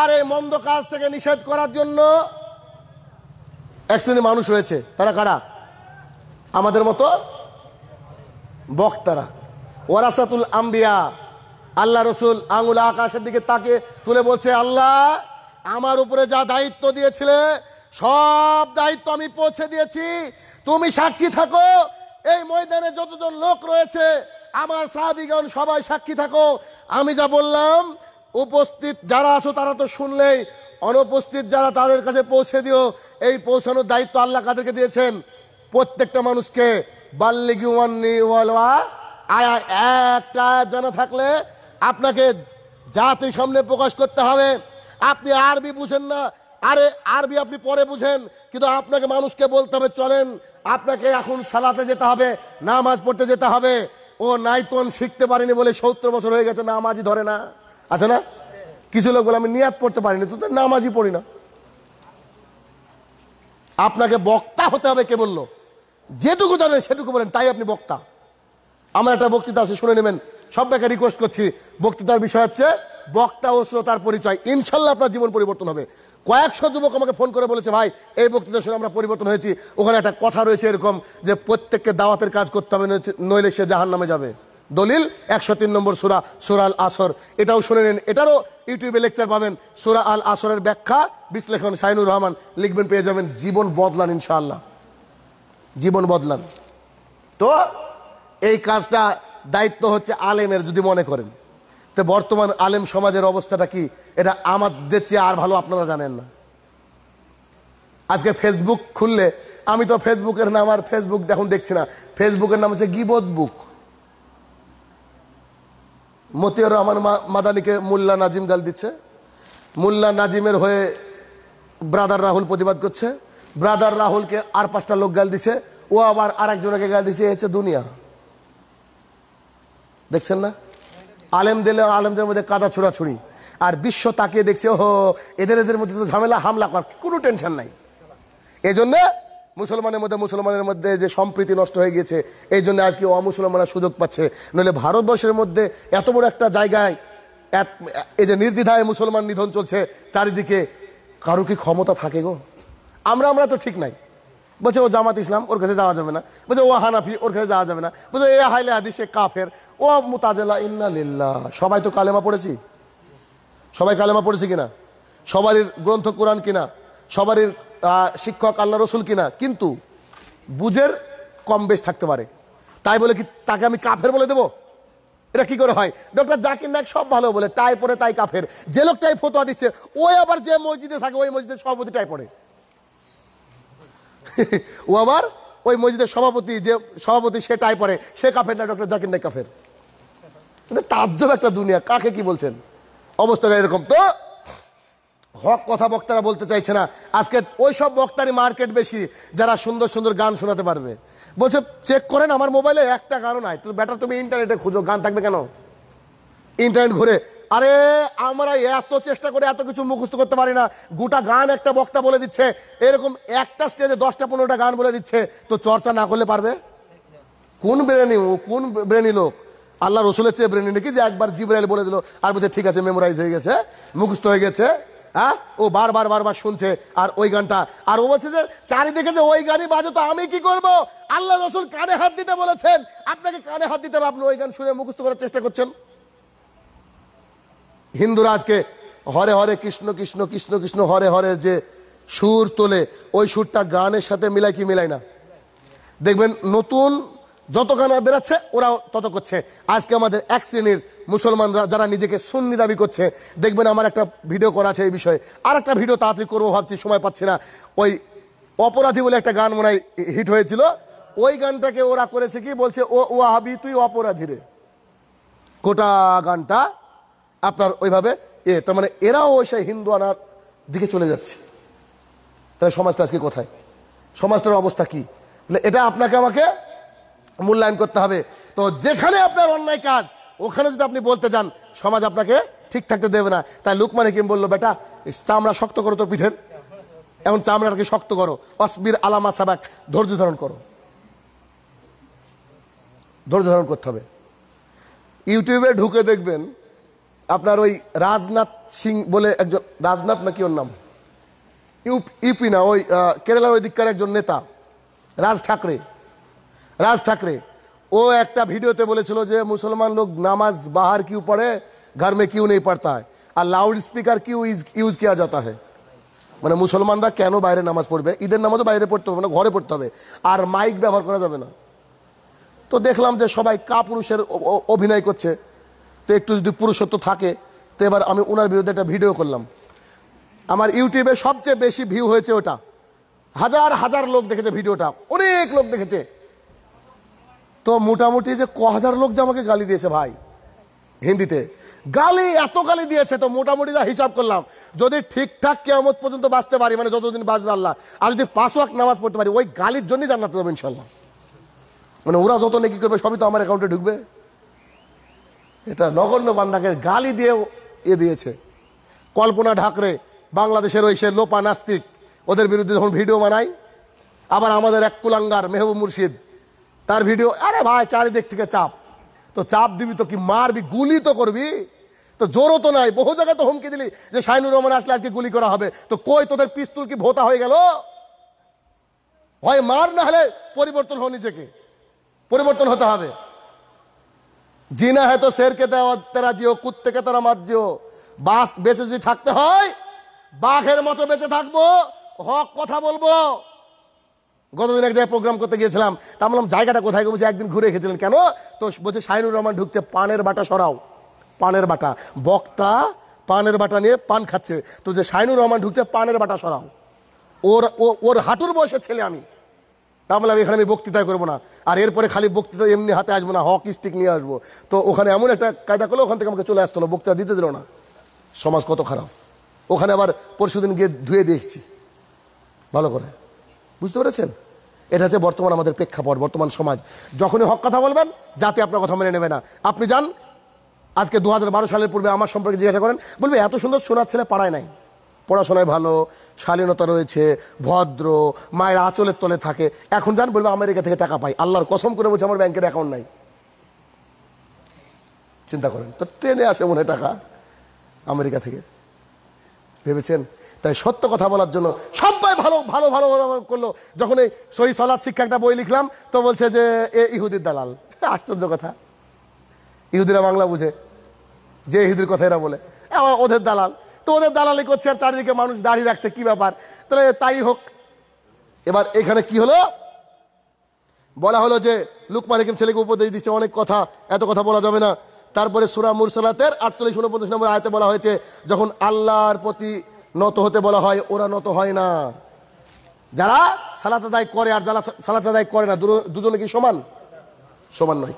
আর এই মন্দ কাজ থেকে নিষেধ করার জন্য এক শ্রেণীর মানুষ রয়েছে তারা কারা আমাদের মতো বক্তারা ওয়ারাসাতুল আম্বিয়া আল্লাহ রসুল আঙুল আকাশের দিকে তাকে তুলে বলছে আল্লাহ আমার উপরে যা দায়িত্ব দিয়েছিলে সব দায়িত্ব আমি পৌঁছে দিয়েছি তুমি সাক্ষী থাকো এই ময়দানে যতজন লোক রয়েছে আমার সাহাবিগণ সবাই সাক্ষী থাকো আমি যা বললাম উপস্থিত যারা আছো তারা তো শুনলেই অনুপস্থিত যারা তাদের কাছে পৌঁছে দিও এই পৌঁছানোর দায়িত্ব আল্লাহ কাদেরকে দিয়েছেন প্রত্যেকটা মানুষকে বাল্লিগি ওয়ান্নি ওয়ালওয়া আয়া একটা জানা থাকলে আপনাকে জাতির সামনে প্রকাশ করতে হবে আপনি আরবি বুঝেন না আরে আরবি আপনি পরে বুঝেন কিন্তু আপনাকে মানুষকে বলতে হবে চলেন আপনাকে এখন সালাতে যেতে হবে নামাজ পড়তে যেতে হবে ও নাইতন শিখতে পারেনি বলে সত্তর বছর হয়ে গেছে নামাজই ধরে না আছে না কিছু লোক বলে আমি নিয়াত পড়তে পারিনি তো নামাজই পড়ি না আপনাকে বক্তা হতে হবে কে বললো যেটুকু জানেন সেটুকু বলেন তাই আপনি বক্তা আমার একটা বক্তৃতা আছে শুনে নেবেন সব ব্যাকে রিকোয়েস্ট করছি বক্তৃতার বিষয় হচ্ছে বক্তা ও শ্রোতার পরিচয় ইনশাল্লাহ আপনার জীবন পরিবর্তন হবে কয়েকশো যুবক আমাকে ফোন করে বলেছে ভাই এই বক্তৃতা শুনে আমরা পরিবর্তন হয়েছি ওখানে একটা কথা রয়েছে এরকম যে প্রত্যেককে দাওয়াতের কাজ করতে হবে নইলে সে জাহান নামে যাবে দলিল একশো তিন নম্বর সুরা আল আসর এটাও শুনে নিন এটারও ইউটিউবে লেকচার পাবেন সুরা আল আসরের ব্যাখ্যা বিশ্লেষণ শাহিনুর রহমান লিখবেন পেয়ে যাবেন জীবন বদলান ইনশাআল্লাহ জীবন বদলান তো এই কাজটা দায়িত্ব হচ্ছে আলেমের যদি মনে করেন তো বর্তমান আলেম সমাজের অবস্থাটা কি এটা আমাদের চেয়ে আর ভালো আপনারা জানেন না আজকে ফেসবুক খুললে আমি তো ফেসবুকের নাম আর ফেসবুক এখন দেখছি না ফেসবুকের নাম হচ্ছে গিবদ বুক মতিয়ার রহমান মাদানিকে মোল্লা নাজিম গাল দিচ্ছে মোল্লা নাজিমের হয়ে ব্রাদার রাহুল প্রতিবাদ করছে ব্রাদার রাহুলকে আর পাঁচটা লোক গাল দিছে ও আবার আর একজনকে গাল দিছে এ হচ্ছে দুনিয়া দেখছেন না আলেম দিলে আলেমদের মধ্যে কাদা ছোড়াছুড়ি আর বিশ্ব তাকিয়ে দেখছে ও এদের এদের মধ্যে তো ঝামেলা হামলা কর কোনো টেনশন নাই এজন্যে মুসলমানের মধ্যে মুসলমানের মধ্যে যে সম্প্রীতি নষ্ট হয়ে গিয়েছে এই জন্য আজকে অমুসলমানরা সুযোগ পাচ্ছে নইলে ভারতবর্ষের মধ্যে এত বড় একটা জায়গায় এক এই যে নির্দ্বিধায় মুসলমান নিধন চলছে চারিদিকে কারো কি ক্ষমতা থাকে গো আমরা আমরা তো ঠিক নাই বলছে ও জামাত ইসলাম ওর কাছে যাওয়া যাবে না বলছে ও হানাফি ওর কাছে যাওয়া যাবে না বলছে এ হাইলে আদি সে কাফের ও মুতাজেলা ইন্না লিল্লা সবাই তো কালেমা পড়েছি সবাই কালেমা পড়েছি কিনা সবারই গ্রন্থ কোরআন কিনা সবারই শিক্ষক আল্লাহ রসুল কিনা কিন্তু বুঝের কম বেশ থাকতে পারে তাই বলে কি তাকে আমি কাফের বলে দেবো এটা কি করে হয় ডক্টর জাকির নায়ক সব ভালো বলে টাই পরে তাই কাফের যে লোকটাই ফতোয়া দিচ্ছে ওই আবার যে মসজিদে থাকে ওই মসজিদের সভাপতি টাই পরে (laughs) ও আবার ওই মসজিদের সভাপতি যে সভাপতি সে টাই পরে সে কাফের না ডক্টর জাকির নায়ক কাফের তার জন্য একটা দুনিয়া কাকে কি বলছেন অবস্থাটা এরকম তো হক কথা বক্তারা বলতে চাইছে না আজকে ওই সব বক্তারই মার্কেট বেশি যারা সুন্দর সুন্দর গান শোনাতে পারবে বলছে চেক করেন আমার মোবাইলে একটা গানও নাই তো ব্যাটার তুমি ইন্টারনেটে খুঁজো গান থাকবে কেন ইন্টারনেট ঘুরে আরে আমরা এত চেষ্টা করে এত কিছু মুখস্থ করতে পারি না গোটা গান একটা বক্তা বলে দিচ্ছে এরকম একটা স্টেজে দশটা পনেরোটা গান বলে দিচ্ছে তো চর্চা না করলে পারবে কোন ব্রেনি কোন ব্রেনি লোক আল্লাহ রসুলের চেয়ে ব্রেনি নাকি যে একবার জিব্রাইল বলে দিল আর বলছে ঠিক আছে মেমোরাইজ হয়ে গেছে মুখস্থ হয়ে গেছে হ্যাঁ ও বারবার বারবার শুনছে আর ওই গানটা আর ও বলছে যে চারিদিকে যে ওই গানই বাজে তো আমি কি করব আল্লাহ রসুল কানে হাত দিতে বলেছেন আপনাকে কানে হাত দিতে হবে আপনি ওই গান শুনে মুখস্থ করার চেষ্টা করছেন হিন্দুরা আজকে হরে হরে কৃষ্ণ কৃষ্ণ কৃষ্ণ কৃষ্ণ হরে হরের যে সুর তোলে ওই সুরটা গানের সাথে মিলায় কি মিলায় না দেখবেন নতুন যত গানা বেড়াচ্ছে ওরাও তত করছে আজকে আমাদের এক শ্রেণীর মুসলমানরা যারা নিজেকে সুন্নি দাবি করছে দেখবেন আমার একটা ভিডিও করা আছে এই বিষয়ে আর একটা ভিডিও তাড়াতাড়ি করবো ভাবছি সময় পাচ্ছি না ওই অপরাধী বলে একটা গান মনে হিট হয়েছিল ওই গানটাকে ওরা করেছে কি বলছে ও ও হাবি তুই অপরাধী রে গোটা গানটা আপনার ওইভাবে এ তার মানে এরাও ওই সেই হিন্দু আনার দিকে চলে যাচ্ছে তাহলে সমাজটা আজকে কোথায় সমাজটার অবস্থা কি এটা আপনাকে আমাকে মূল্যায়ন করতে হবে তো যেখানে আপনার অন্যায় কাজ ওখানে যদি আপনি বলতে যান সমাজ আপনাকে ঠিক থাকতে দেবে না তাই লুকমান হাকিম বললো বেটা চামড়া শক্ত করো তো পিঠের এখন চামড়াটাকে শক্ত করো অসবির আলামা সাবাক ধৈর্য ধারণ করো ধৈর্য ধারণ করতে হবে ইউটিউবে ঢুকে দেখবেন আপনার ওই রাজনাথ সিং বলে একজন রাজনাথ নাকি ওর নাম ইউপি না ওই কেরালার ওই দিককার একজন নেতা রাজ ঠাকরে রাজ ঠাকরে ও একটা ভিডিওতে বলেছিল যে মুসলমান লোক নামাজ বাহার কিউ পড়ে ঘর মে কিউ নেই পড়তা হয় আর লাউড স্পিকার কিউ ইউজ কিয়া যাতা হয় মানে মুসলমানরা কেন বাইরে নামাজ পড়বে ঈদের নামাজও বাইরে পড়তে হবে মানে ঘরে পড়তে হবে আর মাইক ব্যবহার করা যাবে না তো দেখলাম যে সবাই কাপুরুষের অভিনয় করছে তো একটু যদি পুরুষত্ব থাকে তো এবার আমি ওনার বিরুদ্ধে একটা ভিডিও করলাম আমার ইউটিউবে সবচেয়ে বেশি ভিউ হয়েছে ওটা হাজার হাজার লোক দেখেছে ভিডিওটা অনেক লোক দেখেছে তো মোটামুটি যে ক হাজার লোক যে আমাকে গালি দিয়েছে ভাই হিন্দিতে গালি এত গালি দিয়েছে তো মোটামুটি যা হিসাব করলাম যদি ঠিকঠাক কেয়ামত পর্যন্ত বাঁচতে পারি মানে যতদিন বাঁচবে আল্লাহ আর যদি পাঁচ ওয়াক নামাজ পড়তে পারি ওই গালির জন্যই জানাতে যাবো ইনশাল্লাহ মানে ওরা যত নেকি করবে সবই তো আমার অ্যাকাউন্টে ঢুকবে এটা নগণ্য বান্দাকে গালি দিয়ে এ দিয়েছে কল্পনা ঢাকরে বাংলাদেশের ওই সে লোপা নাস্তিক ওদের বিরুদ্ধে যখন ভিডিও বানাই আবার আমাদের এক কুলাঙ্গার মেহবুব মুর্শিদ তার ভিডিও আরে ভাই চারিদিক থেকে চাপ তো চাপ দিবি তো কি মারবি গুলি তো করবি তো জোরও তো নাই বহু জায়গায় তো হুমকি দিলি যে শাহিনুর রহমান আসলে আজকে গুলি করা হবে তো কই তোদের পিস্তুল কি ভোতা হয়ে গেল ভয় মার না হলে পরিবর্তন হো নিজেকে পরিবর্তন হতে হবে জিনা হ্যাঁ তো শেরকে দেওয়া তারা জিও কুত্তেকে তারা মার জিও বাস বেঁচে যদি থাকতে হয় বাঘের মতো বেঁচে থাকবো হক কথা বলবো গতদিন এক জায়গায় প্রোগ্রাম করতে গিয়েছিলাম তা বললাম জায়গাটা কোথায় বলছি একদিন ঘুরে এসেছিলেন কেন তো বলছে শাহিনুর রহমান ঢুকছে পানের বাটা সরাও পানের বাটা বক্তা পানের বাটা নিয়ে পান খাচ্ছে তো যে শাহিনুর রহমান ঢুকছে পানের বাটা সরাও ওর ওর হাঁটুর বয়সের ছেলে আমি তা বললাম এখানে আমি বক্তৃতা করবো না আর এরপরে খালি বক্তৃতা এমনি হাতে আসবো না হক স্টিক নিয়ে আসবো তো ওখানে এমন একটা কায়দা করলো ওখান থেকে আমাকে চলে আসতো বক্তৃতা দিতে দিল না সমাজ কত খারাপ ওখানে আবার পরশুদিন গিয়ে ধুয়ে দেখছি ভালো করে বুঝতে পেরেছেন এটা হচ্ছে বর্তমান আমাদের প্রেক্ষাপট বর্তমান সমাজ যখনই হক কথা বলবেন যাতে আপনার কথা মেনে নেবে না আপনি যান আজকে দু হাজার সালের পূর্বে আমার সম্পর্কে জিজ্ঞাসা করেন বলবে এত সুন্দর সোনার ছেলে পাড়ায় নাই পড়াশোনায় ভালো শালীনতা রয়েছে ভদ্র মায়ের আঁচলের তলে থাকে এখন যান বলবে আমেরিকা থেকে টাকা পাই আল্লাহর কসম করে বলছে আমার ব্যাংকের অ্যাকাউন্ট নাই চিন্তা করেন তো ট্রেনে আসে মনে টাকা আমেরিকা থেকে ভেবেছেন তাই সত্য কথা বলার জন্য সবাই ভালো ভালো ভালো ভালো করলো যখন এই সহি সলাদ শিক্ষা একটা বই লিখলাম তো বলছে যে এ ইহুদির দালাল (laughs) আশ্চর্য কথা ইহুদিরা বাংলা বুঝে যে ইহুদির কথা এরা বলে ওদের দালাল তো ওদের দালালি করছে আর চারিদিকে মানুষ দাঁড়িয়ে রাখছে কি ব্যাপার তাহলে তাই হোক এবার এখানে কি হলো বলা হলো যে লুকমান হাকিম ছেলেকে উপদেশ দিচ্ছে অনেক কথা এত কথা বলা যাবে না তারপরে সুরা মুরসালাতের আটচল্লিশ উনপঞ্চাশ নম্বর আয়তে বলা হয়েছে যখন আল্লাহর প্রতি নত হতে বলা হয় ওরা নত হয় না যারা সালাত আদায় করে আর যারা সালাত আদায় করে না দুজনে কি সমান সমান নয়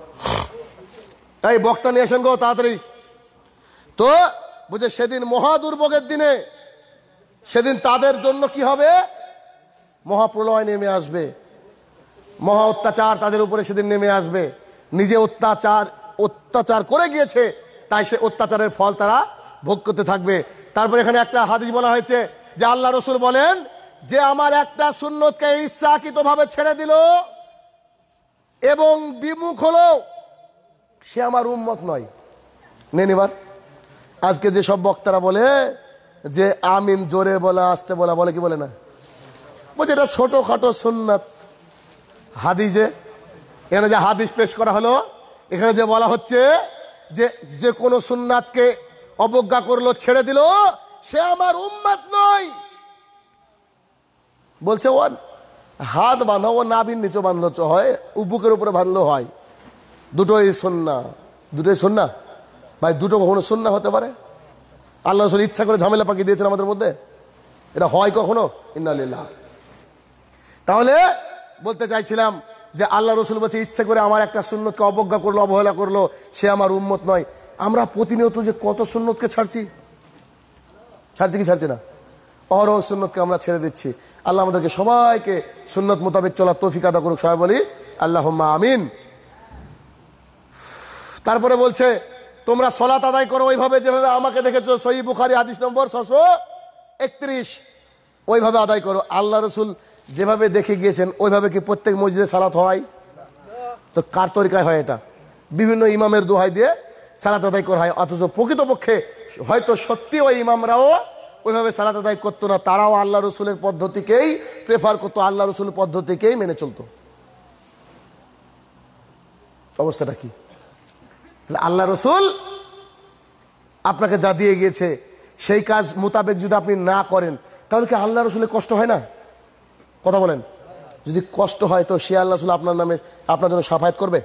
তাই বক্তা নিয়ে আসেন গো তাড়াতাড়ি তো বুঝে সেদিন মহা দুর্ভোগের দিনে সেদিন তাদের জন্য কি হবে মহাপ্রলয় নেমে আসবে মহা অত্যাচার তাদের উপরে সেদিন নেমে আসবে নিজে অত্যাচার অত্যাচার করে গিয়েছে তাই সে অত্যাচারের ফল তারা ভোগ করতে থাকবে তারপর এখানে একটা হাদিস বলা হয়েছে যে আল্লাহ রসুল বলেন যে আমার একটা সুন্নতকে ইচ্ছাকৃতভাবে ছেড়ে দিল এবং বিমুখ হলো সে আমার উম্মত নয় নেবার আজকে যে সব বক্তারা বলে যে আমিন জোরে বলা আসতে বলা বলে কি বলে না বলছে এটা ছোটোখাটো সুন্নত হাদিজে এখানে যে হাদিস পেশ করা হলো এখানে যে বলা হচ্ছে যে যে কোনো সুন্নাতকে অবজ্ঞা করলো ছেড়ে দিল সে আমার উম্মাদ নয় বলছে ও হাত বাঁধা ও নাবির নিচে বাঁধলো হয় উবুকের উপরে বাঁধলো হয় দুটোই সন্না দুটোই সন্না ভাই দুটো কখনো সন্না হতে পারে আল্লাহ রসুল ইচ্ছা করে ঝামেলা পাকিয়ে দিয়েছেন আমাদের মধ্যে এটা হয় কখনো ইন্নালিল্লাহ তাহলে বলতে চাইছিলাম যে আল্লাহ রসুল বলছে ইচ্ছে করে আমার একটা সুন্নতকে অবজ্ঞা করলো অবহেলা করলো সে আমার উন্মত নয় আমরা প্রতিনিয়ত যে কত সুন্নতকে ছাড়ছি ছাড়ছি কি ছাড়ছি না অরহ সুন্নতকে আমরা ছেড়ে দিচ্ছি আল্লাহ আমাদেরকে সবাইকে সুন্নত মোতাবেক চলার তৌফিক আদা করুক সবাই বলি আল্লাহ আমিন তারপরে বলছে তোমরা সলাত আদায় করো ওইভাবে যেভাবে আমাকে দেখেছো সহি বুখারি আদিস নম্বর ছশো একত্রিশ ওইভাবে আদায় করো আল্লাহ রসুল যেভাবে দেখে গিয়েছেন ওইভাবে কি প্রত্যেক মসজিদে সালাত হয় তো কার তরিকায় হয় এটা বিভিন্ন ইমামের দোহাই দিয়ে সালাত আদায় করা হয় অথচ প্রকৃতপক্ষে হয়তো সত্যি ওই ইমামরাও ওইভাবে সালাত আদায় করতো না তারাও আল্লাহ রসুলের পদ্ধতিকেই প্রেফার করতো আল্লাহ রসুলের পদ্ধতিকেই মেনে চলতো অবস্থাটা কি তাহলে আল্লাহ রসুল আপনাকে যা দিয়ে গিয়েছে সেই কাজ মোতাবেক যদি আপনি না করেন তাহলে কি আল্লাহ রসুলে কষ্ট হয় না কথা বলেন যদি কষ্ট হয় তো সে আল্লাহ রসুল আপনার নামে আপনার জন্য সাফায়াত করবে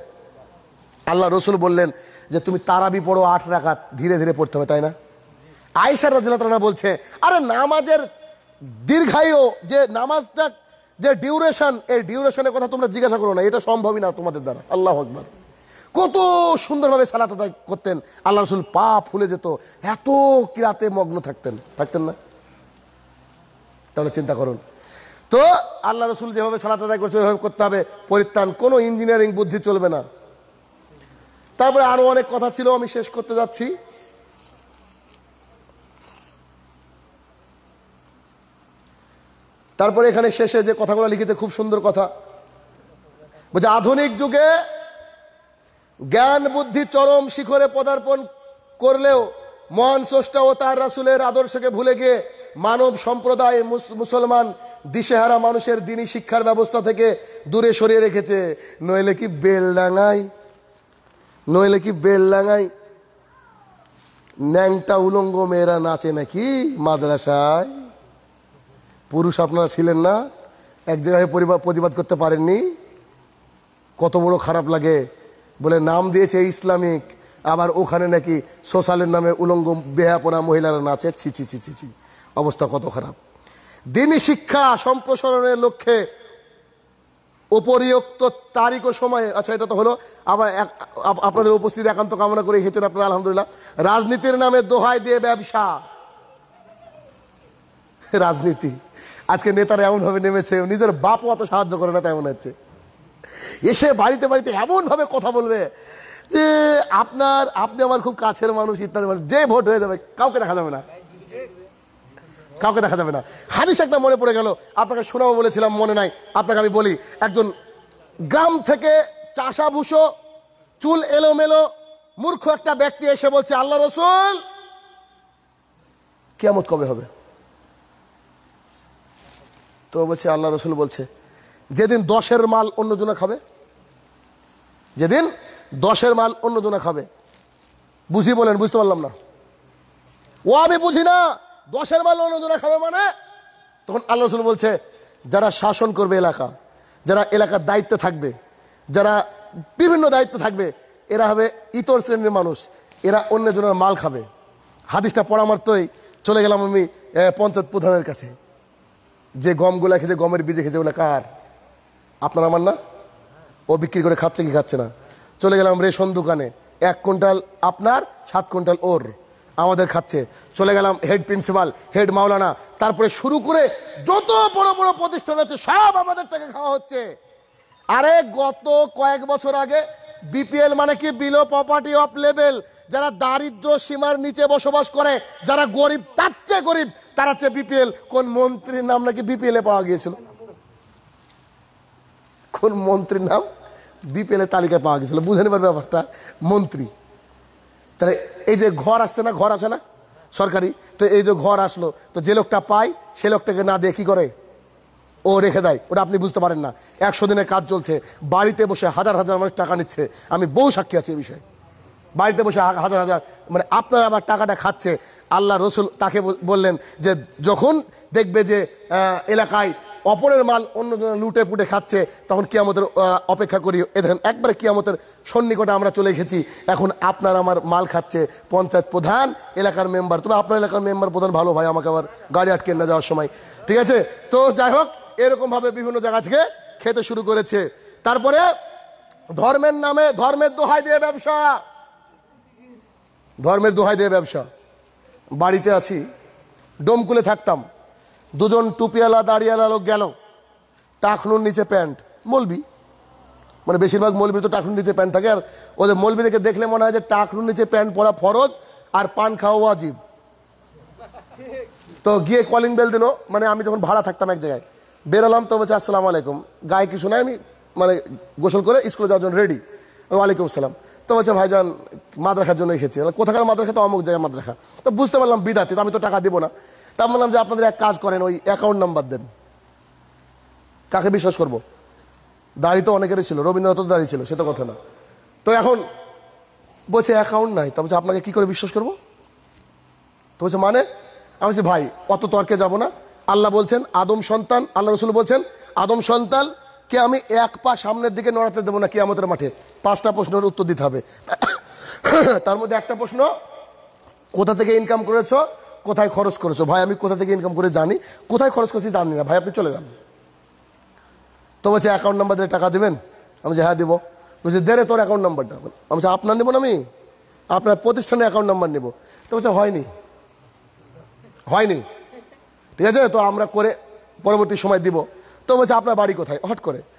আল্লাহ রসুল বললেন যে তুমি তারাবি পড়ো আট রাখাত ধীরে ধীরে পড়তে হবে তাই না আয়সার রাজিল্লা বলছে আরে নামাজের দীর্ঘায়ু যে নামাজটা যে ডিউরেশন এই ডিউরেশনের কথা তোমরা জিজ্ঞাসা করো না এটা সম্ভবই না তোমাদের দ্বারা আল্লাহ আকবর কত সুন্দরভাবে সালাত আদায় করতেন আল্লাহ রসুল পা ফুলে যেত এত কিরাতে মগ্ন থাকতেন থাকতেন না তাহলে চিন্তা করুন তো আল্লাহ রসুল যেভাবে সালাত আদায় করছে ওইভাবে করতে হবে পরিত্রাণ কোনো ইঞ্জিনিয়ারিং বুদ্ধি চলবে না তারপরে আরও অনেক কথা ছিল আমি শেষ করতে যাচ্ছি তারপরে এখানে শেষে যে কথাগুলো লিখেছে খুব সুন্দর কথা বলছে আধুনিক যুগে জ্ঞান বুদ্ধি চরম শিখরে পদার্পণ করলেও মহান স্রষ্টা ও তার রাসুলের আদর্শকে ভুলে গিয়ে মানব সম্প্রদায় মুসলমান দিশেহারা মানুষের দিনী শিক্ষার ব্যবস্থা থেকে দূরে সরিয়ে রেখেছে নইলে কি বেলডাঙায় নইলে কি বেললাঙায় ন্যাংটা উলঙ্গ মেয়েরা নাচে নাকি মাদ্রাসায় পুরুষ আপনারা ছিলেন না এক জায়গায় পরিবার প্রতিবাদ করতে পারেননি কত বড় খারাপ লাগে বলে নাম দিয়েছে ইসলামিক আবার ওখানে নাকি সোশ্যালের নামে উলঙ্গ বেহাপনা মহিলারা নাচে ছি ছি ছি ছি অবস্থা কত খারাপ দিনী শিক্ষা সম্প্রসারণের লক্ষ্যে উপরিউক্ত তারিখ ও সময়ে আচ্ছা এটা তো হলো আবার আপনাদের উপস্থিতি একান্ত কামনা করে এসেছেন আপনারা আলহামদুলিল্লাহ রাজনীতির নামে দোহাই দিয়ে ব্যবসা রাজনীতি আজকে নেতারা এমনভাবে নেমেছে নিজের বাপও অত সাহায্য করে না তেমন হচ্ছে এসে বাড়িতে বাড়িতে এমনভাবে কথা বলবে যে আপনার আপনি আমার খুব কাছের মানুষ ইত্যাদি মানুষ যে ভোট হয়ে যাবে কাউকে দেখা যাবে না কাউকে দেখা যাবে না হাদিস একটা মনে পড়ে গেল আপনাকে শোনাবো বলেছিলাম মনে নাই আপনাকে আমি বলি একজন গ্রাম থেকে চাষাভূষো চুল এলোমেলো মূর্খ একটা ব্যক্তি এসে বলছে আল্লাহ রসুল কেমত কবে হবে তো বলছে আল্লাহ রসুল বলছে যেদিন দশের মাল জনে খাবে যেদিন দশের মাল জনে খাবে বুঝি বলেন বুঝতে পারলাম না ও আমি বুঝি না দশের মাল অন্যজনা খাবে মানে তখন আল্লাহ রসুল বলছে যারা শাসন করবে এলাকা যারা এলাকার দায়িত্বে থাকবে যারা বিভিন্ন দায়িত্ব থাকবে এরা হবে ইতর শ্রেণীর মানুষ এরা অন্যজনের মাল খাবে হাদিসটা পরামর্শই চলে গেলাম আমি পঞ্চায়েত প্রধানের কাছে যে গমগুলা খেয়েছে গমের বীজে খেয়েছে ওগুলো কার আপনার আমার না ও বিক্রি করে খাচ্ছে কি খাচ্ছে না চলে গেলাম রেশন দোকানে এক কুইন্টাল আপনার সাত কুইন্টাল ওর আমাদের খাচ্ছে চলে গেলাম হেড প্রিন্সিপাল হেড মাওলানা তারপরে শুরু করে যত বড় বড় প্রতিষ্ঠান আছে সব আমাদের থেকে খাওয়া হচ্ছে আরে গত কয়েক বছর আগে বিপিএল মানে কি বিলো প্রপার্টি অফ লেভেল যারা দারিদ্র সীমার নিচে বসবাস করে যারা গরিব তার চেয়ে গরিব তারা চেয়ে বিপিএল কোন মন্ত্রীর নাম নাকি বিপিএলে পাওয়া গিয়েছিল কোন মন্ত্রীর নাম বিপিএলের তালিকায় পাওয়া গেছিল বুঝে নেবার ব্যাপারটা মন্ত্রী তাহলে এই যে ঘর আসছে না ঘর আসে না সরকারি তো এই যে ঘর আসলো তো যে লোকটা পায় সে লোকটাকে না দিয়ে কী করে ও রেখে দেয় ওটা আপনি বুঝতে পারেন না একশো দিনের কাজ চলছে বাড়িতে বসে হাজার হাজার মানুষ টাকা নিচ্ছে আমি বহু সাক্ষী আছি এই বিষয়ে বাড়িতে বসে হাজার হাজার মানে আপনারা আমার টাকাটা খাচ্ছে আল্লাহ রসুল তাকে বললেন যে যখন দেখবে যে এলাকায় অপরের মাল অন্যজন লুটে পুটে খাচ্ছে তখন আমাদের অপেক্ষা করি এ একবারে একবারে আমাদের সন্নিকটে আমরা চলে এসেছি এখন আপনার আমার মাল খাচ্ছে পঞ্চায়েত প্রধান এলাকার মেম্বার তবে আপনার এলাকার মেম্বার প্রধান ভালো ভাই আমাকে আবার গাড়ি আটকে না যাওয়ার সময় ঠিক আছে তো যাই হোক এরকমভাবে বিভিন্ন জায়গা থেকে খেতে শুরু করেছে তারপরে ধর্মের নামে ধর্মের দোহাই দিয়ে ব্যবসা ধর্মের দোহাই দিয়ে ব্যবসা বাড়িতে আছি ডোমকুলে থাকতাম দুজন টুপিওয়ালা দাড়িওয়ালা লোক গেল টাকনুর নিচে প্যান্ট মলবি মানে বেশিরভাগ মলবি তো টাকনুর নিচে প্যান্ট থাকে আর ওদের মলবি দেখে দেখলে মনে হয় যে টাকনুর নিচে প্যান্ট পরা ফরজ আর পান খাওয়া ওয়াজিব তো গিয়ে কলিং বেল দিল মানে আমি যখন ভাড়া থাকতাম এক জায়গায় বেরোলাম তো বলছে আসসালামু আলাইকুম গায়ে কিছু নাই আমি মানে গোসল করে স্কুলে যাওয়ার জন্য রেডি ওয়ালাইকুম আসসালাম তো বলছে ভাইজান মাদ্রাখার জন্য এসেছি কোথাকার মাদ্রাখা তো অমুক জায়গায় মাদ্রাখা তো বুঝতে পারলাম বিদাতি আমি তো টাকা দেবো না তা বললাম যে আপনাদের এক কাজ করেন ওই অ্যাকাউন্ট নাম্বার দেন কাকে বিশ্বাস করব। দাঁড়িয়ে তো অনেকেরই ছিল রবীন্দ্রনাথ দাঁড়িয়ে ছিল সে তো কথা না তো এখন বলছে অ্যাকাউন্ট নাই তা বলছে আপনাকে কী করে বিশ্বাস করব তো বলছে মানে আমি বলছি ভাই অত তর্কে যাব না আল্লাহ বলছেন আদম সন্তান আল্লাহ রসুল বলছেন আদম সন্তান কে আমি এক পা সামনের দিকে নড়াতে দেবো না কি আমাদের মাঠে পাঁচটা প্রশ্নের উত্তর দিতে হবে (coughs) তার মধ্যে একটা প্রশ্ন কোথা থেকে ইনকাম করেছো কোথায় খরচ করেছো ভাই আমি কোথা থেকে ইনকাম করে জানি কোথায় খরচ করছি জানি না ভাই আপনি চলে যান তো বলছে অ্যাকাউন্ট নাম্বার দিয়ে টাকা দেবেন আমি যে হ্যাঁ দেবো বলছে দে রে তোর অ্যাকাউন্ট নাম্বারটা আমি আপনার নেবো না আমি আপনার প্রতিষ্ঠানে অ্যাকাউন্ট নাম্বার নেবো তো বলছে হয়নি হয়নি ঠিক আছে তো আমরা করে পরবর্তী সময় দিব তো বলছে আপনার বাড়ি কোথায় হট করে